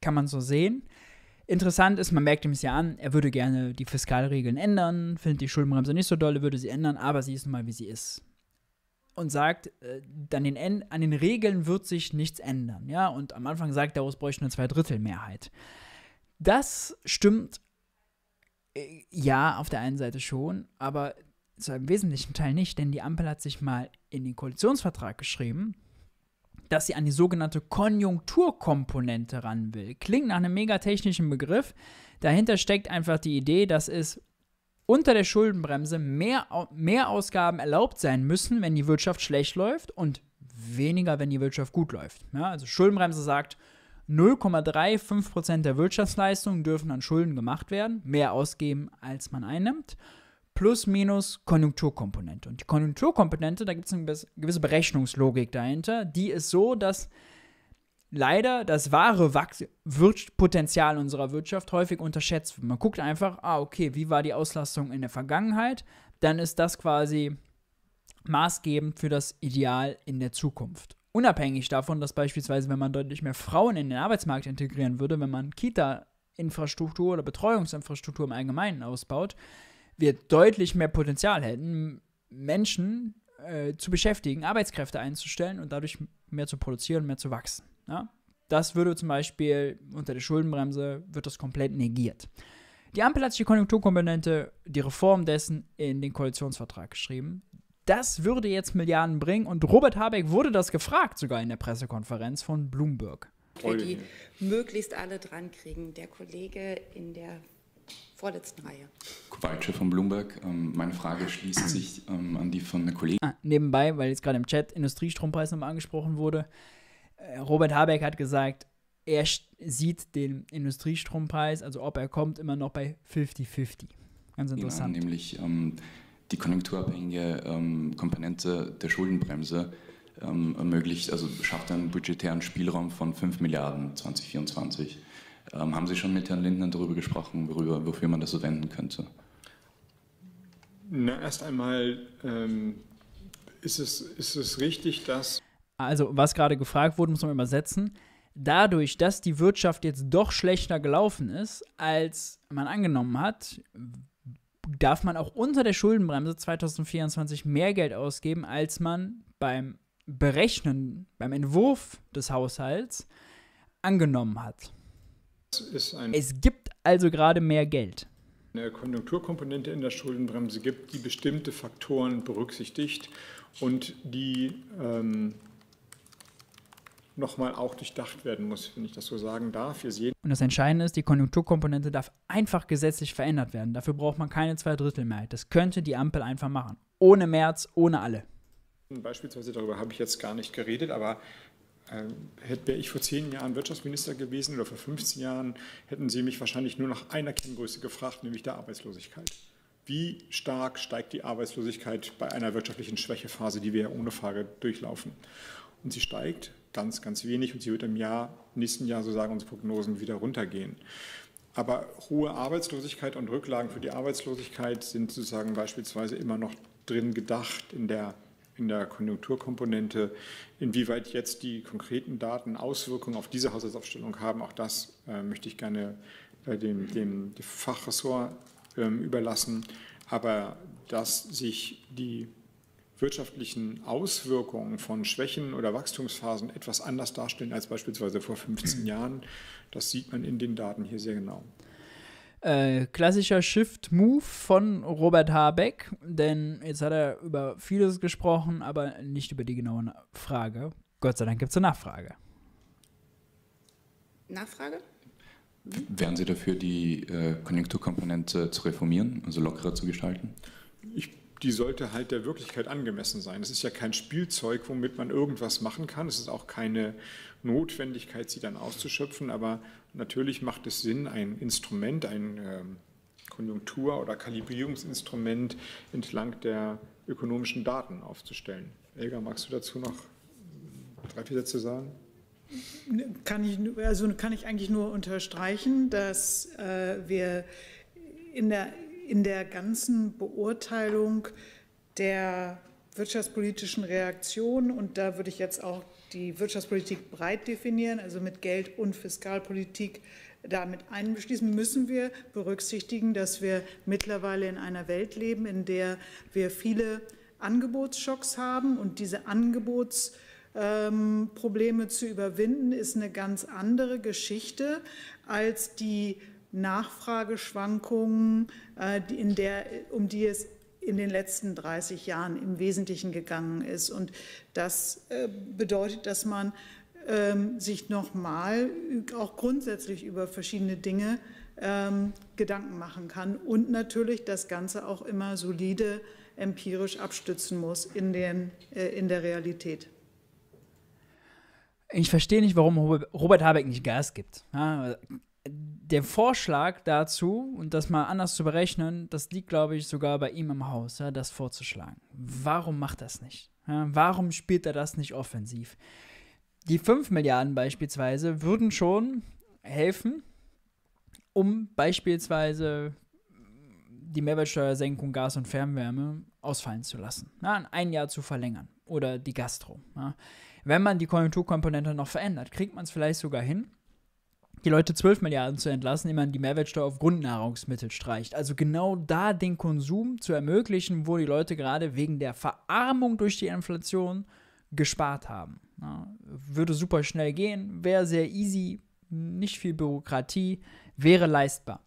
Kann man so sehen. Interessant ist, man merkt ihm es ja an, er würde gerne die Fiskalregeln ändern, findet die Schuldenbremse nicht so dolle, würde sie ändern, aber sie ist nun mal, wie sie ist. Und sagt, äh, an, den an den Regeln wird sich nichts ändern. Ja? Und am Anfang sagt er, oh, es bräuchte eine Zweidrittelmehrheit. Das stimmt äh, ja auf der einen Seite schon, aber zu einem wesentlichen Teil nicht, denn die Ampel hat sich mal in den Koalitionsvertrag geschrieben, dass sie an die sogenannte Konjunkturkomponente ran will. Klingt nach einem mega technischen Begriff. Dahinter steckt einfach die Idee, dass es unter der Schuldenbremse mehr, mehr Ausgaben erlaubt sein müssen, wenn die Wirtschaft schlecht läuft und weniger, wenn die Wirtschaft gut läuft. Ja, also Schuldenbremse sagt, 0,35% der Wirtschaftsleistung dürfen an Schulden gemacht werden, mehr ausgeben, als man einnimmt plus minus Konjunkturkomponente. Und die Konjunkturkomponente, da gibt es eine gewisse Berechnungslogik dahinter, die ist so, dass leider das wahre Wach Potenzial unserer Wirtschaft häufig unterschätzt wird. Man guckt einfach, ah, okay, wie war die Auslastung in der Vergangenheit? Dann ist das quasi maßgebend für das Ideal in der Zukunft. Unabhängig davon, dass beispielsweise, wenn man deutlich mehr Frauen in den Arbeitsmarkt integrieren würde, wenn man Kita-Infrastruktur oder Betreuungsinfrastruktur im Allgemeinen ausbaut, wir deutlich mehr Potenzial hätten, Menschen äh, zu beschäftigen, Arbeitskräfte einzustellen und dadurch mehr zu produzieren, mehr zu wachsen. Ja? Das würde zum Beispiel unter der Schuldenbremse, wird das komplett negiert. Die Ampel hat sich die Konjunkturkomponente, die Reform dessen in den Koalitionsvertrag geschrieben. Das würde jetzt Milliarden bringen und Robert Habeck wurde das gefragt, sogar in der Pressekonferenz von Bloomberg. Wir die möglichst alle dran kriegen. Der Kollege in der vorletzten Reihe. Kowalczyk von Bloomberg. Ähm, meine Frage schließt sich ähm, an die von einer Kollegin. Ah, nebenbei, weil jetzt gerade im Chat Industriestrompreis nochmal angesprochen wurde. Äh, Robert Habeck hat gesagt, er sieht den Industriestrompreis, also ob er kommt, immer noch bei 50-50. Ganz genau, interessant. Ja, nämlich ähm, die konjunkturabhängige ähm, Komponente der Schuldenbremse ähm, ermöglicht, also schafft einen budgetären Spielraum von 5 Milliarden 2024. Ähm, haben Sie schon mit Herrn Lindner darüber gesprochen, worüber, wofür man das so wenden könnte? Na, erst einmal ähm, ist, es, ist es richtig, dass. Also, was gerade gefragt wurde, muss man übersetzen. Dadurch, dass die Wirtschaft jetzt doch schlechter gelaufen ist, als man angenommen hat, darf man auch unter der Schuldenbremse 2024 mehr Geld ausgeben, als man beim Berechnen, beim Entwurf des Haushalts angenommen hat es gibt also gerade mehr Geld. Eine Konjunkturkomponente in der Schuldenbremse gibt, die bestimmte Faktoren berücksichtigt und die ähm, nochmal auch durchdacht werden muss, wenn ich das so sagen darf. Wir sehen und das Entscheidende ist, die Konjunkturkomponente darf einfach gesetzlich verändert werden. Dafür braucht man keine Zweidrittelmehrheit. Das könnte die Ampel einfach machen. Ohne März, ohne alle. Beispielsweise darüber habe ich jetzt gar nicht geredet, aber äh, wäre ich vor zehn Jahren Wirtschaftsminister gewesen oder vor 15 Jahren, hätten Sie mich wahrscheinlich nur nach einer Kenngröße gefragt, nämlich der Arbeitslosigkeit. Wie stark steigt die Arbeitslosigkeit bei einer wirtschaftlichen Schwächephase, die wir ja ohne Frage durchlaufen? Und sie steigt ganz, ganz wenig und sie wird im Jahr, nächsten Jahr, so sagen unsere Prognosen, wieder runtergehen. Aber hohe Arbeitslosigkeit und Rücklagen für die Arbeitslosigkeit sind sozusagen beispielsweise immer noch drin gedacht in der in der Konjunkturkomponente. Inwieweit jetzt die konkreten Daten Auswirkungen auf diese Haushaltsaufstellung haben, auch das äh, möchte ich gerne äh, dem, dem, Fachressort äh, überlassen. Aber dass sich die wirtschaftlichen Auswirkungen von Schwächen oder Wachstumsphasen etwas anders darstellen als beispielsweise vor 15 Jahren, das sieht man in den Daten hier sehr genau. Äh, klassischer Shift-Move von Robert Habeck, denn jetzt hat er über vieles gesprochen, aber nicht über die genaue Frage. Gott sei Dank gibt es eine Nachfrage. Nachfrage? Hm? Wären Sie dafür, die äh, Konjunkturkomponente zu reformieren, also lockerer zu gestalten? Ich, die sollte halt der Wirklichkeit angemessen sein. Es ist ja kein Spielzeug, womit man irgendwas machen kann. Es ist auch keine Notwendigkeit, sie dann auszuschöpfen. Aber Natürlich macht es Sinn, ein Instrument, ein ähm, Konjunktur- oder Kalibrierungsinstrument entlang der ökonomischen Daten aufzustellen. Elga, magst du dazu noch drei, vier Sätze sagen? Kann ich, also kann ich eigentlich nur unterstreichen, dass äh, wir in der, in der ganzen Beurteilung der wirtschaftspolitischen Reaktion, und da würde ich jetzt auch die Wirtschaftspolitik breit definieren, also mit Geld- und Fiskalpolitik damit einbeschließen, müssen wir berücksichtigen, dass wir mittlerweile in einer Welt leben, in der wir viele Angebotsschocks haben und diese Angebots Probleme zu überwinden, ist eine ganz andere Geschichte als die Nachfrageschwankungen, äh, die in der, um die es in den letzten 30 Jahren im Wesentlichen gegangen ist. Und das äh, bedeutet, dass man ähm, sich nochmal auch grundsätzlich über verschiedene Dinge ähm, Gedanken machen kann und natürlich das Ganze auch immer solide empirisch abstützen muss in, den, äh, in der Realität. Ich verstehe nicht, warum Robert Habeck nicht Gas gibt der Vorschlag dazu und das mal anders zu berechnen, das liegt, glaube ich, sogar bei ihm im Haus, ja, das vorzuschlagen. Warum macht das nicht? Ja, warum spielt er das nicht offensiv? Die 5 Milliarden beispielsweise würden schon helfen, um beispielsweise die Mehrwertsteuersenkung Gas und Fernwärme ausfallen zu lassen, ja, ein Jahr zu verlängern oder die Gastro. Ja. Wenn man die Konjunkturkomponente noch verändert, kriegt man es vielleicht sogar hin, die Leute 12 Milliarden zu entlassen, indem man die Mehrwertsteuer auf Grundnahrungsmittel streicht. Also genau da den Konsum zu ermöglichen, wo die Leute gerade wegen der Verarmung durch die Inflation gespart haben. Ja, würde super schnell gehen, wäre sehr easy, nicht viel Bürokratie, wäre leistbar.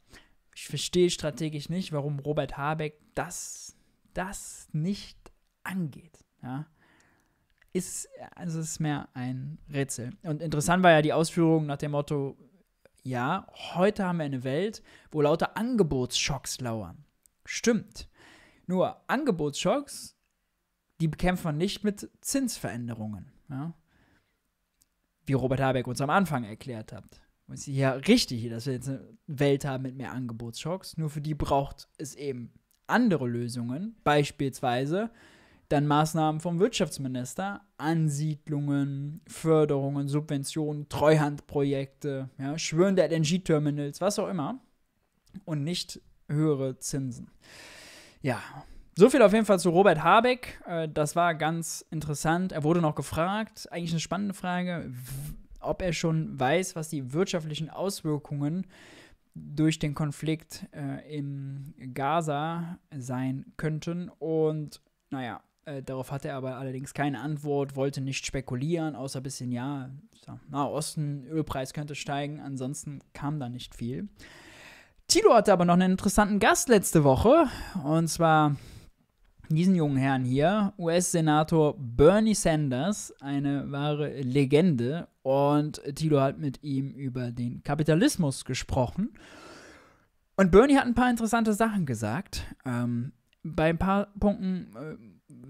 Ich verstehe strategisch nicht, warum Robert Habeck das, das nicht angeht. Ja ist, also ist mehr ein Rätsel. Und interessant war ja die Ausführung nach dem Motto, ja, heute haben wir eine Welt, wo lauter Angebotsschocks lauern. Stimmt. Nur Angebotsschocks, die bekämpft man nicht mit Zinsveränderungen. Ja? Wie Robert Habeck uns am Anfang erklärt hat. Und es ist ja richtig, dass wir jetzt eine Welt haben mit mehr Angebotsschocks. Nur für die braucht es eben andere Lösungen. Beispielsweise dann Maßnahmen vom Wirtschaftsminister, Ansiedlungen, Förderungen, Subventionen, Treuhandprojekte, ja, schwörende LNG-Terminals, was auch immer. Und nicht höhere Zinsen. Ja, so viel auf jeden Fall zu Robert Habeck. Äh, das war ganz interessant. Er wurde noch gefragt, eigentlich eine spannende Frage, ob er schon weiß, was die wirtschaftlichen Auswirkungen durch den Konflikt äh, in Gaza sein könnten. Und naja, äh, darauf hatte er aber allerdings keine Antwort, wollte nicht spekulieren, außer ein bisschen, ja, na, Osten, Ölpreis könnte steigen, ansonsten kam da nicht viel. Tilo hatte aber noch einen interessanten Gast letzte Woche, und zwar diesen jungen Herrn hier, US-Senator Bernie Sanders, eine wahre Legende. Und Tilo hat mit ihm über den Kapitalismus gesprochen. Und Bernie hat ein paar interessante Sachen gesagt. Ähm, bei ein paar Punkten äh,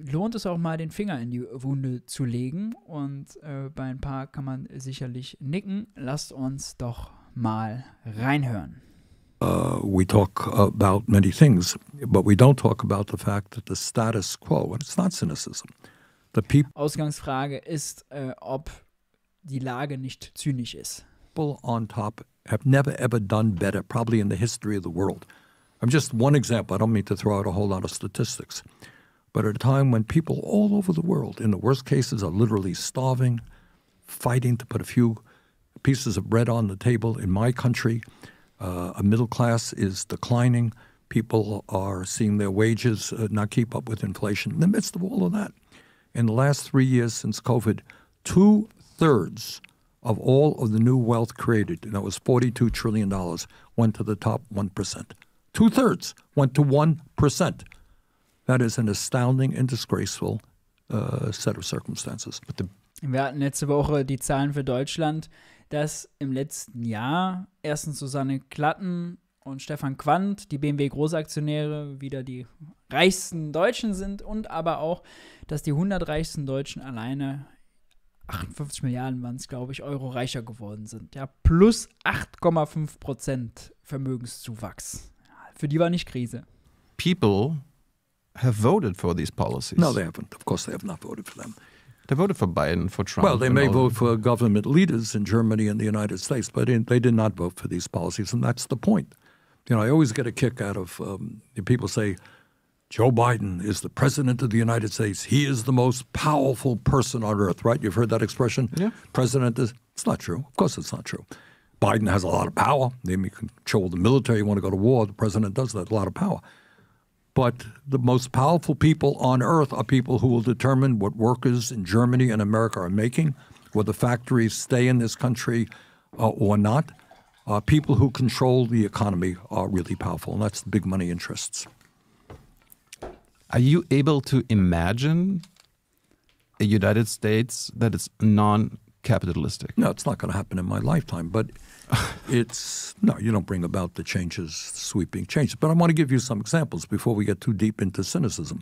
lohnt es auch mal, den Finger in die Wunde zu legen. Und äh, bei ein paar kann man sicherlich nicken. Lasst uns doch mal reinhören. Uh, we talk about many things, but we don't talk about the fact that the status quo, and it's not cynicism. The people Ausgangsfrage ist, äh, ob die Lage nicht zynisch ist. People on top have never ever done better, probably in the history of the world. I'm just one example. I don't mean to throw out a whole lot of statistics. but at a time when people all over the world, in the worst cases, are literally starving, fighting to put a few pieces of bread on the table. In my country, uh, a middle class is declining. People are seeing their wages uh, not keep up with inflation. In the midst of all of that, in the last three years since COVID, two thirds of all of the new wealth created, and that was $42 trillion, went to the top 1%. Two thirds went to 1%. That is an astounding and disgraceful uh, set of circumstances. Wir hatten letzte Woche die Zahlen für Deutschland, dass im letzten Jahr erstens Susanne Klatten und Stefan Quandt, die BMW Großaktionäre, wieder die reichsten Deutschen sind und aber auch, dass die 100 reichsten Deutschen alleine 58 Milliarden waren es, glaube ich, Euro reicher geworden sind. Ja, plus 8,5 Prozent Vermögenszuwachs. Für die war nicht Krise. People have voted for these policies. No, they haven't. Of course, they have not voted for them. They voted for Biden, for Trump. Well, they may vote for government leaders in Germany and the United States, but they did not vote for these policies, and that's the point. You know, I always get a kick out of um, people say, Joe Biden is the president of the United States. He is the most powerful person on earth, right? You've heard that expression? Yeah. President is, it's not true. Of course, it's not true. Biden has a lot of power. They can control the military. You want to go to war, the president does that, a lot of power. But the most powerful people on earth are people who will determine what workers in Germany and America are making, whether factories stay in this country uh, or not. Uh, people who control the economy are really powerful, and that's the big money interests. Are you able to imagine a United States that is non capitalistic? No, it's not going to happen in my lifetime, but it's no, you don't bring about the changes, sweeping changes. But I want to give you some examples before we get too deep into cynicism.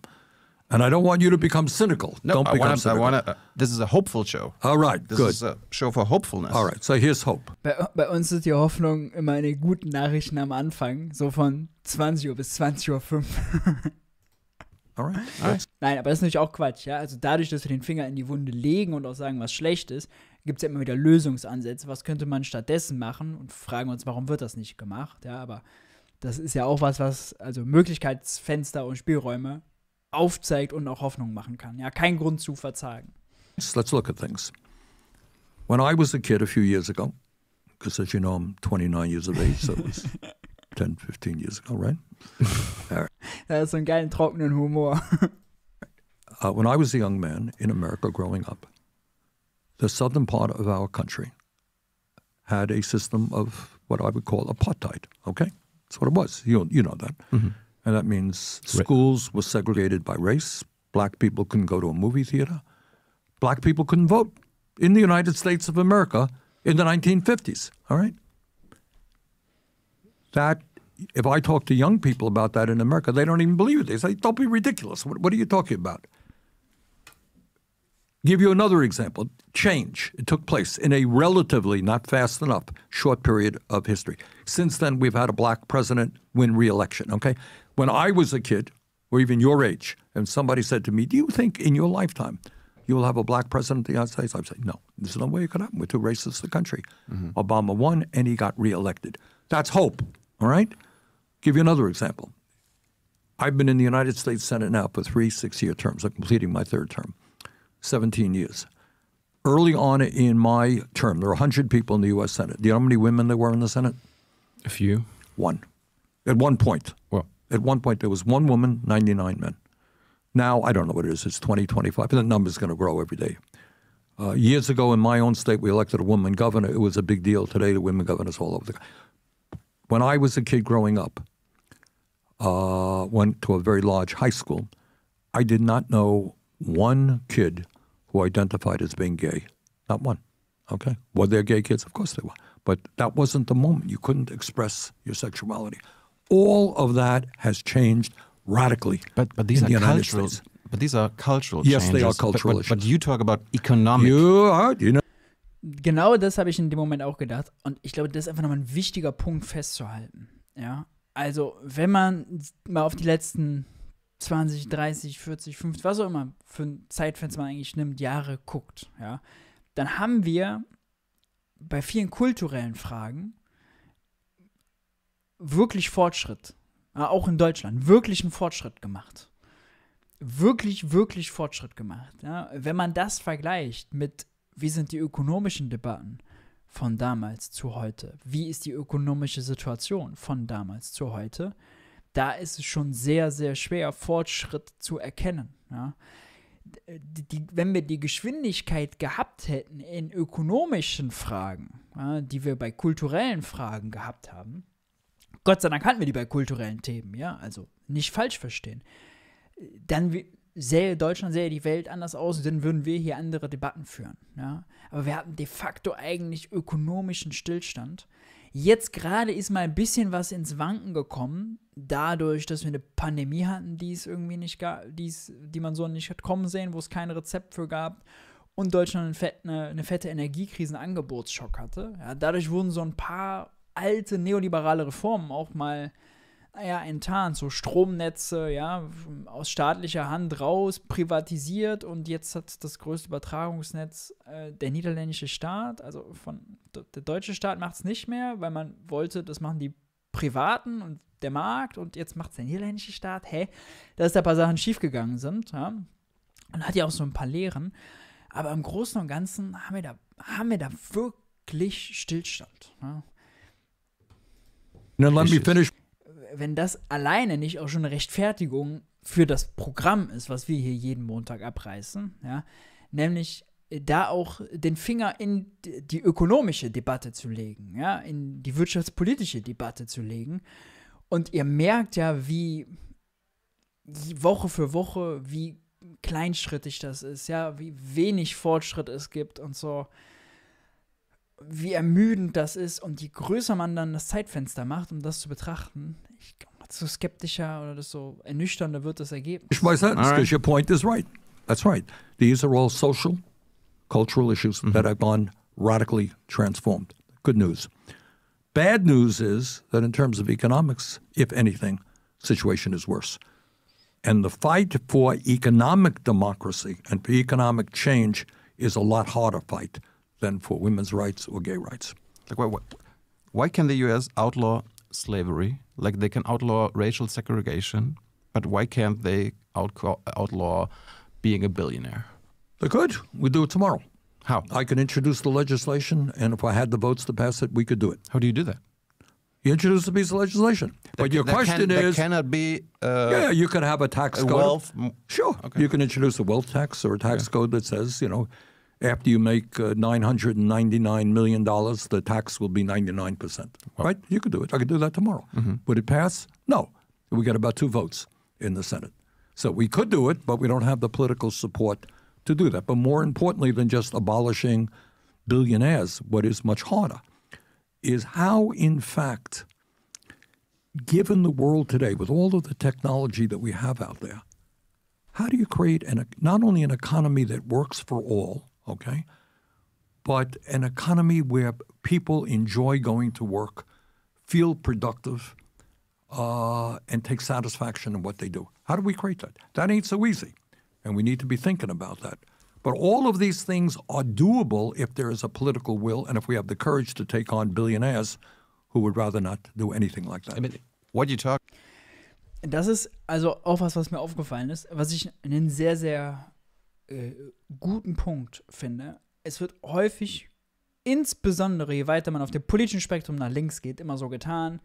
And I don't want you to become cynical. No, don't I become wanna, cynical. I wanna, uh, this is a hopeful show. All right, this good. This is a show for hopefulness. All right, so here's hope. Bei, bei, uns ist die Hoffnung immer eine guten Nachrichten am Anfang, so von 20 Uhr bis 20 Uhr 5. All right. All right. Nein, aber das ist natürlich auch Quatsch, ja. Also dadurch, dass wir den Finger in die Wunde legen und auch sagen, was schlecht ist, gibt es ja immer wieder Lösungsansätze. Was könnte man stattdessen machen? Und fragen uns, warum wird das nicht gemacht? Ja, aber das ist ja auch was, was also Möglichkeitsfenster und Spielräume aufzeigt und auch Hoffnung machen kann. Ja, kein Grund zu verzagen. Let's look at things. When I was a kid a few years ago, because as you know, I'm 29 years of age, so it was 10, 15 years ago, right? da ist so einen geilen trockenen Humor. uh, when I was a young man in America growing up, the southern part of our country had a system of what I would call apartheid. Okay, that's what it was. You you know that, mm-hmm. and that means schools were segregated by race. Black people couldn't go to a movie theater. Black people couldn't vote in the United States of America in the 1950s. All right, that. If I talk to young people about that in America, they don't even believe it. They say, "Don't be ridiculous. What, what are you talking about?" Give you another example change. It took place in a relatively, not fast enough, short period of history. Since then, we've had a black president win re-election, okay? When I was a kid, or even your age, and somebody said to me, do you think in your lifetime you will have a black president of the United States? I'd say, no, there's no way it could happen. We're too racist the country. Mm-hmm. Obama won, and he got re-elected. That's hope, all right? Give you another example. I've been in the United States Senate now for three six year terms. I'm completing my third term, 17 years early on in my term, there were 100 people in the U.S. Senate. Do you know how many women there were in the Senate? A few. One. At one point. Well. At one point, there was one woman, 99 men. Now, I don't know what it is. It's 20, 25. And the number's going to grow every day. Uh, years ago in my own state, we elected a woman governor. It was a big deal. Today, the women governors all over the country. When I was a kid growing up, uh, went to a very large high school, I did not know one kid who identified as being gay. Not one. Okay. Were there gay kids? Of course they were. But that wasn't the moment. You couldn't express your sexuality. All of that has changed radically. But but these are the cultural. But these are cultural. Yes, changes. they are cultural. But, but, but, you talk about economic. You are, you know. Genau das habe ich in dem Moment auch gedacht. Und ich glaube, das ist einfach nochmal ein wichtiger Punkt festzuhalten. Ja. Also, wenn man mal auf die letzten 20, 30, 40, 50, was auch immer für ein Zeitfenster man eigentlich nimmt, Jahre guckt, ja, dann haben wir bei vielen kulturellen Fragen wirklich Fortschritt, auch in Deutschland, wirklich einen Fortschritt gemacht. Wirklich, wirklich Fortschritt gemacht. Ja. Wenn man das vergleicht mit, wie sind die ökonomischen Debatten von damals zu heute, wie ist die ökonomische Situation von damals zu heute, da ist es schon sehr, sehr schwer, Fortschritt zu erkennen. Ja. Die, die, wenn wir die Geschwindigkeit gehabt hätten in ökonomischen Fragen, ja, die wir bei kulturellen Fragen gehabt haben, Gott sei Dank hatten wir die bei kulturellen Themen, ja, also nicht falsch verstehen, dann sähe Deutschland, sähe die Welt anders aus, dann würden wir hier andere Debatten führen, ja. Aber wir hatten de facto eigentlich ökonomischen Stillstand Jetzt gerade ist mal ein bisschen was ins Wanken gekommen, dadurch, dass wir eine Pandemie hatten, die es irgendwie nicht gab, die's, die man so nicht hat kommen sehen, wo es kein Rezept für gab und Deutschland eine, eine fette Energiekrisenangebotsschock hatte. Ja, dadurch wurden so ein paar alte neoliberale Reformen auch mal äh, ja, enttarnt, so Stromnetze, ja, aus staatlicher Hand raus, privatisiert und jetzt hat das größte Übertragungsnetz äh, der niederländische Staat, also von der deutsche Staat macht es nicht mehr, weil man wollte, das machen die Privaten und der Markt und jetzt macht es der niederländische Staat, hä, hey, dass da ein paar Sachen schiefgegangen sind, ja, und hat ja auch so ein paar Lehren, aber im Großen und Ganzen haben wir da, haben wir da wirklich Stillstand, ja. And let me finish wenn das alleine nicht auch schon eine Rechtfertigung für das Programm ist, was wir hier jeden Montag abreißen, ja, nämlich äh, da auch den Finger in die ökonomische Debatte zu legen, ja, in die wirtschaftspolitische Debatte zu legen. Und ihr merkt ja, wie Woche für Woche, wie kleinschrittig das ist, ja, wie wenig Fortschritt es gibt und so, wie ermüdend das ist. Und je größer man dann das Zeitfenster macht, um das zu betrachten, ich glaube, so skeptischer oder ernüchternder wird das Ergebnis. Ich weiß because your point is right. That's right. These are all social, cultural issues mm -hmm. that have gone radically transformed. Good news. Bad news is that in terms of economics, if anything, situation is worse. And the fight for economic democracy and for economic change is a lot harder fight than for women's rights or gay rights. Like why, why, why can the U.S. outlaw slavery like they can outlaw racial segregation, but why can't they outlaw being a billionaire? They could. We do it tomorrow. How? I can introduce the legislation, and if I had the votes to pass it, we could do it. How do you do that? You introduce a piece of legislation. That, but your question can, is, cannot be. Uh, yeah, you can have a tax a code. Wealth. Sure, okay. you can introduce a wealth tax or a tax yeah. code that says, you know, after you make uh, $999 million, the tax will be 99%. Wow. Right? You could do it. I could do that tomorrow. Mm -hmm. Would it pass? No. We got about two votes in the Senate. So we could do it, but we don't have the political support to do that. But more importantly than just abolishing billionaires, what is much harder is how, in fact, given the world today, with all of the technology that we have out there, how do you create an, not only an economy that works for all, okay? But an economy where people enjoy going to work, feel productive, uh, and take satisfaction in what they do. How do we create that? That ain't so easy, and we need to be thinking about that. But all of these things are doable if there is a political will and if we have the courage to take on billionaires who would rather not do anything like that. I mean, what you talk. Das ist also auch was, was mir aufgefallen ist, was ich einen sehr, sehr Äh, guten Punkt finde. Es wird häufig, insbesondere je weiter man auf dem politischen Spektrum nach links geht, immer so getan,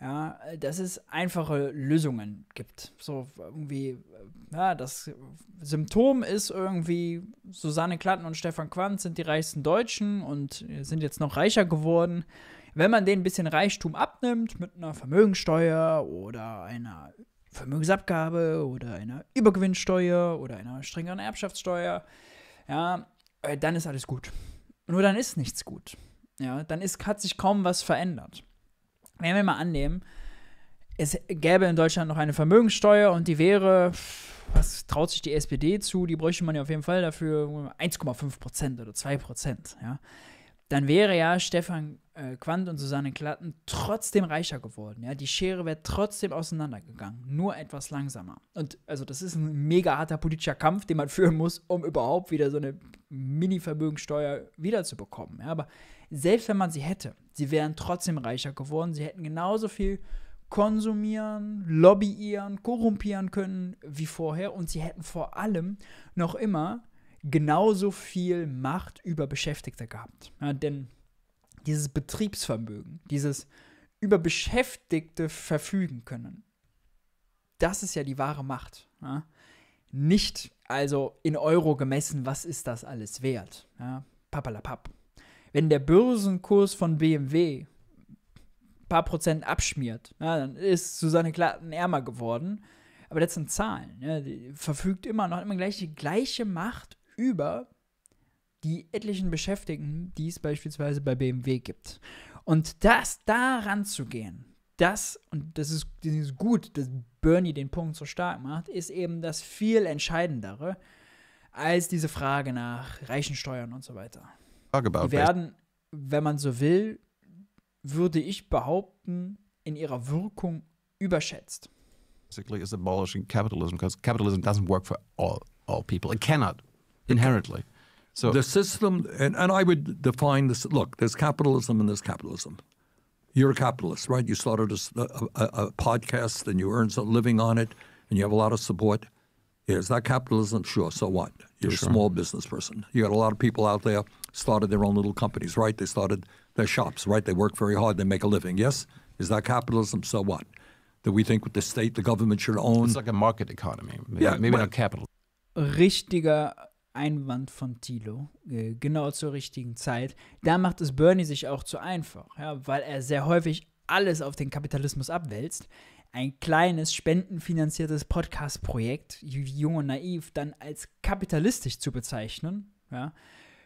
ja, dass es einfache Lösungen gibt. So irgendwie, äh, ja, das Symptom ist irgendwie, Susanne Klatten und Stefan Quandt sind die reichsten Deutschen und sind jetzt noch reicher geworden. Wenn man denen ein bisschen Reichtum abnimmt mit einer Vermögensteuer oder einer Vermögensabgabe oder einer Übergewinnsteuer oder einer strengeren Erbschaftssteuer, ja, äh, dann ist alles gut. Nur dann ist nichts gut. Ja, dann ist, hat sich kaum was verändert. Wenn wir mal annehmen, es gäbe in Deutschland noch eine Vermögenssteuer und die wäre, was traut sich die SPD zu? Die bräuchte man ja auf jeden Fall dafür 1,5% oder 2%. Ja? Dann wäre ja Stefan äh, Quandt und Susanne Klatten trotzdem reicher geworden. Ja? Die Schere wäre trotzdem auseinandergegangen, nur etwas langsamer. Und also das ist ein mega harter politischer Kampf, den man führen muss, um überhaupt wieder so eine Mini-Vermögensteuer wiederzubekommen. Ja? Aber selbst wenn man sie hätte, sie wären trotzdem reicher geworden. Sie hätten genauso viel konsumieren, lobbyieren, korrumpieren können wie vorher. Und sie hätten vor allem noch immer genauso viel Macht über Beschäftigte gehabt. Ja, denn dieses Betriebsvermögen, dieses über Beschäftigte verfügen können. Das ist ja die wahre Macht. Ja? Nicht also in Euro gemessen, was ist das alles wert? Ja? Papalapap. Wenn der Börsenkurs von BMW ein paar Prozent abschmiert, ja, dann ist Susanne Klatten ärmer geworden. Aber das sind Zahlen. Ja? Die verfügt immer noch immer gleich die gleiche Macht über die etlichen Beschäftigten, die es beispielsweise bei BMW gibt. Und das daran zu gehen, das, und das ist, das ist gut, dass Bernie den Punkt so stark macht, ist eben das viel Entscheidendere als diese Frage nach reichen Steuern und so weiter. Die werden, wenn man so will, würde ich behaupten, in ihrer Wirkung überschätzt. Basically is abolishing capitalism because capitalism doesn't work for all, all people. It cannot, inherently. So the system, and, and I would define this. Look, there's capitalism and there's capitalism. You're a capitalist, right? You started a, a, a podcast and you earn a living on it, and you have a lot of support. Yeah, is that capitalism? Sure. So what? You're sure. a small business person. You got a lot of people out there started their own little companies, right? They started their shops, right? They work very hard. They make a living. Yes. Is that capitalism? So what? Do we think the state, the government should own? It's like a market economy. Maybe, yeah, maybe not capital. Richtiger Einwand von Tilo, äh, genau zur richtigen Zeit. Da macht es Bernie sich auch zu einfach, ja, weil er sehr häufig alles auf den Kapitalismus abwälzt. Ein kleines, spendenfinanziertes Podcast-Projekt, jung und naiv, dann als kapitalistisch zu bezeichnen, ja,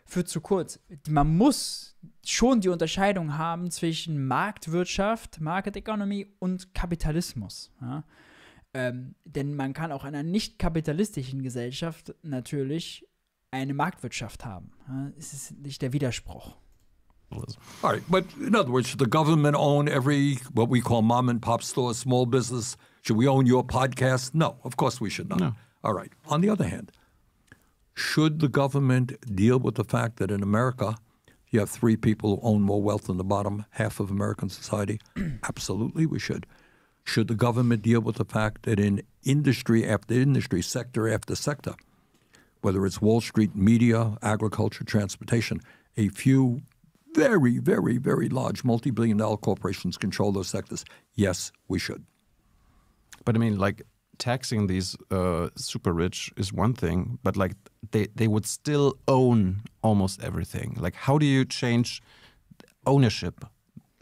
führt zu kurz. Man muss schon die Unterscheidung haben zwischen Marktwirtschaft, Market Economy und Kapitalismus. Ja. Ähm, denn man kann auch in einer nicht kapitalistischen Gesellschaft natürlich eine Marktwirtschaft haben. Es ist nicht der Widerspruch. All right, but in other words, should the government own every what we call mom and pop store, small business? Should we own your podcast? No, of course we should not. No. All right. On the other hand, should the government deal with the fact that in America you have three people who own more wealth than the bottom half of American society? Absolutely, we should. Should the government deal with the fact that in industry after industry, sector after sector, whether it's Wall Street media, agriculture, transportation, a few very, very, very large multi billion dollar corporations control those sectors. Yes, we should. But I mean, like, taxing these uh, super rich is one thing, but like they, they would still own almost everything. Like, how do you change ownership,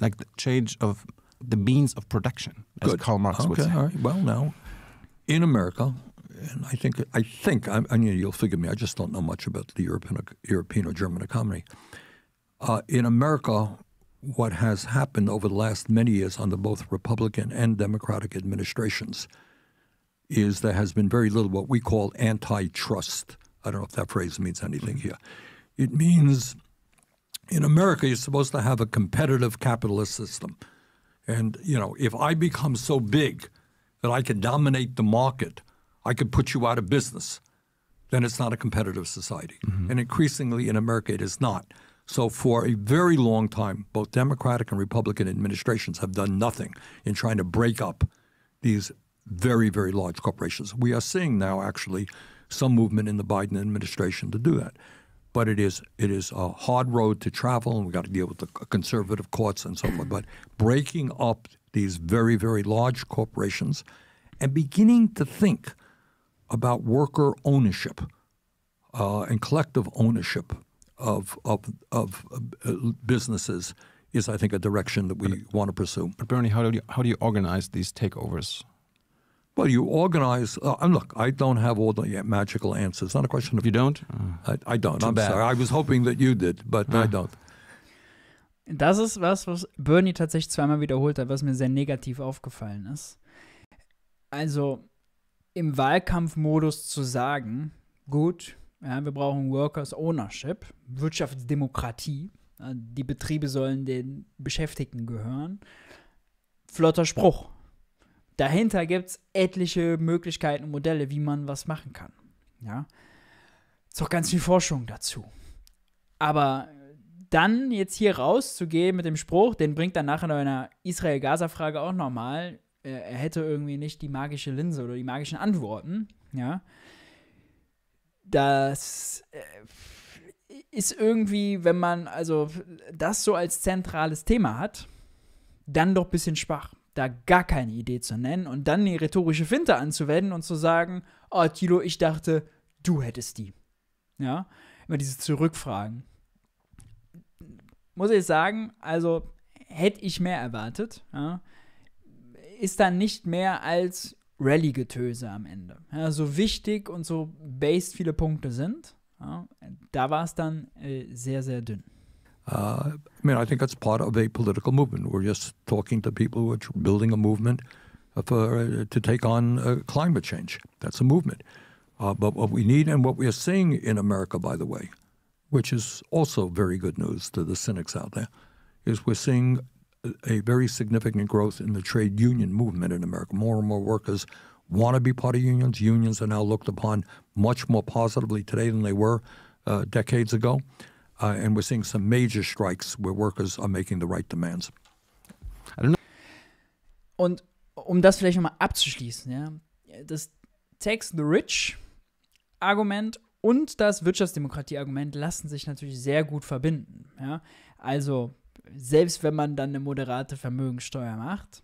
like the change of the means of production, as Good. Karl Marx okay, would say? All right. Well, now, in America, and I think I think I, I mean, you'll forgive me. I just don't know much about the European European or German economy. Uh, in America, what has happened over the last many years under both Republican and Democratic administrations is there has been very little what we call antitrust. I don't know if that phrase means anything here. It means in America you're supposed to have a competitive capitalist system. And you know, if I become so big that I can dominate the market I could put you out of business, then it's not a competitive society. Mm -hmm. And increasingly in America, it is not. So, for a very long time, both Democratic and Republican administrations have done nothing in trying to break up these very, very large corporations. We are seeing now, actually, some movement in the Biden administration to do that. But it is it is a hard road to travel, and we got to deal with the conservative courts and so forth. But breaking up these very, very large corporations and beginning to think about worker ownership uh, and collective ownership of, of, of uh, businesses is, I think, a direction that we but, want to pursue. But Bernie, how do you, how do you organize these takeovers? Well, you organize. Uh, and look, I don't have all the magical answers. Not a question of you don't. I, I don't. Too I'm bad. sorry. I was hoping that you did, but ah. I don't. Das ist was, was Bernie tatsächlich zweimal wiederholt hat, was mir sehr negativ aufgefallen ist. Also im Wahlkampfmodus zu sagen, gut, ja, wir brauchen Workers Ownership, Wirtschaftsdemokratie, die Betriebe sollen den Beschäftigten gehören. Flotter Spruch. Dahinter gibt es etliche Möglichkeiten und Modelle, wie man was machen kann. Ja. Ist auch ganz viel Forschung dazu. Aber dann jetzt hier rauszugehen mit dem Spruch, den bringt dann nachher in einer Israel-Gaza-Frage auch nochmal, äh, er hätte irgendwie nicht die magische Linse oder die magischen Antworten, ja. Das äh, ist irgendwie, wenn man also das so als zentrales Thema hat, dann doch ein bisschen schwach, da gar keine Idee zu nennen und dann die rhetorische Finte anzuwenden und zu sagen, oh Tilo, ich dachte, du hättest die. Ja, immer diese Zurückfragen. Muss ich sagen, also hätte ich mehr erwartet, ja ist dann nicht mehr als Rallye-Getöse am Ende. Ja, so wichtig und so based viele Punkte sind, ja, da war es dann äh, sehr, sehr dünn. Uh, I mean, I think that's part of a political movement. We're just talking to people who are building a movement uh, for, uh, to take on uh, climate change. That's a movement. Uh, but what we need and what we are seeing in America, by the way, which is also very good news to the cynics out there, is we're seeing a very significant growth in the trade union movement in America. More and more workers want to be part of unions. Unions are now looked upon much more positively today than they were uh, decades ago. Uh, and we're seeing some major strikes where workers are making the right demands. Und um das vielleicht nochmal abzuschließen, ja, das Tax the Rich Argument und das Wirtschaftsdemokratie Argument lassen sich natürlich sehr gut verbinden. Ja. Also selbst wenn man dann eine moderate Vermögensteuer macht,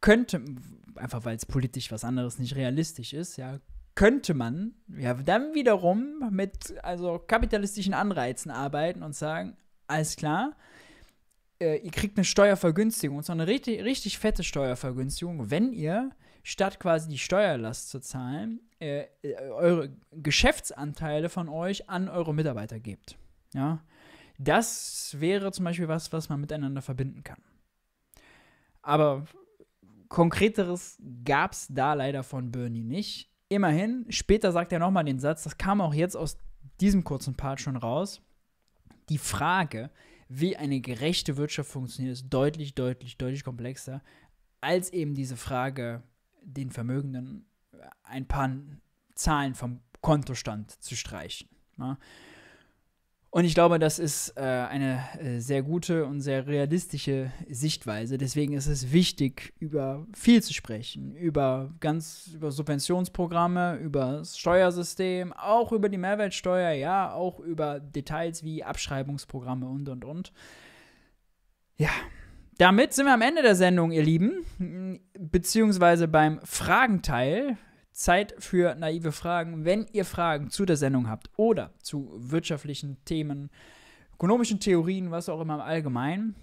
könnte, einfach weil es politisch was anderes nicht realistisch ist, ja, könnte man ja dann wiederum mit also kapitalistischen Anreizen arbeiten und sagen, alles klar, äh, ihr kriegt eine Steuervergünstigung, und zwar eine richtig, richtig fette Steuervergünstigung, wenn ihr statt quasi die Steuerlast zu zahlen, äh, äh eure Geschäftsanteile von euch an eure Mitarbeiter gebt. Ja, das wäre zum Beispiel was, was man miteinander verbinden kann. Aber konkreteres gab es da leider von Bernie nicht. Immerhin, später sagt er nochmal den Satz, das kam auch jetzt aus diesem kurzen Part schon raus. Die Frage, wie eine gerechte Wirtschaft funktioniert, ist deutlich, deutlich, deutlich komplexer als eben diese Frage, den Vermögenden ein paar Zahlen vom Kontostand zu streichen. Ne? Und ich glaube, das ist äh, eine äh, sehr gute und sehr realistische Sichtweise. Deswegen ist es wichtig, über viel zu sprechen, über ganz über Subventionsprogramme, über das Steuersystem, auch über die Mehrwertsteuer, ja, auch über Details wie Abschreibungsprogramme und und und. Ja, damit sind wir am Ende der Sendung, ihr Lieben, beziehungsweise beim Fragenteil. Zeit für naive Fragen. Wenn ihr Fragen zu der Sendung habt oder zu wirtschaftlichen Themen, ökonomischen Theorien, was auch immer im Allgemeinen,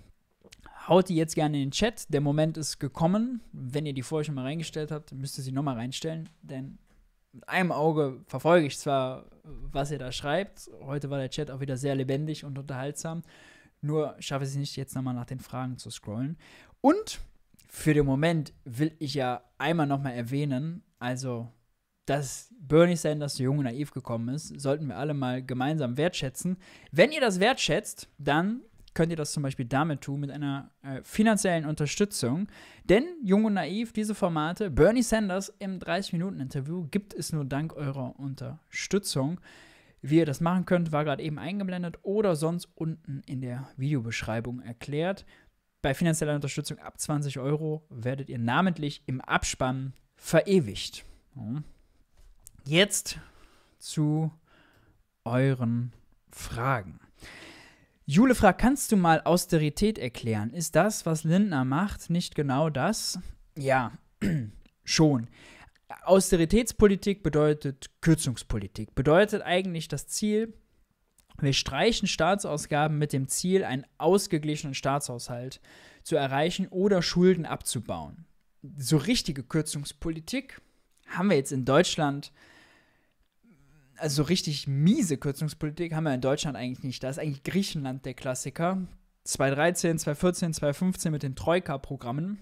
haut die jetzt gerne in den Chat. Der Moment ist gekommen. Wenn ihr die vorher schon mal reingestellt habt, müsst ihr sie nochmal reinstellen, denn mit einem Auge verfolge ich zwar, was ihr da schreibt. Heute war der Chat auch wieder sehr lebendig und unterhaltsam. Nur schaffe ich es nicht, jetzt nochmal nach den Fragen zu scrollen. Und für den Moment will ich ja einmal nochmal erwähnen, also dass Bernie Sanders jung und naiv gekommen ist, sollten wir alle mal gemeinsam wertschätzen. Wenn ihr das wertschätzt, dann könnt ihr das zum Beispiel damit tun, mit einer äh, finanziellen Unterstützung. Denn Jung und Naiv, diese Formate, Bernie Sanders im 30-Minuten-Interview gibt es nur dank eurer Unterstützung. Wie ihr das machen könnt, war gerade eben eingeblendet oder sonst unten in der Videobeschreibung erklärt. Bei finanzieller Unterstützung ab 20 Euro werdet ihr namentlich im Abspann verewigt. Hm. Jetzt zu euren Fragen. Jule fragt, kannst du mal Austerität erklären? Ist das, was Lindner macht, nicht genau das? Ja, schon. Austeritätspolitik bedeutet Kürzungspolitik, bedeutet eigentlich das Ziel, wir streichen Staatsausgaben mit dem Ziel, einen ausgeglichenen Staatshaushalt zu erreichen oder Schulden abzubauen. So richtige Kürzungspolitik haben wir jetzt in Deutschland, also so richtig miese Kürzungspolitik haben wir in Deutschland eigentlich nicht. Da ist eigentlich Griechenland der Klassiker. 2013, 2014, 2015 mit den Troika-Programmen,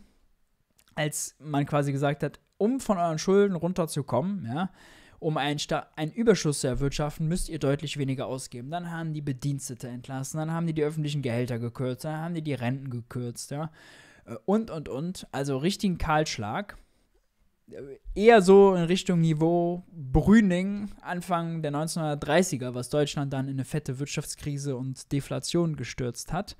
als man quasi gesagt hat, um von euren Schulden runterzukommen, ja, um einen, Sta einen Überschuss zu erwirtschaften, müsst ihr deutlich weniger ausgeben. Dann haben die Bedienstete entlassen, dann haben die die öffentlichen Gehälter gekürzt, dann haben die die Renten gekürzt, ja. Äh, und, und, und. Also richtigen Kahlschlag. Äh, eher so in Richtung Niveau Brüning, Anfang der 1930er, was Deutschland dann in eine fette Wirtschaftskrise und Deflation gestürzt hat.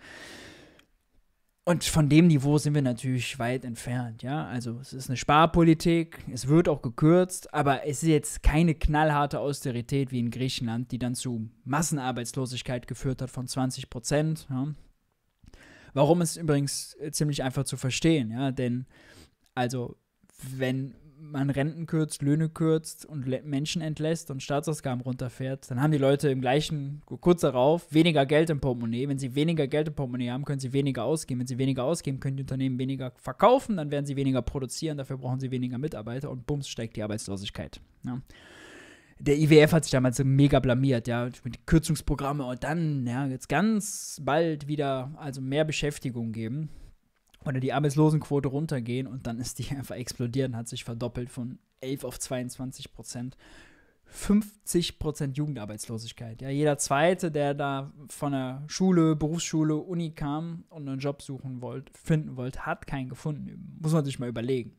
Und von dem Niveau sind wir natürlich weit entfernt, ja. Also es ist eine Sparpolitik, es wird auch gekürzt, aber es ist jetzt keine knallharte Austerität wie in Griechenland, die dann zu Massenarbeitslosigkeit geführt hat von 20 Prozent. Ja? Warum ist übrigens ziemlich einfach zu verstehen, ja, denn also wenn man Renten kürzt, Löhne kürzt und Menschen entlässt und Staatsausgaben runterfährt, dann haben die Leute im gleichen, kurz darauf, weniger Geld im Portemonnaie. Wenn sie weniger Geld im Portemonnaie haben, können sie weniger ausgeben. Wenn sie weniger ausgeben, können die Unternehmen weniger verkaufen, dann werden sie weniger produzieren, dafür brauchen sie weniger Mitarbeiter und bums steigt die Arbeitslosigkeit. Ja. Der IWF hat sich damals mega blamiert, ja, mit Kürzungsprogrammen und dann, ja, jetzt ganz bald wieder, also mehr Beschäftigung geben oder die Arbeitslosenquote runtergehen und dann ist die einfach explodiert und hat sich verdoppelt von 11 auf 22 Prozent. 50 Prozent Jugendarbeitslosigkeit. Ja, jeder Zweite, der da von der Schule, Berufsschule, Uni kam und einen Job suchen wollte, finden wollte, hat keinen gefunden. Muss man sich mal überlegen.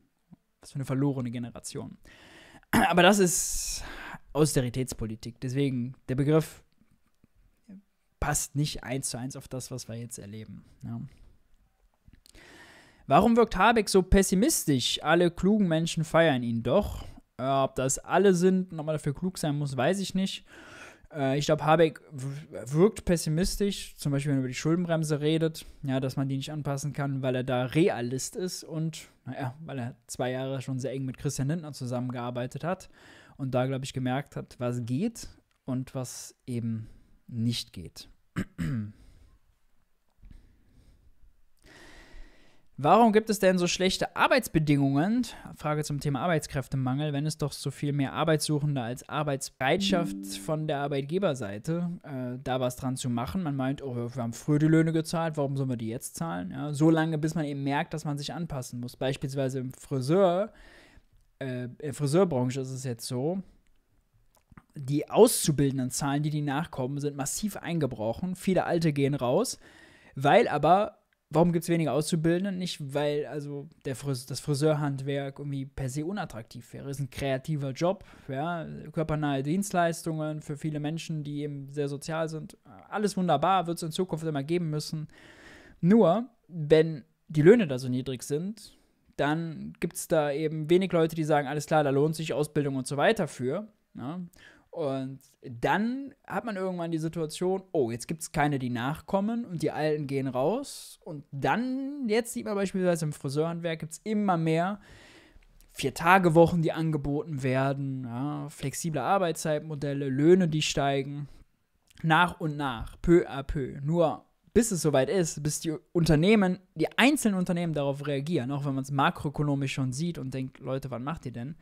Was für eine verlorene Generation. Aber das ist Austeritätspolitik. Deswegen, der Begriff passt nicht eins zu eins auf das, was wir jetzt erleben. Ja. Warum wirkt Habeck so pessimistisch? Alle klugen Menschen feiern ihn doch. Äh, ob das alle sind und ob man dafür klug sein muss, weiß ich nicht. Äh, ich glaube, Habeck wirkt pessimistisch, zum Beispiel wenn er über die Schuldenbremse redet, ja, dass man die nicht anpassen kann, weil er da Realist ist und naja, weil er zwei Jahre schon sehr eng mit Christian Lindner zusammengearbeitet hat und da, glaube ich, gemerkt hat, was geht und was eben nicht geht. Warum gibt es denn so schlechte Arbeitsbedingungen? Frage zum Thema Arbeitskräftemangel, wenn es doch so viel mehr Arbeitssuchende als Arbeitsbereitschaft von der Arbeitgeberseite, äh, da was dran zu machen. Man meint, oh, wir haben früher die Löhne gezahlt, warum sollen wir die jetzt zahlen? Ja, so lange, bis man eben merkt, dass man sich anpassen muss. Beispielsweise im Friseur, äh, in der Friseurbranche ist es jetzt so, die auszubildenden Zahlen, die die nachkommen, sind massiv eingebrochen. Viele Alte gehen raus, weil aber warum gibt es weniger Auszubildende? Nicht, weil also der Fris das Friseurhandwerk irgendwie per se unattraktiv wäre. Es Ist ein kreativer Job, ja, körpernahe Dienstleistungen für viele Menschen, die eben sehr sozial sind. Alles wunderbar, wird es in Zukunft immer geben müssen. Nur, wenn die Löhne da so niedrig sind, dann gibt es da eben wenig Leute, die sagen, alles klar, da lohnt sich Ausbildung und so weiter für. Ja? Und dann hat man irgendwann die Situation, oh, jetzt gibt es keine, die nachkommen und die Alten gehen raus. Und dann, jetzt sieht man beispielsweise im Friseurenwerk, gibt es immer mehr Vier-Tage-Wochen, die angeboten werden, ja, flexible Arbeitszeitmodelle, Löhne, die steigen. Nach und nach, peu à peu. Nur bis es soweit ist, bis die Unternehmen, die einzelnen Unternehmen darauf reagieren, auch wenn man es makroökonomisch schon sieht und denkt, Leute, wann macht ihr denn?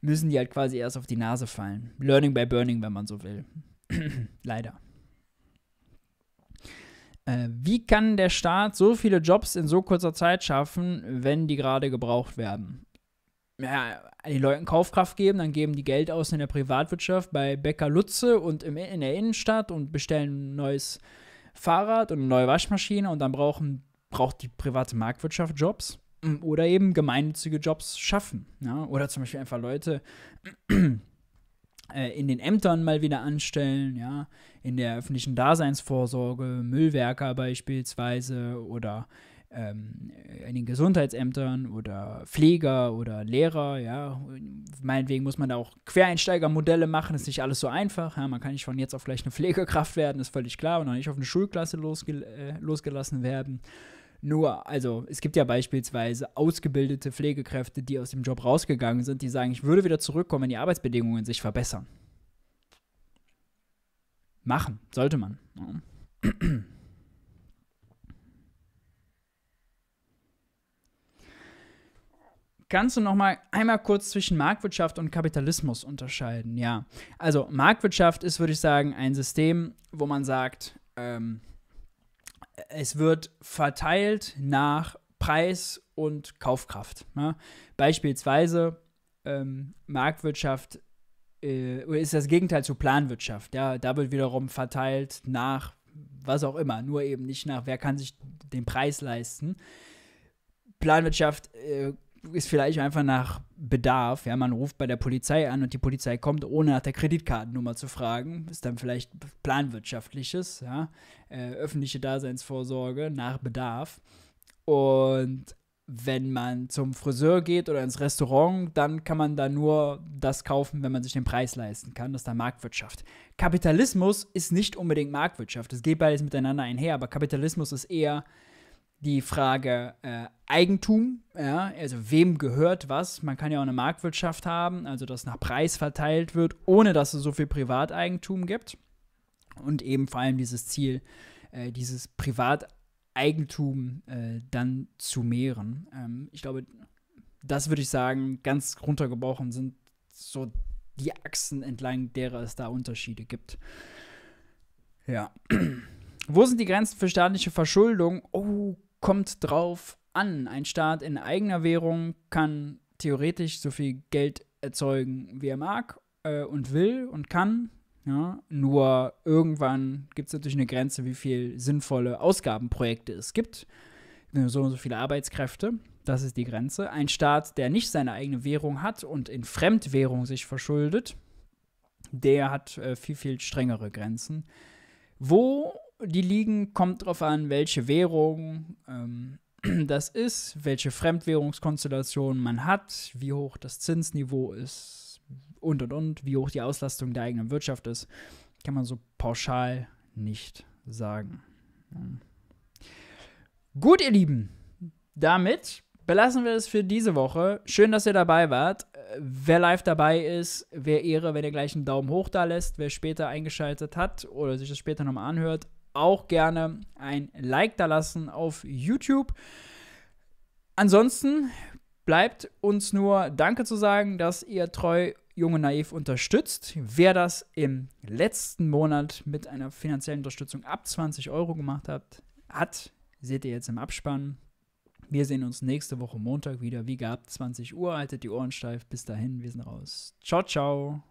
müssen die halt quasi erst auf die Nase fallen. Learning by Burning, wenn man so will. Leider. Äh, wie kann der Staat so viele Jobs in so kurzer Zeit schaffen, wenn die gerade gebraucht werden? Ja, den Leuten Kaufkraft geben, dann geben die Geld aus in der Privatwirtschaft bei Bäcker Lutze und im, in der Innenstadt und bestellen ein neues Fahrrad und eine neue Waschmaschine und dann brauchen, braucht die private Marktwirtschaft Jobs. Oder eben gemeinnützige Jobs schaffen. Ja? Oder zum Beispiel einfach Leute äh, in den Ämtern mal wieder anstellen, ja, in der öffentlichen Daseinsvorsorge, Müllwerker beispielsweise oder ähm, in den Gesundheitsämtern oder Pfleger oder Lehrer, ja. Meinetwegen muss man da auch Quereinsteigermodelle machen, ist nicht alles so einfach. Ja. Man kann nicht von jetzt auf gleich eine Pflegekraft werden, ist völlig klar, und auch nicht auf eine Schulklasse losge äh, losgelassen werden nur, also es gibt ja beispielsweise ausgebildete Pflegekräfte, die aus dem Job rausgegangen sind, die sagen, ich würde wieder zurückkommen, wenn die Arbeitsbedingungen sich verbessern. Machen, sollte man. kannst du noch mal einmal kurz zwischen Marktwirtschaft und Kapitalismus unterscheiden? Ja, also Marktwirtschaft ist, würde ich sagen, ein System, wo man sagt, ähm, es wird verteilt nach Preis und Kaufkraft. Ne? Beispielsweise ähm, Marktwirtschaft äh, ist das Gegenteil zu Planwirtschaft. Ja? Da wird wiederum verteilt nach was auch immer, nur eben nicht nach, wer kann sich den Preis leisten. Planwirtschaft äh, ist vielleicht einfach nach Bedarf. Ja, man ruft bei der Polizei an und die Polizei kommt, ohne nach der Kreditkartennummer zu fragen. Ist dann vielleicht planwirtschaftliches, ja, äh, öffentliche Daseinsvorsorge nach Bedarf. Und wenn man zum Friseur geht oder ins Restaurant, dann kann man da nur das kaufen, wenn man sich den Preis leisten kann. Das ist dann Marktwirtschaft. Kapitalismus ist nicht unbedingt Marktwirtschaft. Es geht beides miteinander einher, aber Kapitalismus ist eher die Frage, äh, Eigentum, ja, also wem gehört was. Man kann ja auch eine Marktwirtschaft haben, also dass nach Preis verteilt wird, ohne dass es so viel Privateigentum gibt. Und eben vor allem dieses Ziel, äh, dieses Privateigentum äh, dann zu mehren. Ähm, ich glaube, das würde ich sagen, ganz runtergebrochen sind so die Achsen entlang derer es da Unterschiede gibt. Ja. Wo sind die Grenzen für staatliche Verschuldung? Oh, kommt drauf an. Ein Staat in eigener Währung kann theoretisch so viel Geld erzeugen, wie er mag äh, und will und kann. Ja? Nur irgendwann gibt es natürlich eine Grenze, wie viele sinnvolle Ausgabenprojekte es gibt. So und so viele Arbeitskräfte, das ist die Grenze. Ein Staat, der nicht seine eigene Währung hat und in Fremdwährung sich verschuldet, der hat äh, viel, viel strengere Grenzen. Wo die liegen, kommt darauf an, welche Währung. Ähm, das ist, welche Fremdwährungskonstellation man hat, wie hoch das Zinsniveau ist und und und, wie hoch die Auslastung der eigenen Wirtschaft ist, kann man so pauschal nicht sagen. Gut, ihr Lieben, damit belassen wir es für diese Woche. Schön, dass ihr dabei wart. Wer live dabei ist, wer Ehre, wenn ihr gleich einen Daumen hoch da lässt, wer später eingeschaltet hat oder sich das später nochmal anhört, auch gerne ein Like da lassen auf YouTube. Ansonsten bleibt uns nur Danke zu sagen, dass ihr treu Junge Naiv unterstützt. Wer das im letzten Monat mit einer finanziellen Unterstützung ab 20 Euro gemacht hat, hat, seht ihr jetzt im Abspann. Wir sehen uns nächste Woche Montag wieder, wie gehabt, 20 Uhr. Haltet die Ohren steif. Bis dahin, wir sind raus. Ciao, ciao.